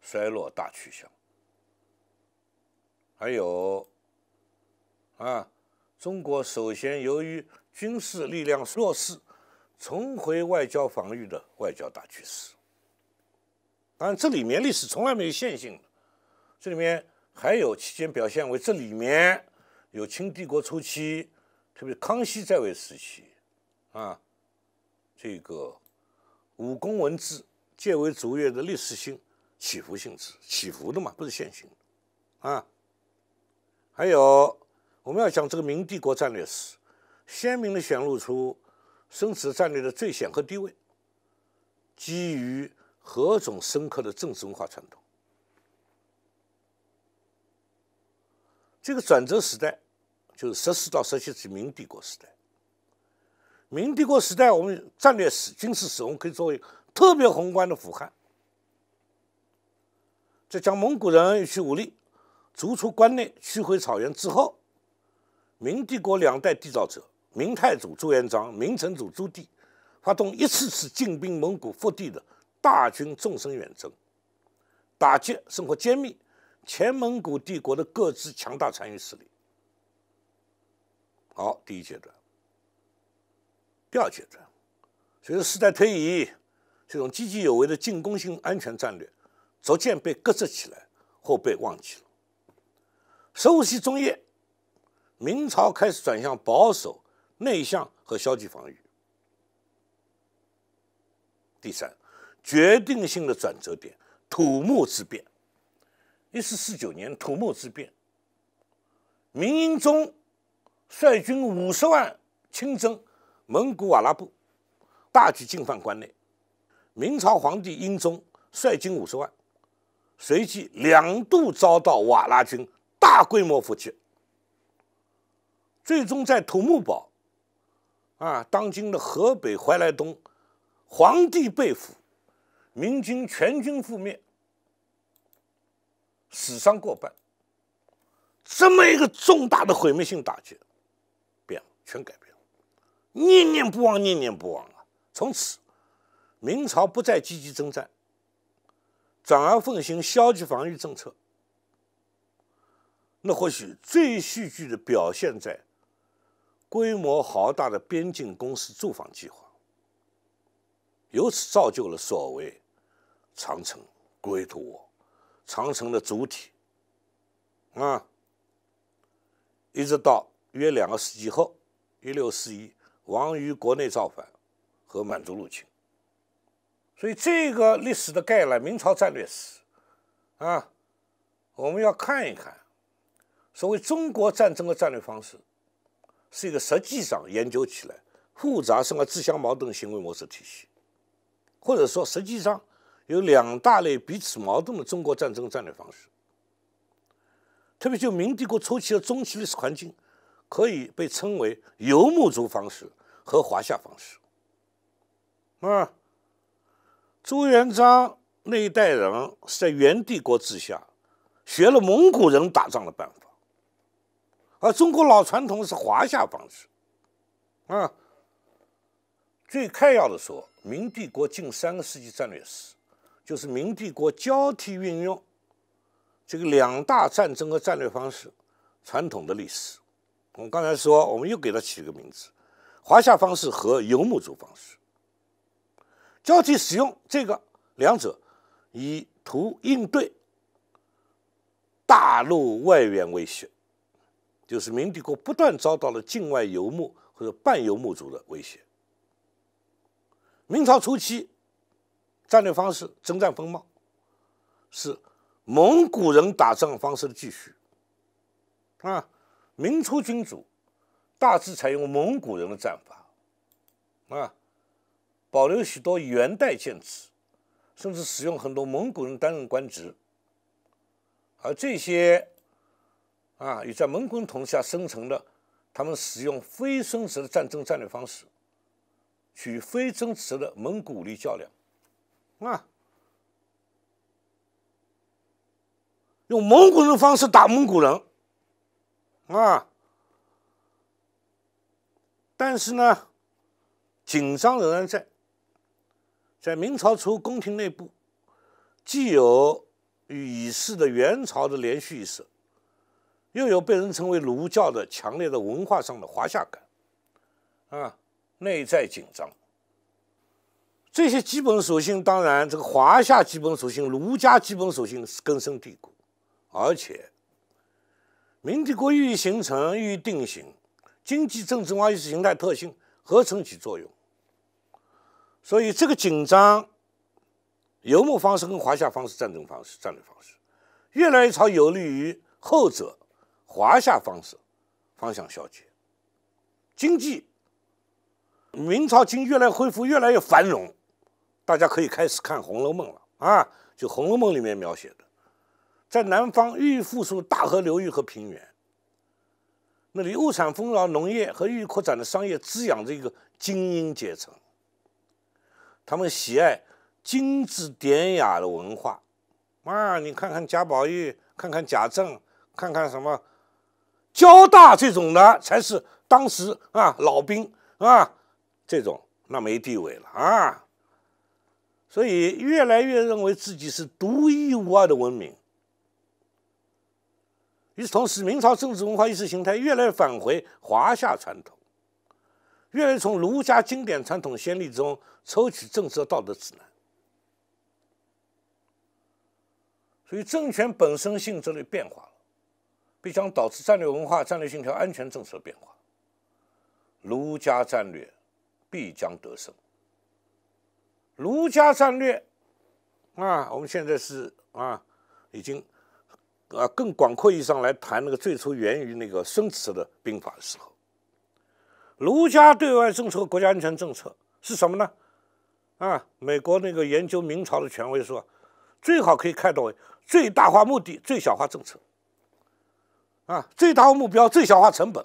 衰落大趋向，还有啊，中国首先由于军事力量弱势，重回外交防御的外交大趋势。当然，这里面历史从来没有线性的，这里面还有期间表现为这里面。有清帝国初期，特别康熙在位时期，啊，这个武功文字皆为卓越的历史性起伏性质，起伏的嘛，不是线性的，啊，还有我们要讲这个明帝国战略史，鲜明的显露出生死战略的最显赫地位，基于何种深刻的政治文化传统？这个转折时代，就是十四到十七世纪明帝国时代。明帝国时代，我们战略史、军事史，我们可以作为特别宏观的俯瞰，在将蒙古人去武力逐出关内、驱回草原之后，明帝国两代缔造者——明太祖朱元璋、明成祖朱棣，发动一次次进兵蒙古腹地的大军纵深远征，打击、生活歼灭。前蒙古帝国的各自强大残余势力。好，第一阶段。第二阶段，随着时代推移，这种积极有为的进攻性安全战略逐渐被搁置起来或被忘记了。十五世纪中叶，明朝开始转向保守、内向和消极防御。第三，决定性的转折点——土木之变。一四四九年，土木之变，明英宗率军五十万亲征蒙古瓦剌部，大举进犯关内。明朝皇帝英宗率军五十万，随即两度遭到瓦剌军大规模伏击，最终在土木堡，啊，当今的河北怀来东，皇帝被俘，明军全军覆灭。死伤过半，这么一个重大的毁灭性打击，变了，全改变了，念念不忘，念念不忘啊！从此，明朝不再积极征战，转而奉行消极防御政策。那或许最戏剧的表现在规模浩大的边境公司驻防计划，由此造就了所谓长城归途。长城的主体，啊，一直到约两个世纪后，一六四一亡于国内造反和满族入侵。所以这个历史的概览，明朝战略史，啊，我们要看一看，所谓中国战争的战略方式，是一个实际上研究起来复杂什么自相矛盾行为模式体系，或者说实际上。有两大类彼此矛盾的中国战争战略方式，特别就明帝国初期和中期历史环境，可以被称为游牧族方式和华夏方式。啊，朱元璋那一代人是在元帝国治下，学了蒙古人打仗的办法，而中国老传统是华夏方式。啊，最开要的说，明帝国近三个世纪战略史。就是明帝国交替运用这个两大战争和战略方式，传统的历史。我们刚才说，我们又给它起了个名字：华夏方式和游牧族方式，交替使用这个两者，以图应对大陆外缘威胁。就是明帝国不断遭到了境外游牧或者半游牧族的威胁。明朝初期。战略方式、征战风貌，是蒙古人打仗方式的继续。啊，明初君主大致采用蒙古人的战法，啊，保留许多元代建制，甚至使用很多蒙古人担任官职。而这些，啊，与在蒙古统治下生成的，他们使用非真实的战争战略方式，与非真实的蒙古力较量。啊！用蒙古人方式打蒙古人，啊！但是呢，紧张仍然在。在明朝初，宫廷内部既有与已逝的元朝的连续意识，又有被人称为儒教的强烈的文化上的华夏感，啊，内在紧张。这些基本属性，当然这个华夏基本属性、儒家基本属性是根深蒂固，而且，明帝国愈形成愈定型，经济、政治、化、意识形态特性何曾起作用？所以这个紧张，游牧方式跟华夏方式、战争方式、战略方式，越来越朝有利于后者，华夏方式方向消解。经济，明朝经越来恢复，越来越繁荣。大家可以开始看《红楼梦》了啊！就《红楼梦》里面描写的，在南方郁郁富庶的大河流域和平原，那里物产丰饶，农业和郁郁扩展的商业滋养着一个精英阶层。他们喜爱精致典雅的文化啊！你看看贾宝玉，看看贾政，看看什么交大这种的，才是当时啊老兵啊这种那没地位了啊！所以，越来越认为自己是独一无二的文明。与此同时，明朝政治文化意识形态越来越返回华夏传统，越来越从儒家经典传统先例中抽取政治道德指南。所以，政权本身性质的变化了，必将导致战略文化、战略信条、安全政策变化。儒家战略必将得胜。儒家战略，啊，我们现在是啊，已经啊，更广阔意义上来谈那个最初源于那个孙子的兵法的时候，儒家对外政策和国家安全政策是什么呢？啊，美国那个研究明朝的权威说，最好可以看到最大化目的最小化政策，啊，最大化目标最小化成本，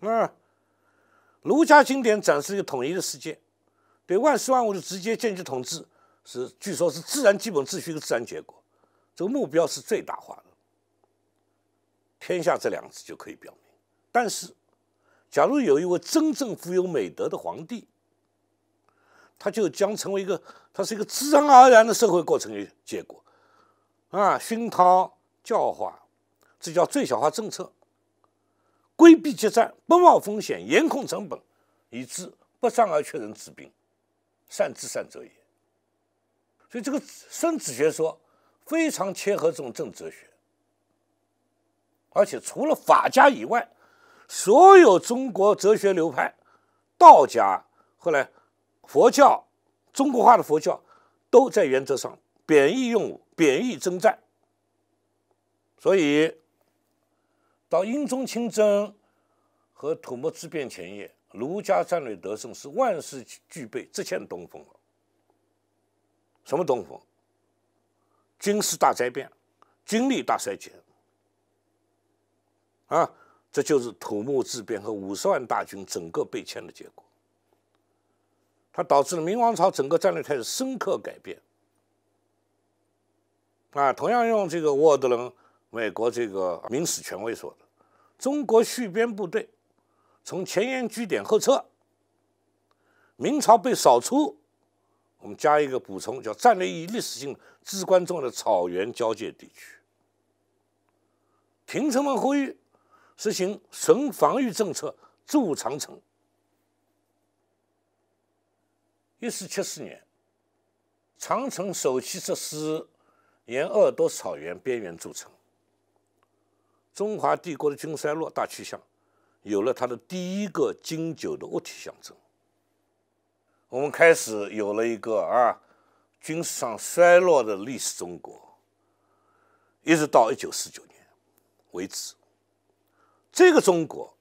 啊，儒家经典展示一个统一的世界。对万事万物的直接间接统治，是据说是自然基本秩序的自然结果。这个目标是最大化的，天下这两个字就可以表明。但是，假如有一位真正富有美德的皇帝，他就将成为一个，他是一个自然而然的社会过程与结果。啊，熏陶教化，这叫最小化政策，规避结战，不冒风险，严控成本，以致不战而却人治病。善治善者也，所以这个孙子学说非常切合这种政哲学，而且除了法家以外，所有中国哲学流派，道家后来佛教中国化的佛教都在原则上贬义用武，贬义征战，所以到英宗亲征和土木之变前夜。儒家战略得胜是万事俱备，只欠东风了。什么东风？军事大灾变，军力大衰竭。啊，这就是土木之变和五十万大军整个被迁的结果。它导致了明王朝整个战略开始深刻改变。啊，同样用这个沃德伦美国这个明史权威说的，中国续编部队。从前沿据点后撤，明朝被扫出。我们加一个补充，叫战略意义、历史性至关重要的草原交界地区。廷臣们呼吁实行纯防御政策，筑长城。一四七四年，长城首期设施沿鄂多草原边缘筑成。中华帝国的军衰落大趋向。有了它的第一个经久的物体象征，我们开始有了一个啊军事上衰落的历史中国，一直到一九四九年为止。这个中国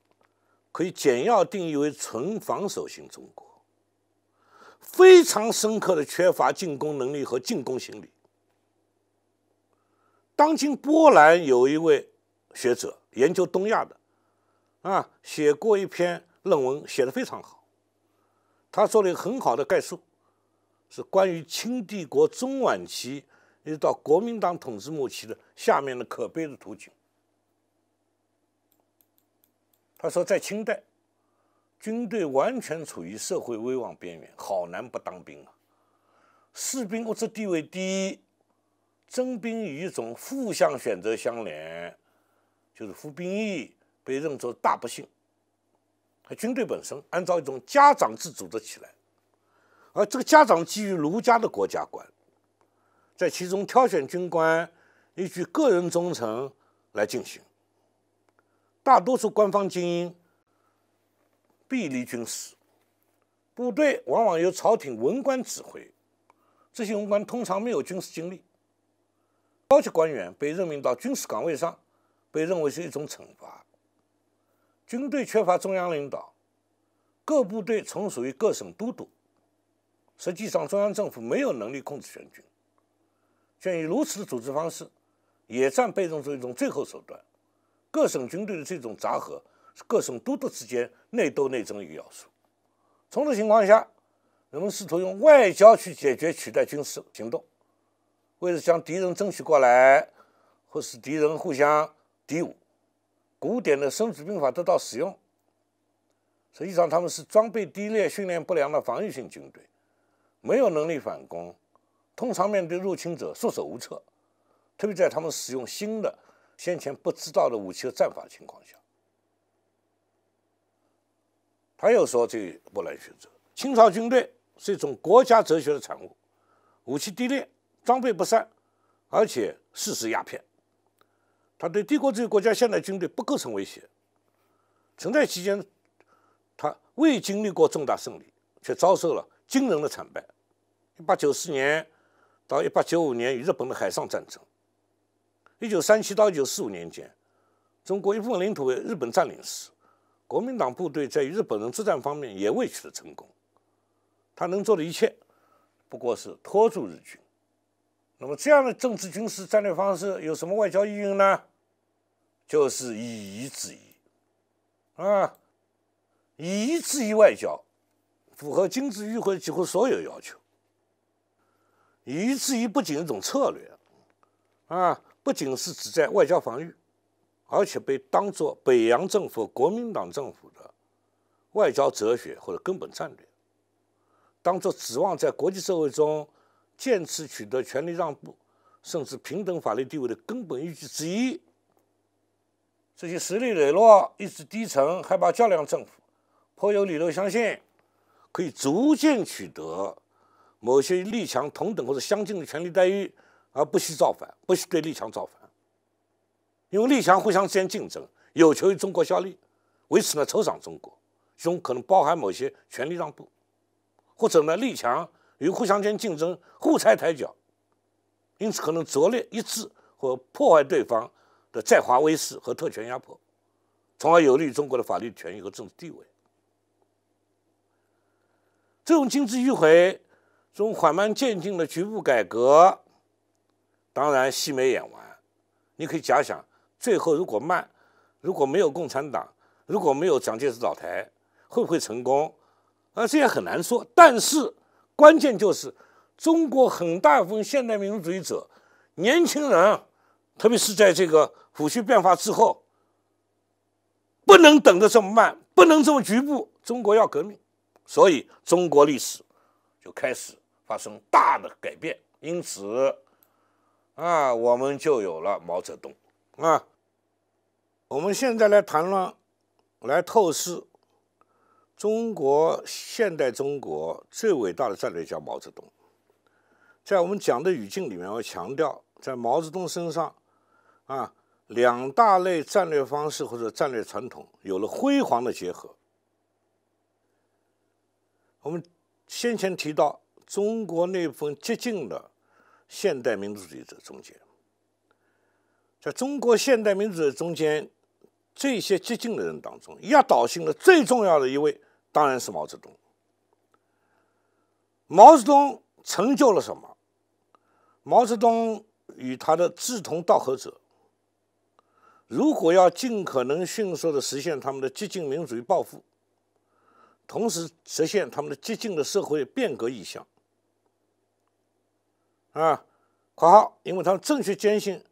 可以简要定义为纯防守型中国，非常深刻的缺乏进攻能力和进攻心理。当今波兰有一位学者研究东亚的。啊，写过一篇论文，写的非常好。他做了一个很好的概述，是关于清帝国中晚期一直到国民党统治末期的下面的可悲的图景。他说，在清代，军队完全处于社会威望边缘，好男不当兵啊。士兵物质地位低，征兵与一种负向选择相连，就是服兵役。被认作大不幸。军队本身按照一种家长制组织起来，而这个家长基于儒家的国家观，在其中挑选军官，依据个人忠诚来进行。大多数官方精英避离军事，部队往往由朝廷文官指挥，这些文官通常没有军事经历。高级官员被任命到军事岗位上，被认为是一种惩罚。军队缺乏中央领导，各部队从属于各省都督，实际上中央政府没有能力控制全军。鉴于如此的组织方式，野战被动作一种最后手段。各省军队的这种杂合，各省都督之间内斗、内争一要素。从此情况下，人们试图用外交去解决，取代军事行动，为了将敌人争取过来，或是敌人互相敌我。古典的《孙子兵法》得到使用，实际上他们是装备低劣、训练不良的防御性军队，没有能力反攻，通常面对入侵者束手无策，特别在他们使用新的、先前不知道的武器和战法的情况下。他又说：“这波兰学者，清朝军队是一种国家哲学的产物，武器低劣，装备不善，而且事事鸦片。”他对帝国主义国家现代军队不构成威胁，存在期间，他未经历过重大胜利，却遭受了惊人的惨败。1894年到1895年与日本的海上战争，1937到1945年间，中国一部分领土为日本占领时，国民党部队在与日本人作战方面也未取得成功。他能做的一切不过是拖住日军。那么，这样的政治军事战略方式有什么外交意义呢？就是以夷制夷，啊，以夷制夷外交符合金济与会几乎所有要求。以夷制夷不仅是一种策略，啊，不仅是指在外交防御，而且被当作北洋政府、国民党政府的外交哲学或者根本战略，当作指望在国际社会中。坚持取得权利让步，甚至平等法律地位的根本依据之一。这些实力羸弱、意志低层、害怕较量的政府，颇有理由相信，可以逐渐取得某些立强同等或者相近的权利待遇，而不惜造反，不惜对立强造反。因为立强互相之间竞争，有求于中国效力，为此呢酬赏中国，中可能包含某些权利让步，或者呢立强。与互相间竞争、互拆抬脚，因此可能拙劣一致或破坏对方的在华威势和特权压迫，从而有利于中国的法律权益和政治地位。这种精致迂回、这种缓慢渐进的局部改革，当然戏没演完。你可以假想，最后如果慢，如果没有共产党，如果没有蒋介石倒台，会不会成功？啊，这也很难说。但是，关键就是，中国很大部分现代民族主义者、年轻人，特别是在这个戊戌变法之后，不能等的这么慢，不能这么局部。中国要革命，所以中国历史就开始发生大的改变。因此，啊，我们就有了毛泽东。啊，我们现在来谈论，来透视。中国现代中国最伟大的战略家毛泽东，在我们讲的语境里面，我强调，在毛泽东身上，啊，两大类战略方式或者战略传统有了辉煌的结合。我们先前提到中国那份激进的现代民主主义者中间，在中国现代民主者中间，这些激进的人当中，压倒性的最重要的一位。当然是毛泽东。毛泽东成就了什么？毛泽东与他的志同道合者，如果要尽可能迅速的实现他们的激进民主与暴富，同时实现他们的激进的社会变革意向，啊，括号，因为他们正确坚信，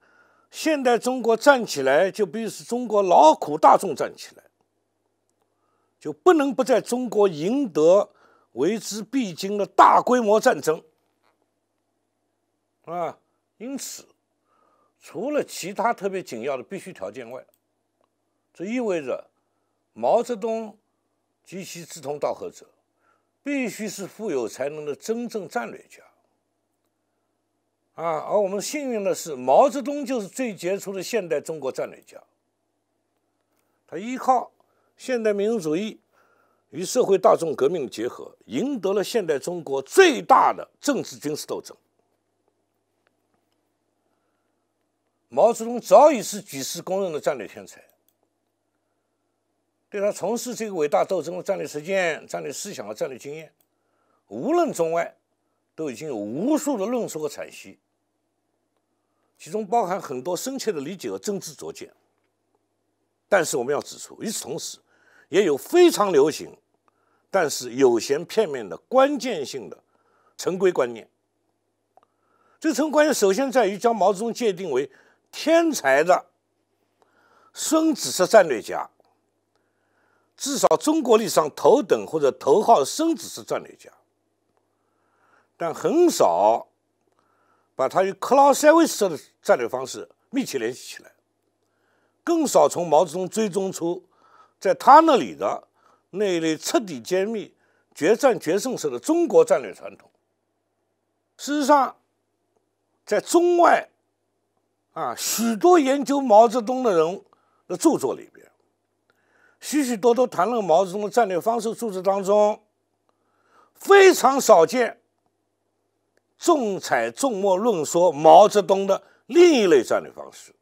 现代中国站起来就必须是中国劳苦大众站起来。就不能不在中国赢得为之必经的大规模战争，啊，因此，除了其他特别紧要的必须条件外，这意味着毛泽东及其志同道合者必须是富有才能的真正战略家，啊，而我们幸运的是，毛泽东就是最杰出的现代中国战略家，他依靠。现代民族主义与社会大众革命结合，赢得了现代中国最大的政治军事斗争。毛泽东早已是举世公认的战略天才，对他从事这个伟大斗争的战略实践、战略思想和战略经验，无论中外，都已经有无数的论述和阐析，其中包含很多深切的理解和真知灼见。但是我们要指出，与此同时，也有非常流行，但是有嫌片面的关键性的陈规观念。这层观念首先在于将毛泽东界定为天才的孙子式战略家，至少中国历史上头等或者头号孙子式战略家。但很少把他与克劳塞维斯的战略方式密切联系起来。更少从毛泽东追踪出，在他那里的那一类彻底揭秘决战决胜时的中国战略传统。事实上，在中外啊许多研究毛泽东的人的著作里边，许许多多谈论毛泽东的战略方式著作当中，非常少见重彩重墨论说毛泽东的另一类战略方式。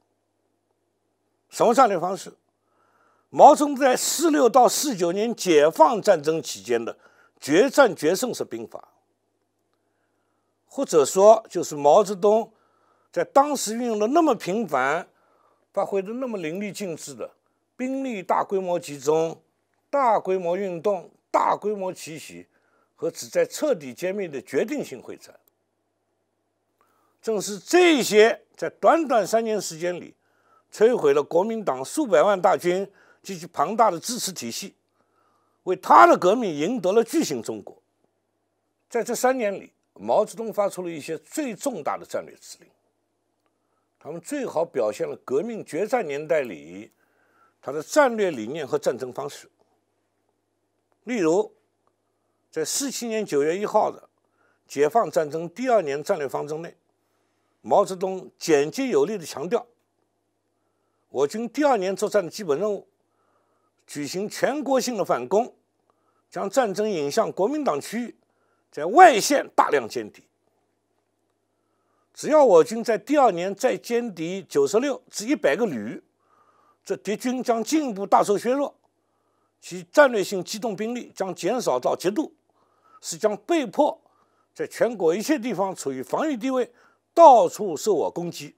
什么战略方式？毛泽东在四六到四九年解放战争期间的决战决胜式兵法，或者说就是毛泽东在当时运用的那么频繁、发挥的那么淋漓尽致的兵力大规模集中、大规模运动、大规模奇袭和旨在彻底歼灭的决定性会战，正是这些在短短三年时间里。摧毁了国民党数百万大军及其庞大的支持体系，为他的革命赢得了巨型中国。在这三年里，毛泽东发出了一些最重大的战略指令。他们最好表现了革命决战年代里他的战略理念和战争方式。例如，在四七年九月一号的解放战争第二年战略方针内，毛泽东简洁有力地强调。我军第二年作战的基本任务，举行全国性的反攻，将战争引向国民党区域，在外线大量歼敌。只要我军在第二年再歼敌九十六至一百个旅，这敌军将进一步大受削弱，其战略性机动兵力将减少到极度，是将被迫在全国一切地方处于防御地位，到处受我攻击。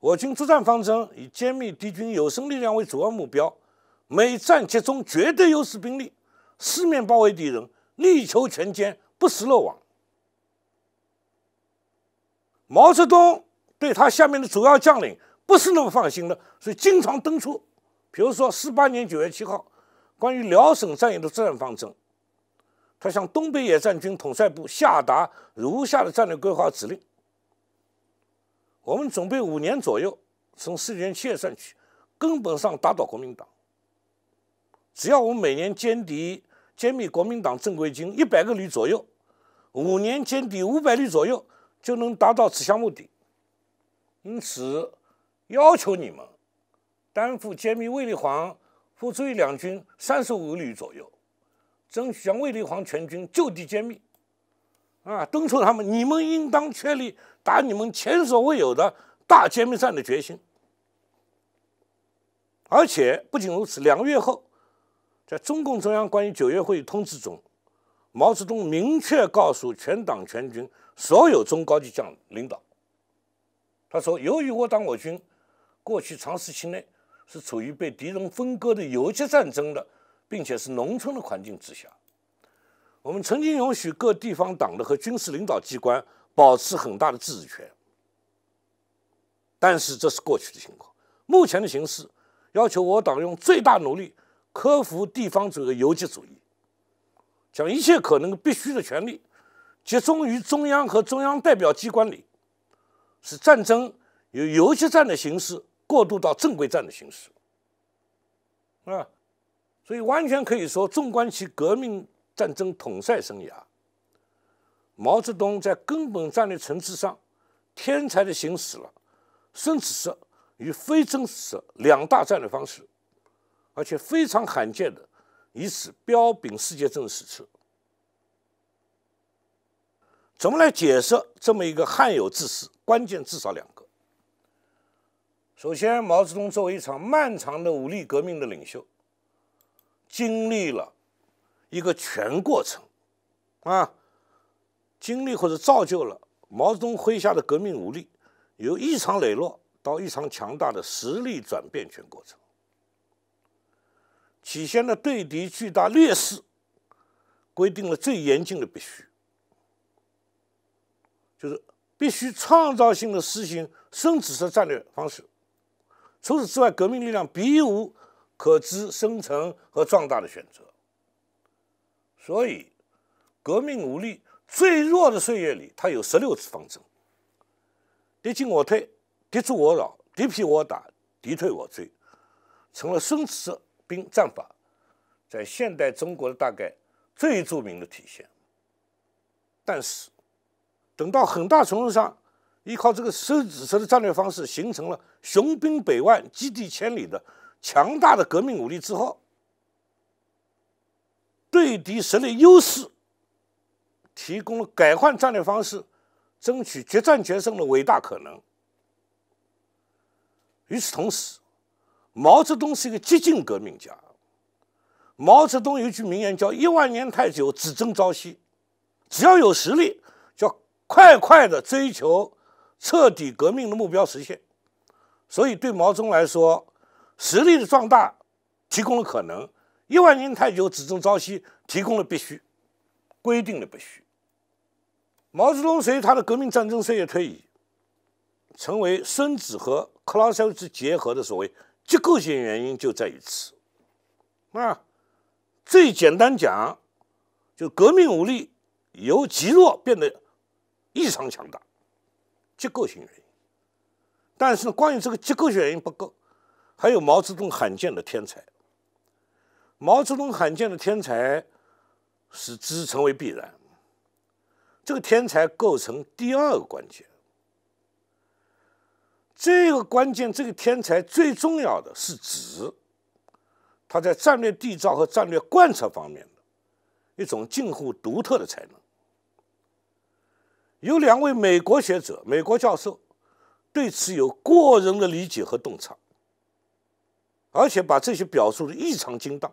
我军作战方针以歼灭敌军有生力量为主要目标，每战集中绝对优势兵力，四面包围敌人，力求全歼，不时漏网。毛泽东对他下面的主要将领不是那么放心的，所以经常登出，比如说，四八年九月七号，关于辽沈战役的作战方针，他向东北野战军统帅部下达如下的战略规划指令。我们准备五年左右，从四年七月算起，根本上打倒国民党。只要我们每年歼敌、歼灭国民党正规军一百个旅左右，五年歼敌五百旅左右，就能达到此项目的。因此，要求你们担负歼灭卫立煌、傅作义两军三十五旅左右，争取将卫立煌全军就地歼灭。啊！敦促他们，你们应当确立打你们前所未有的大歼灭战的决心。而且不仅如此，两个月后，在中共中央关于九月会议通知中，毛泽东明确告诉全党全军所有中高级将领导，他说：“由于我党我军过去长时期内是处于被敌人分割的游击战争的，并且是农村的环境之下。”我们曾经允许各地方党的和军事领导机关保持很大的自治权，但是这是过去的情况。目前的形势要求我党用最大努力克服地方主义的游击主义，将一切可能必须的权利集中于中央和中央代表机关里，使战争由游击战的形式过渡到正规战的形式。啊，所以完全可以说，纵观其革命。战争统帅生涯，毛泽东在根本战略层次上，天才的行使了真实色与非正实色两大战略方式，而且非常罕见的以此标炳世界政治史册。怎么来解释这么一个罕有之事？关键至少两个。首先，毛泽东作为一场漫长的武力革命的领袖，经历了。一个全过程，啊，经历或者造就了毛泽东麾下的革命武力由异常羸弱到异常强大的实力转变全过程，体现了对敌巨大劣势，规定了最严峻的必须，就是必须创造性的实行深紫色战略方式，除此之外，革命力量别无可知生存和壮大的选择。所以，革命武力最弱的岁月里，它有十六次方针：敌进我退，敌驻我扰，敌疲我打，敌退我追，成了孙子兵战法在现代中国的大概最著名的体现。但是，等到很大程度上依靠这个孙子的战略方式，形成了雄兵百万、基地千里的强大的革命武力之后。对敌实力优势提供了改换战略方式、争取决战决胜的伟大可能。与此同时，毛泽东是一个激进革命家。毛泽东有句名言叫“一万年太久，只争朝夕”，只要有实力，就要快快的追求彻底革命的目标实现。所以，对毛泽东来说，实力的壮大提供了可能。一万年太久，只争朝夕，提供了必须，规定了必须。毛泽东随他的革命战争岁月推移，成为孙子和克劳塞维茨结合的所谓结构性原因，就在于此。那最简单讲，就革命武力由极弱变得异常强大，结构性原因。但是关于这个结构性原因不够，还有毛泽东罕见的天才。毛泽东罕见的天才，使之成为必然。这个天才构成第二个关键。这个关键，这个天才最重要的是指他在战略缔造和战略贯彻方面的一种近乎独特的才能。有两位美国学者、美国教授对此有过人的理解和洞察，而且把这些表述的异常精当。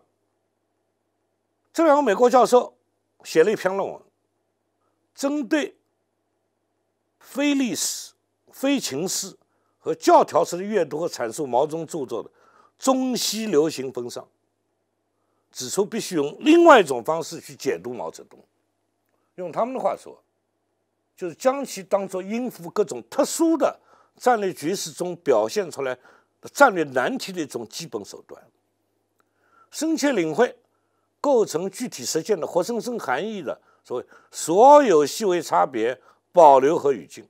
这两个美国教授写了一篇论文，针对非历史、非情势和教条式的阅读和阐述毛泽东著作的中西流行风尚，指出必须用另外一种方式去解读毛泽东。用他们的话说，就是将其当作应付各种特殊的战略局势中表现出来的战略难题的一种基本手段，深切领会。构成具体实践的活生生含义的所谓所有细微差别、保留和语境。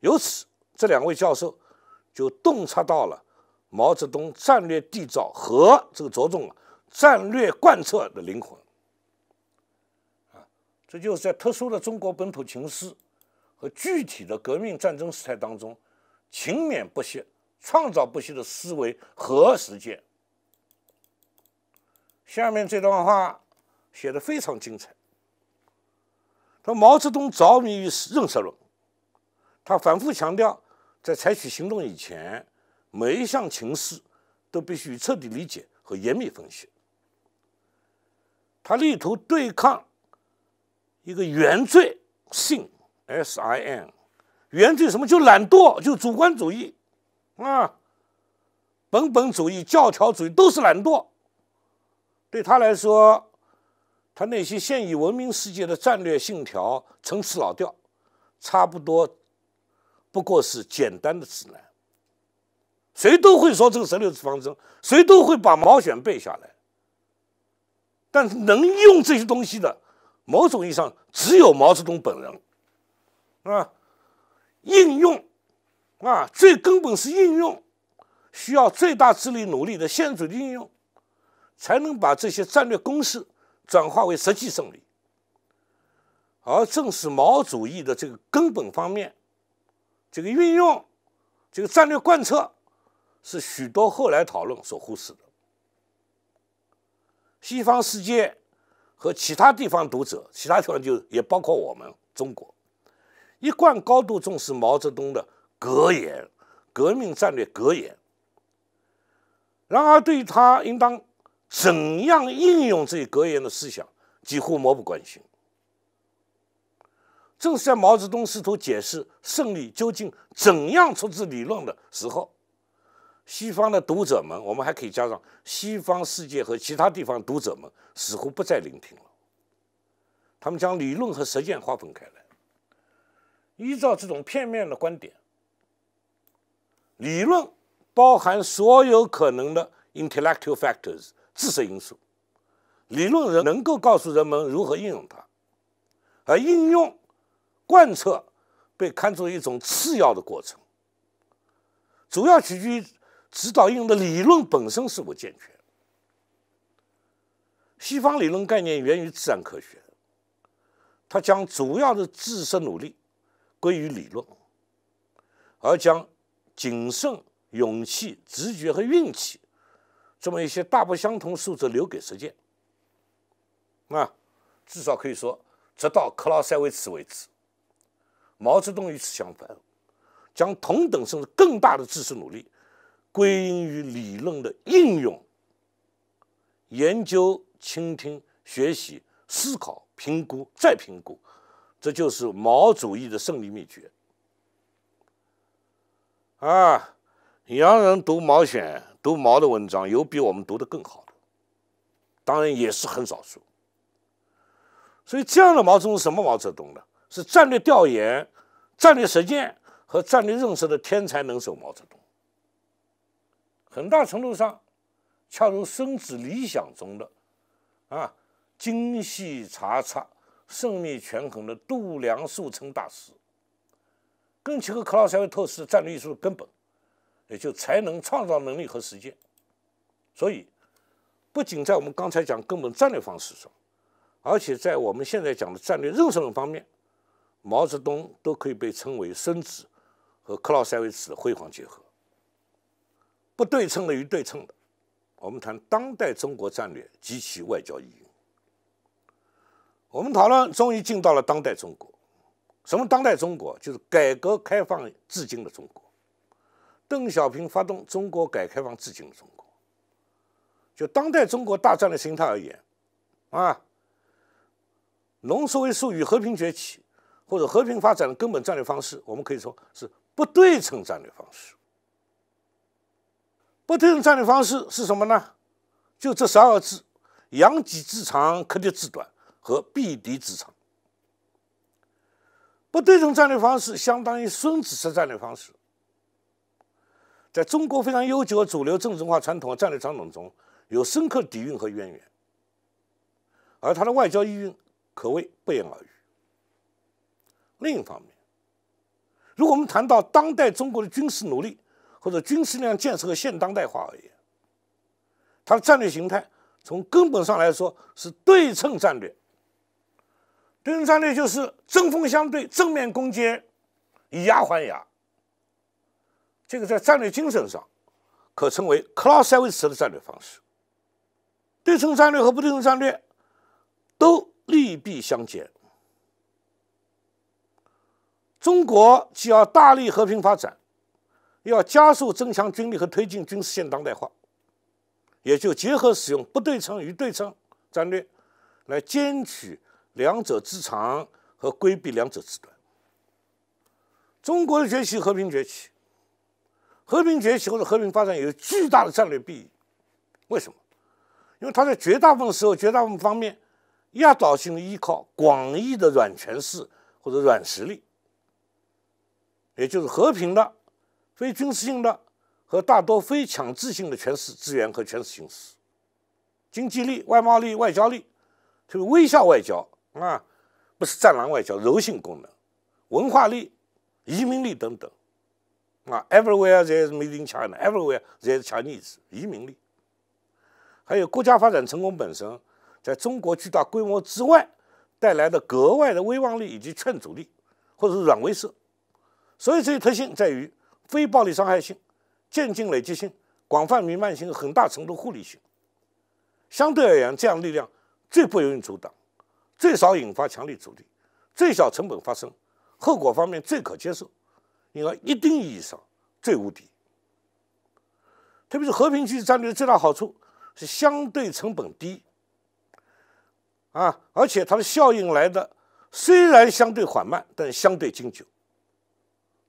由此，这两位教授就洞察到了毛泽东战略缔造和这个着重了战略贯彻的灵魂。啊，这就是在特殊的中国本土情势和具体的革命战争时代当中，勤勉不懈、创造不息的思维和实践。下面这段话写的非常精彩。说毛泽东着迷于认识论，他反复强调，在采取行动以前，每一项情势都必须彻底理解和严密分析。他力图对抗一个原罪性 sin，原罪什么？就懒惰，就主观主义，啊，本本主义、教条主义都是懒惰。对他来说，他那些现已闻名世界的战略信条、陈词老调，差不多不过是简单的指南。谁都会说这个十六字方针，谁都会把毛选背下来。但是能用这些东西的，某种意义上只有毛泽东本人，啊，应用，啊，最根本是应用，需要最大智力努力的现主义应用。才能把这些战略公式转化为实际胜利。而正是毛主义的这个根本方面，这个运用，这个战略贯彻，是许多后来讨论所忽视的。西方世界和其他地方读者，其他地方就也包括我们中国，一贯高度重视毛泽东的格言、革命战略格言。然而，对于他应当。怎样应用这一格言的思想，几乎漠不关心。正是在毛泽东试图解释胜利究竟怎样出自理论的时候，西方的读者们，我们还可以加上西方世界和其他地方读者们，似乎不再聆听了。他们将理论和实践划分开来。依照这种片面的观点，理论包含所有可能的 intellectual factors。知识因素，理论人能够告诉人们如何应用它，而应用贯彻被看作一种次要的过程。主要取决于指导应用的理论本身是否健全。西方理论概念源于自然科学，它将主要的自身努力归于理论，而将谨慎、勇气、直觉和运气。这么一些大不相同数字留给实践，啊，至少可以说，直到克劳塞维茨为止，毛泽东与此相反，将同等甚至更大的知识努力归因于理论的应用、研究、倾听、学习、思考、评估、再评估，这就是毛主义的胜利秘诀。啊，洋人读毛选。读毛的文章，有比我们读的更好的，当然也是很少数。所以这样的毛泽东是什么毛泽东呢？是战略调研、战略实践和战略认识的天才能手毛泽东。很大程度上，恰如孙子理想中的啊精细察察、慎密权衡的度量、数称大师，更契合克劳塞维特战略艺术的根本。也就才能创造能力和实践，所以不仅在我们刚才讲根本战略方式上，而且在我们现在讲的战略认识论方面，毛泽东都可以被称为孙子和克劳塞维茨的辉煌结合。不对称的与对称的，我们谈当代中国战略及其外交意义。我们讨论终于进到了当代中国，什么当代中国？就是改革开放至今的中国。邓小平发动中国改革开放致敬中国，就当代中国大战的形态而言，啊，浓缩为数与和平崛起或者和平发展的根本战略方式，我们可以说是不对称战略方式。不对称战略方式是什么呢？就这二个字：扬己自长，克敌自短和避敌自长。不对称战略方式相当于孙子式战略方式。在中国非常悠久的主流政治文化传统和战略传统中有深刻底蕴和渊源，而他的外交意蕴可谓不言而喻。另一方面，如果我们谈到当代中国的军事努力或者军事力量建设和现当代化而言，它的战略形态从根本上来说是对称战略。对称战略就是针锋相对、正面攻坚、以牙还牙。这个在战略精神上，可称为 cross service 的战略方式。对称战略和不对称战略都利弊相兼。中国既要大力和平发展，要加速增强军力和推进军事现代化，也就结合使用不对称与对称战略，来兼取两者之长和规避两者之短。中国的崛起，和平崛起。和平崛起或者和平发展有巨大的战略意义，为什么？因为它在绝大部分时候、绝大部分方面，压倒性的依靠广义的软权势或者软实力，也就是和平的、非军事性的和大多非强制性的权势资源和权势形式，经济力、外贸力、外交力，就是微笑外交啊，不是战狼外交，柔性功能，文化力、移民力等等。啊，everywhere there 没一定 s m e e in i n c h a v e r y w h e r e there Chinese is 移民力，还有国家发展成功本身，在中国巨大规模之外带来的格外的威望力以及劝阻力，或者是软威慑。所以这些特性在于非暴力伤害性、渐进累积性、广泛弥漫性、很大程度互利性。相对而言，这样力量最不容易阻挡，最少引发强力阻力，最小成本发生，后果方面最可接受。因而，一定意义上最无敌。特别是和平区战略的最大好处是相对成本低，啊，而且它的效应来的虽然相对缓慢，但相对经久。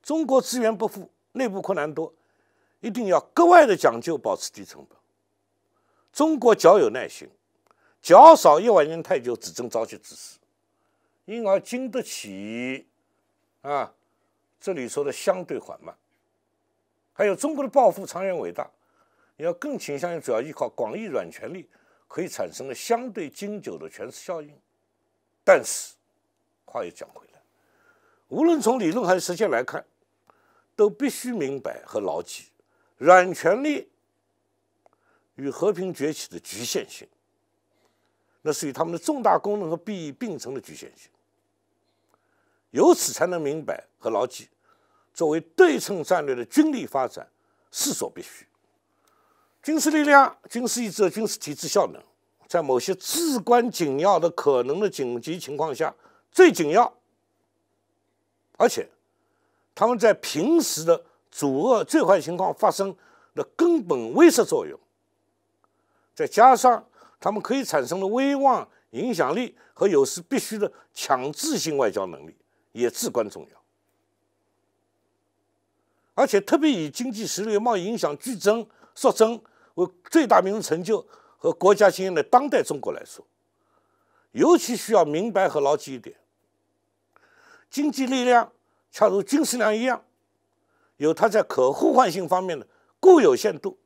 中国资源不富，内部困难多，一定要格外的讲究保持低成本。中国较有耐心，较少一万年太久，只争朝夕之事，因而经得起，啊。这里说的相对缓慢，还有中国的抱负长远伟大，要更倾向于主要依靠广义软权力可以产生的相对经久的权势效应。但是话又讲回来，无论从理论还是实践来看，都必须明白和牢记软权力与和平崛起的局限性。那是与他们的重大功能和利益并存的局限性。由此才能明白和牢记。作为对称战略的军力发展是所必须。军事力量、军事意志、军事体制效能，在某些至关紧要的可能的紧急情况下最紧要，而且他们在平时的阻遏最坏情况发生的根本威慑作用，再加上他们可以产生的威望、影响力和有时必须的强制性外交能力，也至关重要。而且，特别以经济实力、贸易影响剧增、速增为最大民族成就和国家经验的当代中国来说，尤其需要明白和牢记一点：经济力量恰如军事力量一样，有它在可互换性方面的固有限度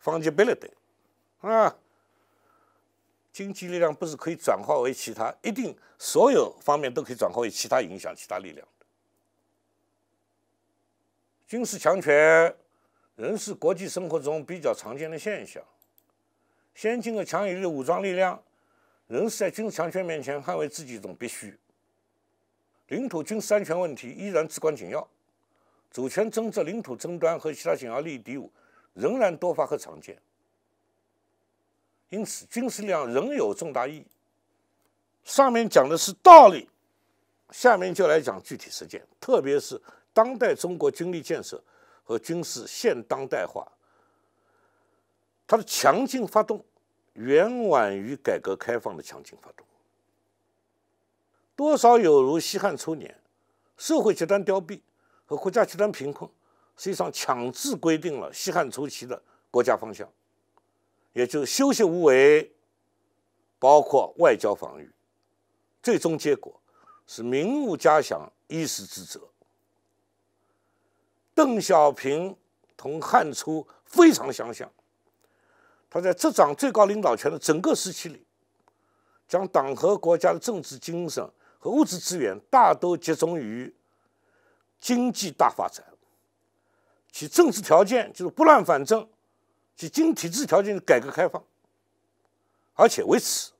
f u n g i b i l i t y 啊，经济力量不是可以转化为其他，一定所有方面都可以转化为其他影响、其他力量。军事强权仍是国际生活中比较常见的现象，先进和强有力的武装力量仍是在军事强权面前捍卫自己一种必须。领土军事安全问题依然至关紧要，主权争执、领土争端和其他紧要利益敌我，仍然多发和常见。因此，军事力量仍有重大意义。上面讲的是道理，下面就来讲具体实践，特别是。当代中国军力建设和军事现当代化，它的强劲发动远晚于改革开放的强劲发动。多少有如西汉初年，社会极端凋敝和国家极端贫困，实际上强制规定了西汉初期的国家方向，也就休息无为，包括外交防御，最终结果是民务加享衣食之责。邓小平同汉初非常相像。他在执掌最高领导权的整个时期里，将党和国家的政治精神和物质资源大都集中于经济大发展。其政治条件就是拨乱反正，其经体制条件是改革开放，而且为此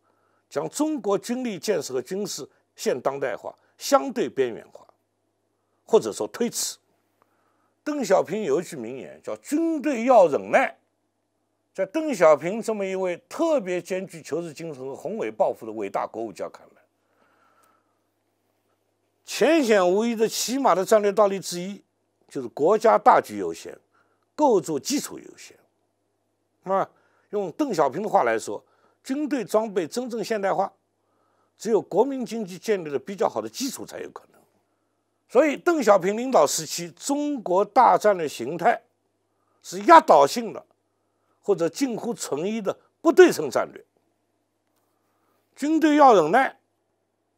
将中国军力建设和军事现当代化相对边缘化，或者说推迟。邓小平有一句名言，叫“军队要忍耐”。在邓小平这么一位特别兼具求是精神和宏伟抱负的伟大国务家看来，显无疑的起码的战略道理之一，就是国家大局优先，构筑基础优先。那用邓小平的话来说，军队装备真正现代化，只有国民经济建立了比较好的基础，才有可能。所以，邓小平领导时期，中国大战略形态是压倒性的，或者近乎成一的不对称战略。军队要忍耐，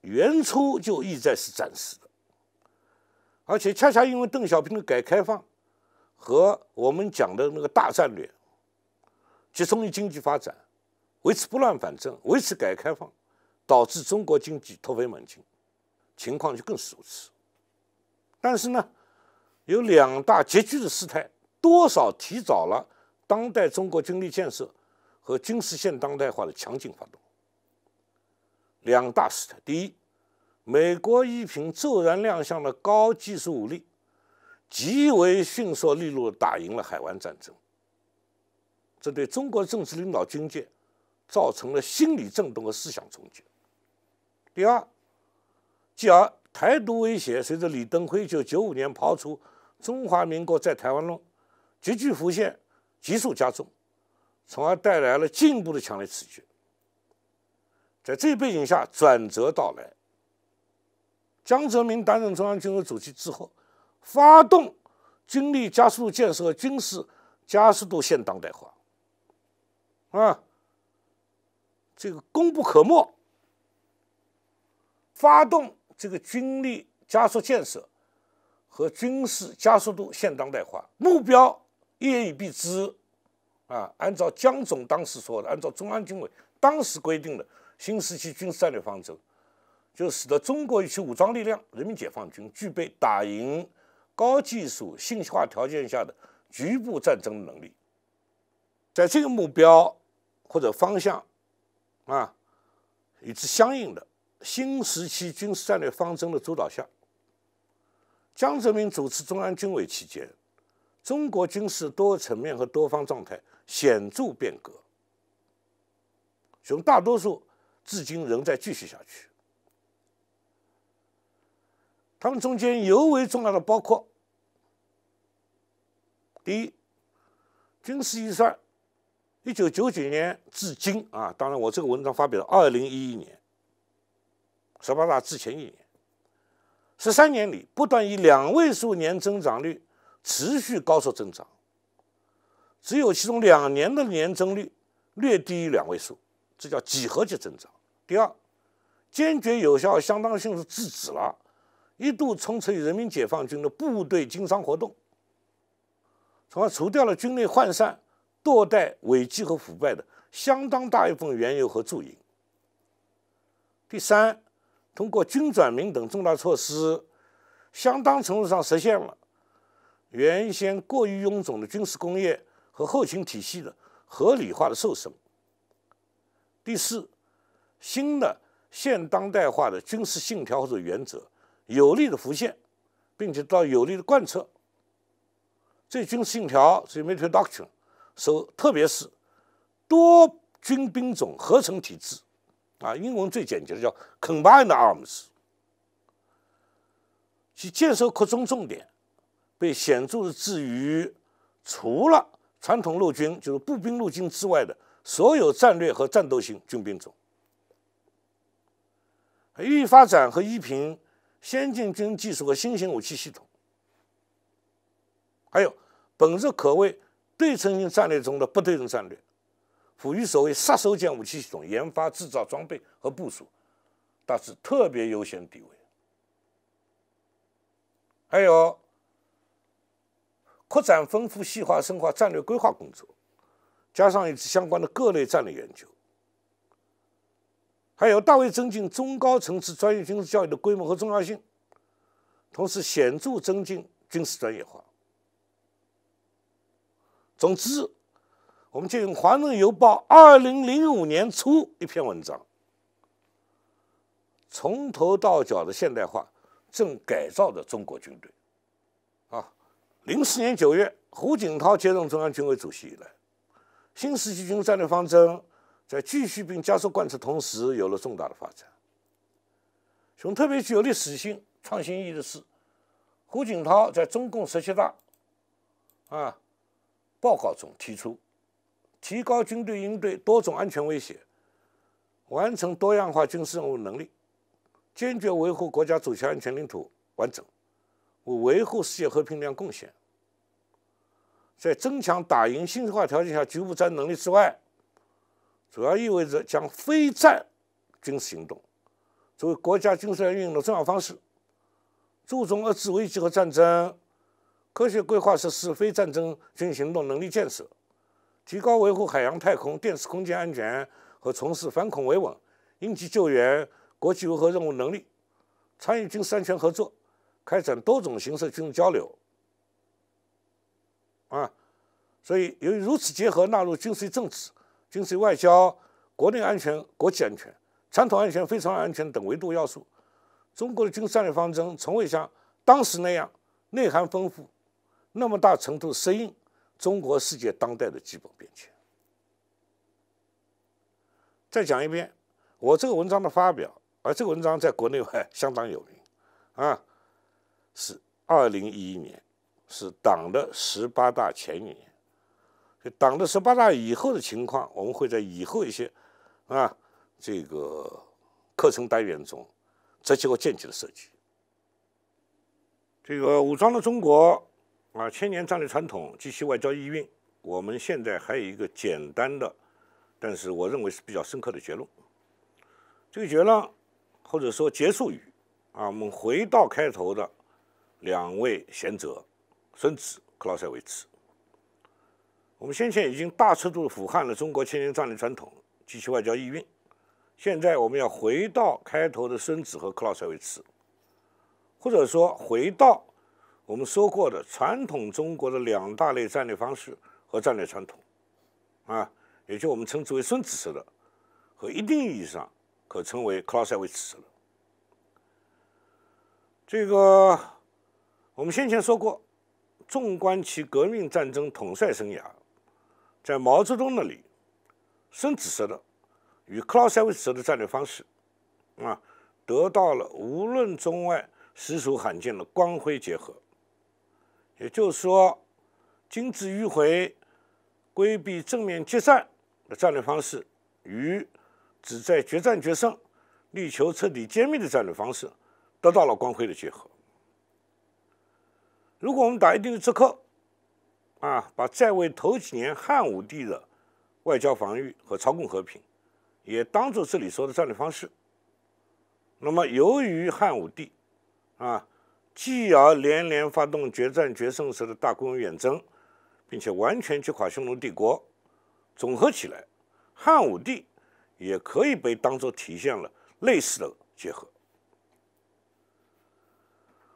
原初就意在是暂时的。而且，恰恰因为邓小平的改革开放和我们讲的那个大战略，集中于经济发展，维持不乱反正，维持改革开放，导致中国经济突飞猛进，情况就更是如此。但是呢，有两大拮据的事态，多少提早了当代中国军力建设和军事现代化的强劲发动。两大事态：第一，美国一凭骤然亮相的高技术武力，极为迅速利落打赢了海湾战争。这对中国政治领导军界造成了心理震动和思想冲击。第二，继而。台独威胁随着李登辉九九五年抛出“中华民国在台湾论”，急剧浮现，急速加重，从而带来了进一步的强烈刺激。在这背景下，转折到来。江泽民担任中央军委主席之后，发动军力加速建设，军事加速度现当代化。啊，这个功不可没。发动。这个军力加速建设和军事加速度现当代化目标一言以蔽之，啊，按照江总当时说的，按照中央军委当时规定的新时期军事战略方针，就使得中国一些武装力量，人民解放军具备打赢高技术信息化条件下的局部战争能力。在这个目标或者方向，啊，与之相应的。新时期军事战略方针的主导下，江泽民主持中央军委期间，中国军事多层面和多方状态显著变革，从大多数至今仍在继续下去。他们中间尤为重要的包括：第一，军事预算，一九九九年至今啊，当然我这个文章发表了二零一一年。十八大之前一年，十三年里不断以两位数年增长率持续高速增长，只有其中两年的年增率略低于两位数，这叫几何级增长。第二，坚决有效、相当迅速制止了，一度充斥于人民解放军的部队经商活动，从而除掉了军内涣散、堕怠、违纪和腐败的相当大一部分缘由和助因。第三。通过军转民等重大措施，相当程度上实现了原先过于臃肿的军事工业和后勤体系的合理化的瘦身。第四，新的现当代化的军事信条或者原则有力的浮现，并且到有力的贯彻。这军事信条，是 m i n t r o doctrine，首特别是多军兵种合成体制。啊，英文最简洁的叫 Combined Arms，其建设扩充重点被显著的置于除了传统陆军，就是步兵陆军之外的所有战略和战斗型军兵种，一发展和一平先进军技术和新型武器系统，还有本质可谓对称性战略中的不对称战略。赋予所谓“杀手锏”武器系统研发、制造、装备和部署，大是特别优先地位。还有，扩展、丰富、细化、深化战略规划工作，加上一次相关的各类战略研究。还有，大为增进中高层次专业军事教育的规模和重要性，同时显著增进军事专业化。总之。我们就用《华盛顿邮报》二零零五年初一篇文章，从头到脚的现代化正改造着中国军队。啊，零四年九月，胡锦涛接任中央军委主席以来，新时期军战略方针在继续并加速贯彻同时，有了重大的发展。从特别具有历史性、创新意义的是，胡锦涛在中共十七大，啊，报告中提出。提高军队应对多种安全威胁、完成多样化军事任务能力，坚决维护国家主权、安全、领土完整，为维护世界和平量贡献。在增强打赢信息化条件下局部战能力之外，主要意味着将非战军事行动作为国家军事运用的重要方式，注重遏制危机和战争，科学规划实施非战争军事行动能力建设。提高维护海洋、太空、电磁空间安全和从事反恐维稳、应急救援、国际维和任务能力，参与军三权合作，开展多种形式军事交流。啊，所以由于如此结合纳入军事政治、军事外交、国内安全、国际安全、传统安全、非常安全等维度要素，中国的军战略方针从未像当时那样内涵丰富，那么大程度适应。中国世界当代的基本变迁。再讲一遍，我这个文章的发表，而这个文章在国内外相当有名，啊，是二零一一年，是党的十八大前一年。党的十八大以后的情况，我们会在以后一些啊这个课程单元中择机或间接的设计。这个武装的中国。啊，千年战略传统及其外交意蕴，我们现在还有一个简单的，但是我认为是比较深刻的结论。这个结论或者说结束语啊，我们回到开头的两位贤者，孙子克劳塞维茨。我们先前已经大尺度的俯瞰了中国千年战略传统及其外交意蕴，现在我们要回到开头的孙子和克劳塞维茨，或者说回到。我们说过的传统中国的两大类战略方式和战略传统，啊，也就我们称之为孙子式的和一定意义上可称为克劳塞维茨式的。这个我们先前说过，纵观其革命战争统帅生涯，在毛泽东那里，孙子式的与克劳塞维茨的战略方式，啊，得到了无论中外实属罕见的光辉结合。也就是说，精致迂回、规避正面决战的战略方式，与旨在决战决胜、力求彻底歼灭的战略方式，得到了光辉的结合。如果我们打一定的折扣，啊，把在位头几年汉武帝的外交防御和朝贡和平，也当做这里说的战略方式，那么由于汉武帝，啊。继而连连发动决战决胜时的大规模远征，并且完全击垮匈奴帝国。总合起来，汉武帝也可以被当作体现了类似的结合。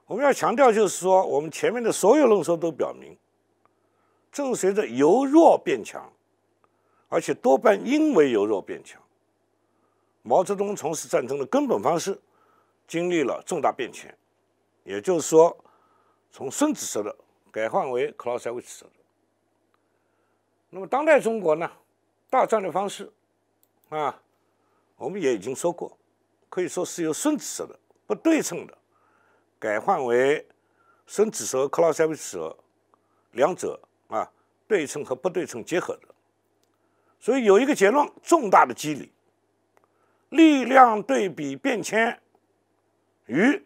我们要强调就是说，我们前面的所有论述都表明，正随着由弱变强，而且多半因为由弱变强，毛泽东从事战争的根本方式经历了重大变迁。也就是说，从孙子色的改换为克劳塞维茨式的。那么当代中国呢，大战略方式啊，我们也已经说过，可以说是由孙子色的不对称的改换为孙子色和克劳塞维茨式两者啊对称和不对称结合的。所以有一个结论重大的机理，力量对比变迁与。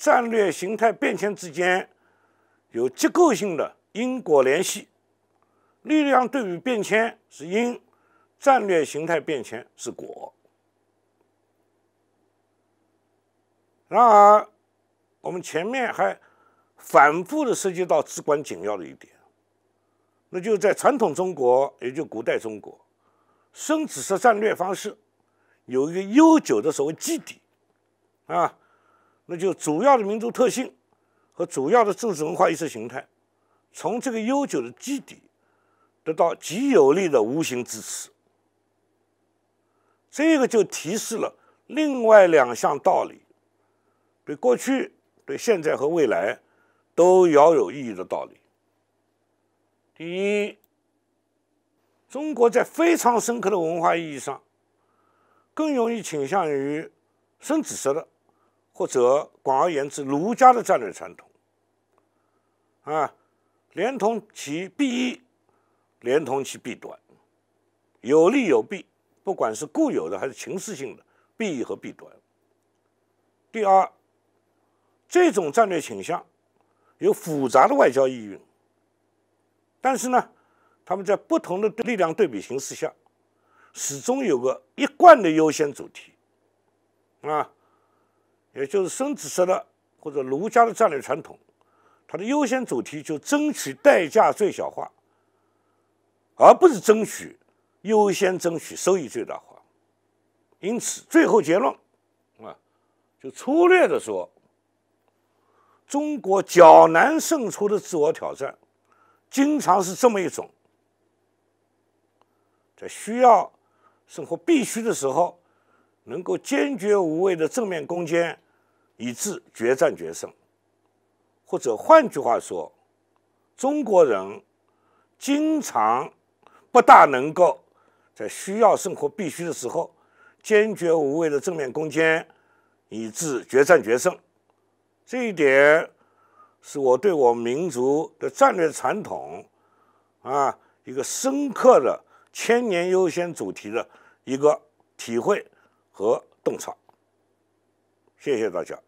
战略形态变迁之间有结构性的因果联系，力量对比变迁是因，战略形态变迁是果。然而，我们前面还反复的涉及到至关紧要的一点，那就在传统中国，也就古代中国，孙子式战略方式有一个悠久的所谓基底，啊。那就主要的民族特性，和主要的政治文化意识形态，从这个悠久的基底得到极有力的无形支持。这个就提示了另外两项道理，对过去、对现在和未来都饶有意义的道理。第一，中国在非常深刻的文化意义上，更容易倾向于深紫色的。或者广而言之，儒家的战略传统，啊，连同其弊，连同其弊端，有利有弊，不管是固有的还是情势性的弊和弊端。第二，这种战略倾向有复杂的外交意蕴，但是呢，他们在不同的力量对比形势下，始终有个一贯的优先主题，啊。也就是孙子说的或者儒家的战略传统，它的优先主题就争取代价最小化，而不是争取优先争取收益最大化。因此，最后结论啊，就粗略地说，中国较难胜出的自我挑战，经常是这么一种，在需要生活必须的时候。能够坚决无畏的正面攻坚，以致决战决胜；或者换句话说，中国人经常不大能够在需要生活必须的时候，坚决无畏的正面攻坚，以致决战决胜。这一点是我对我民族的战略传统啊一个深刻的千年优先主题的一个体会。和洞察，谢谢大家。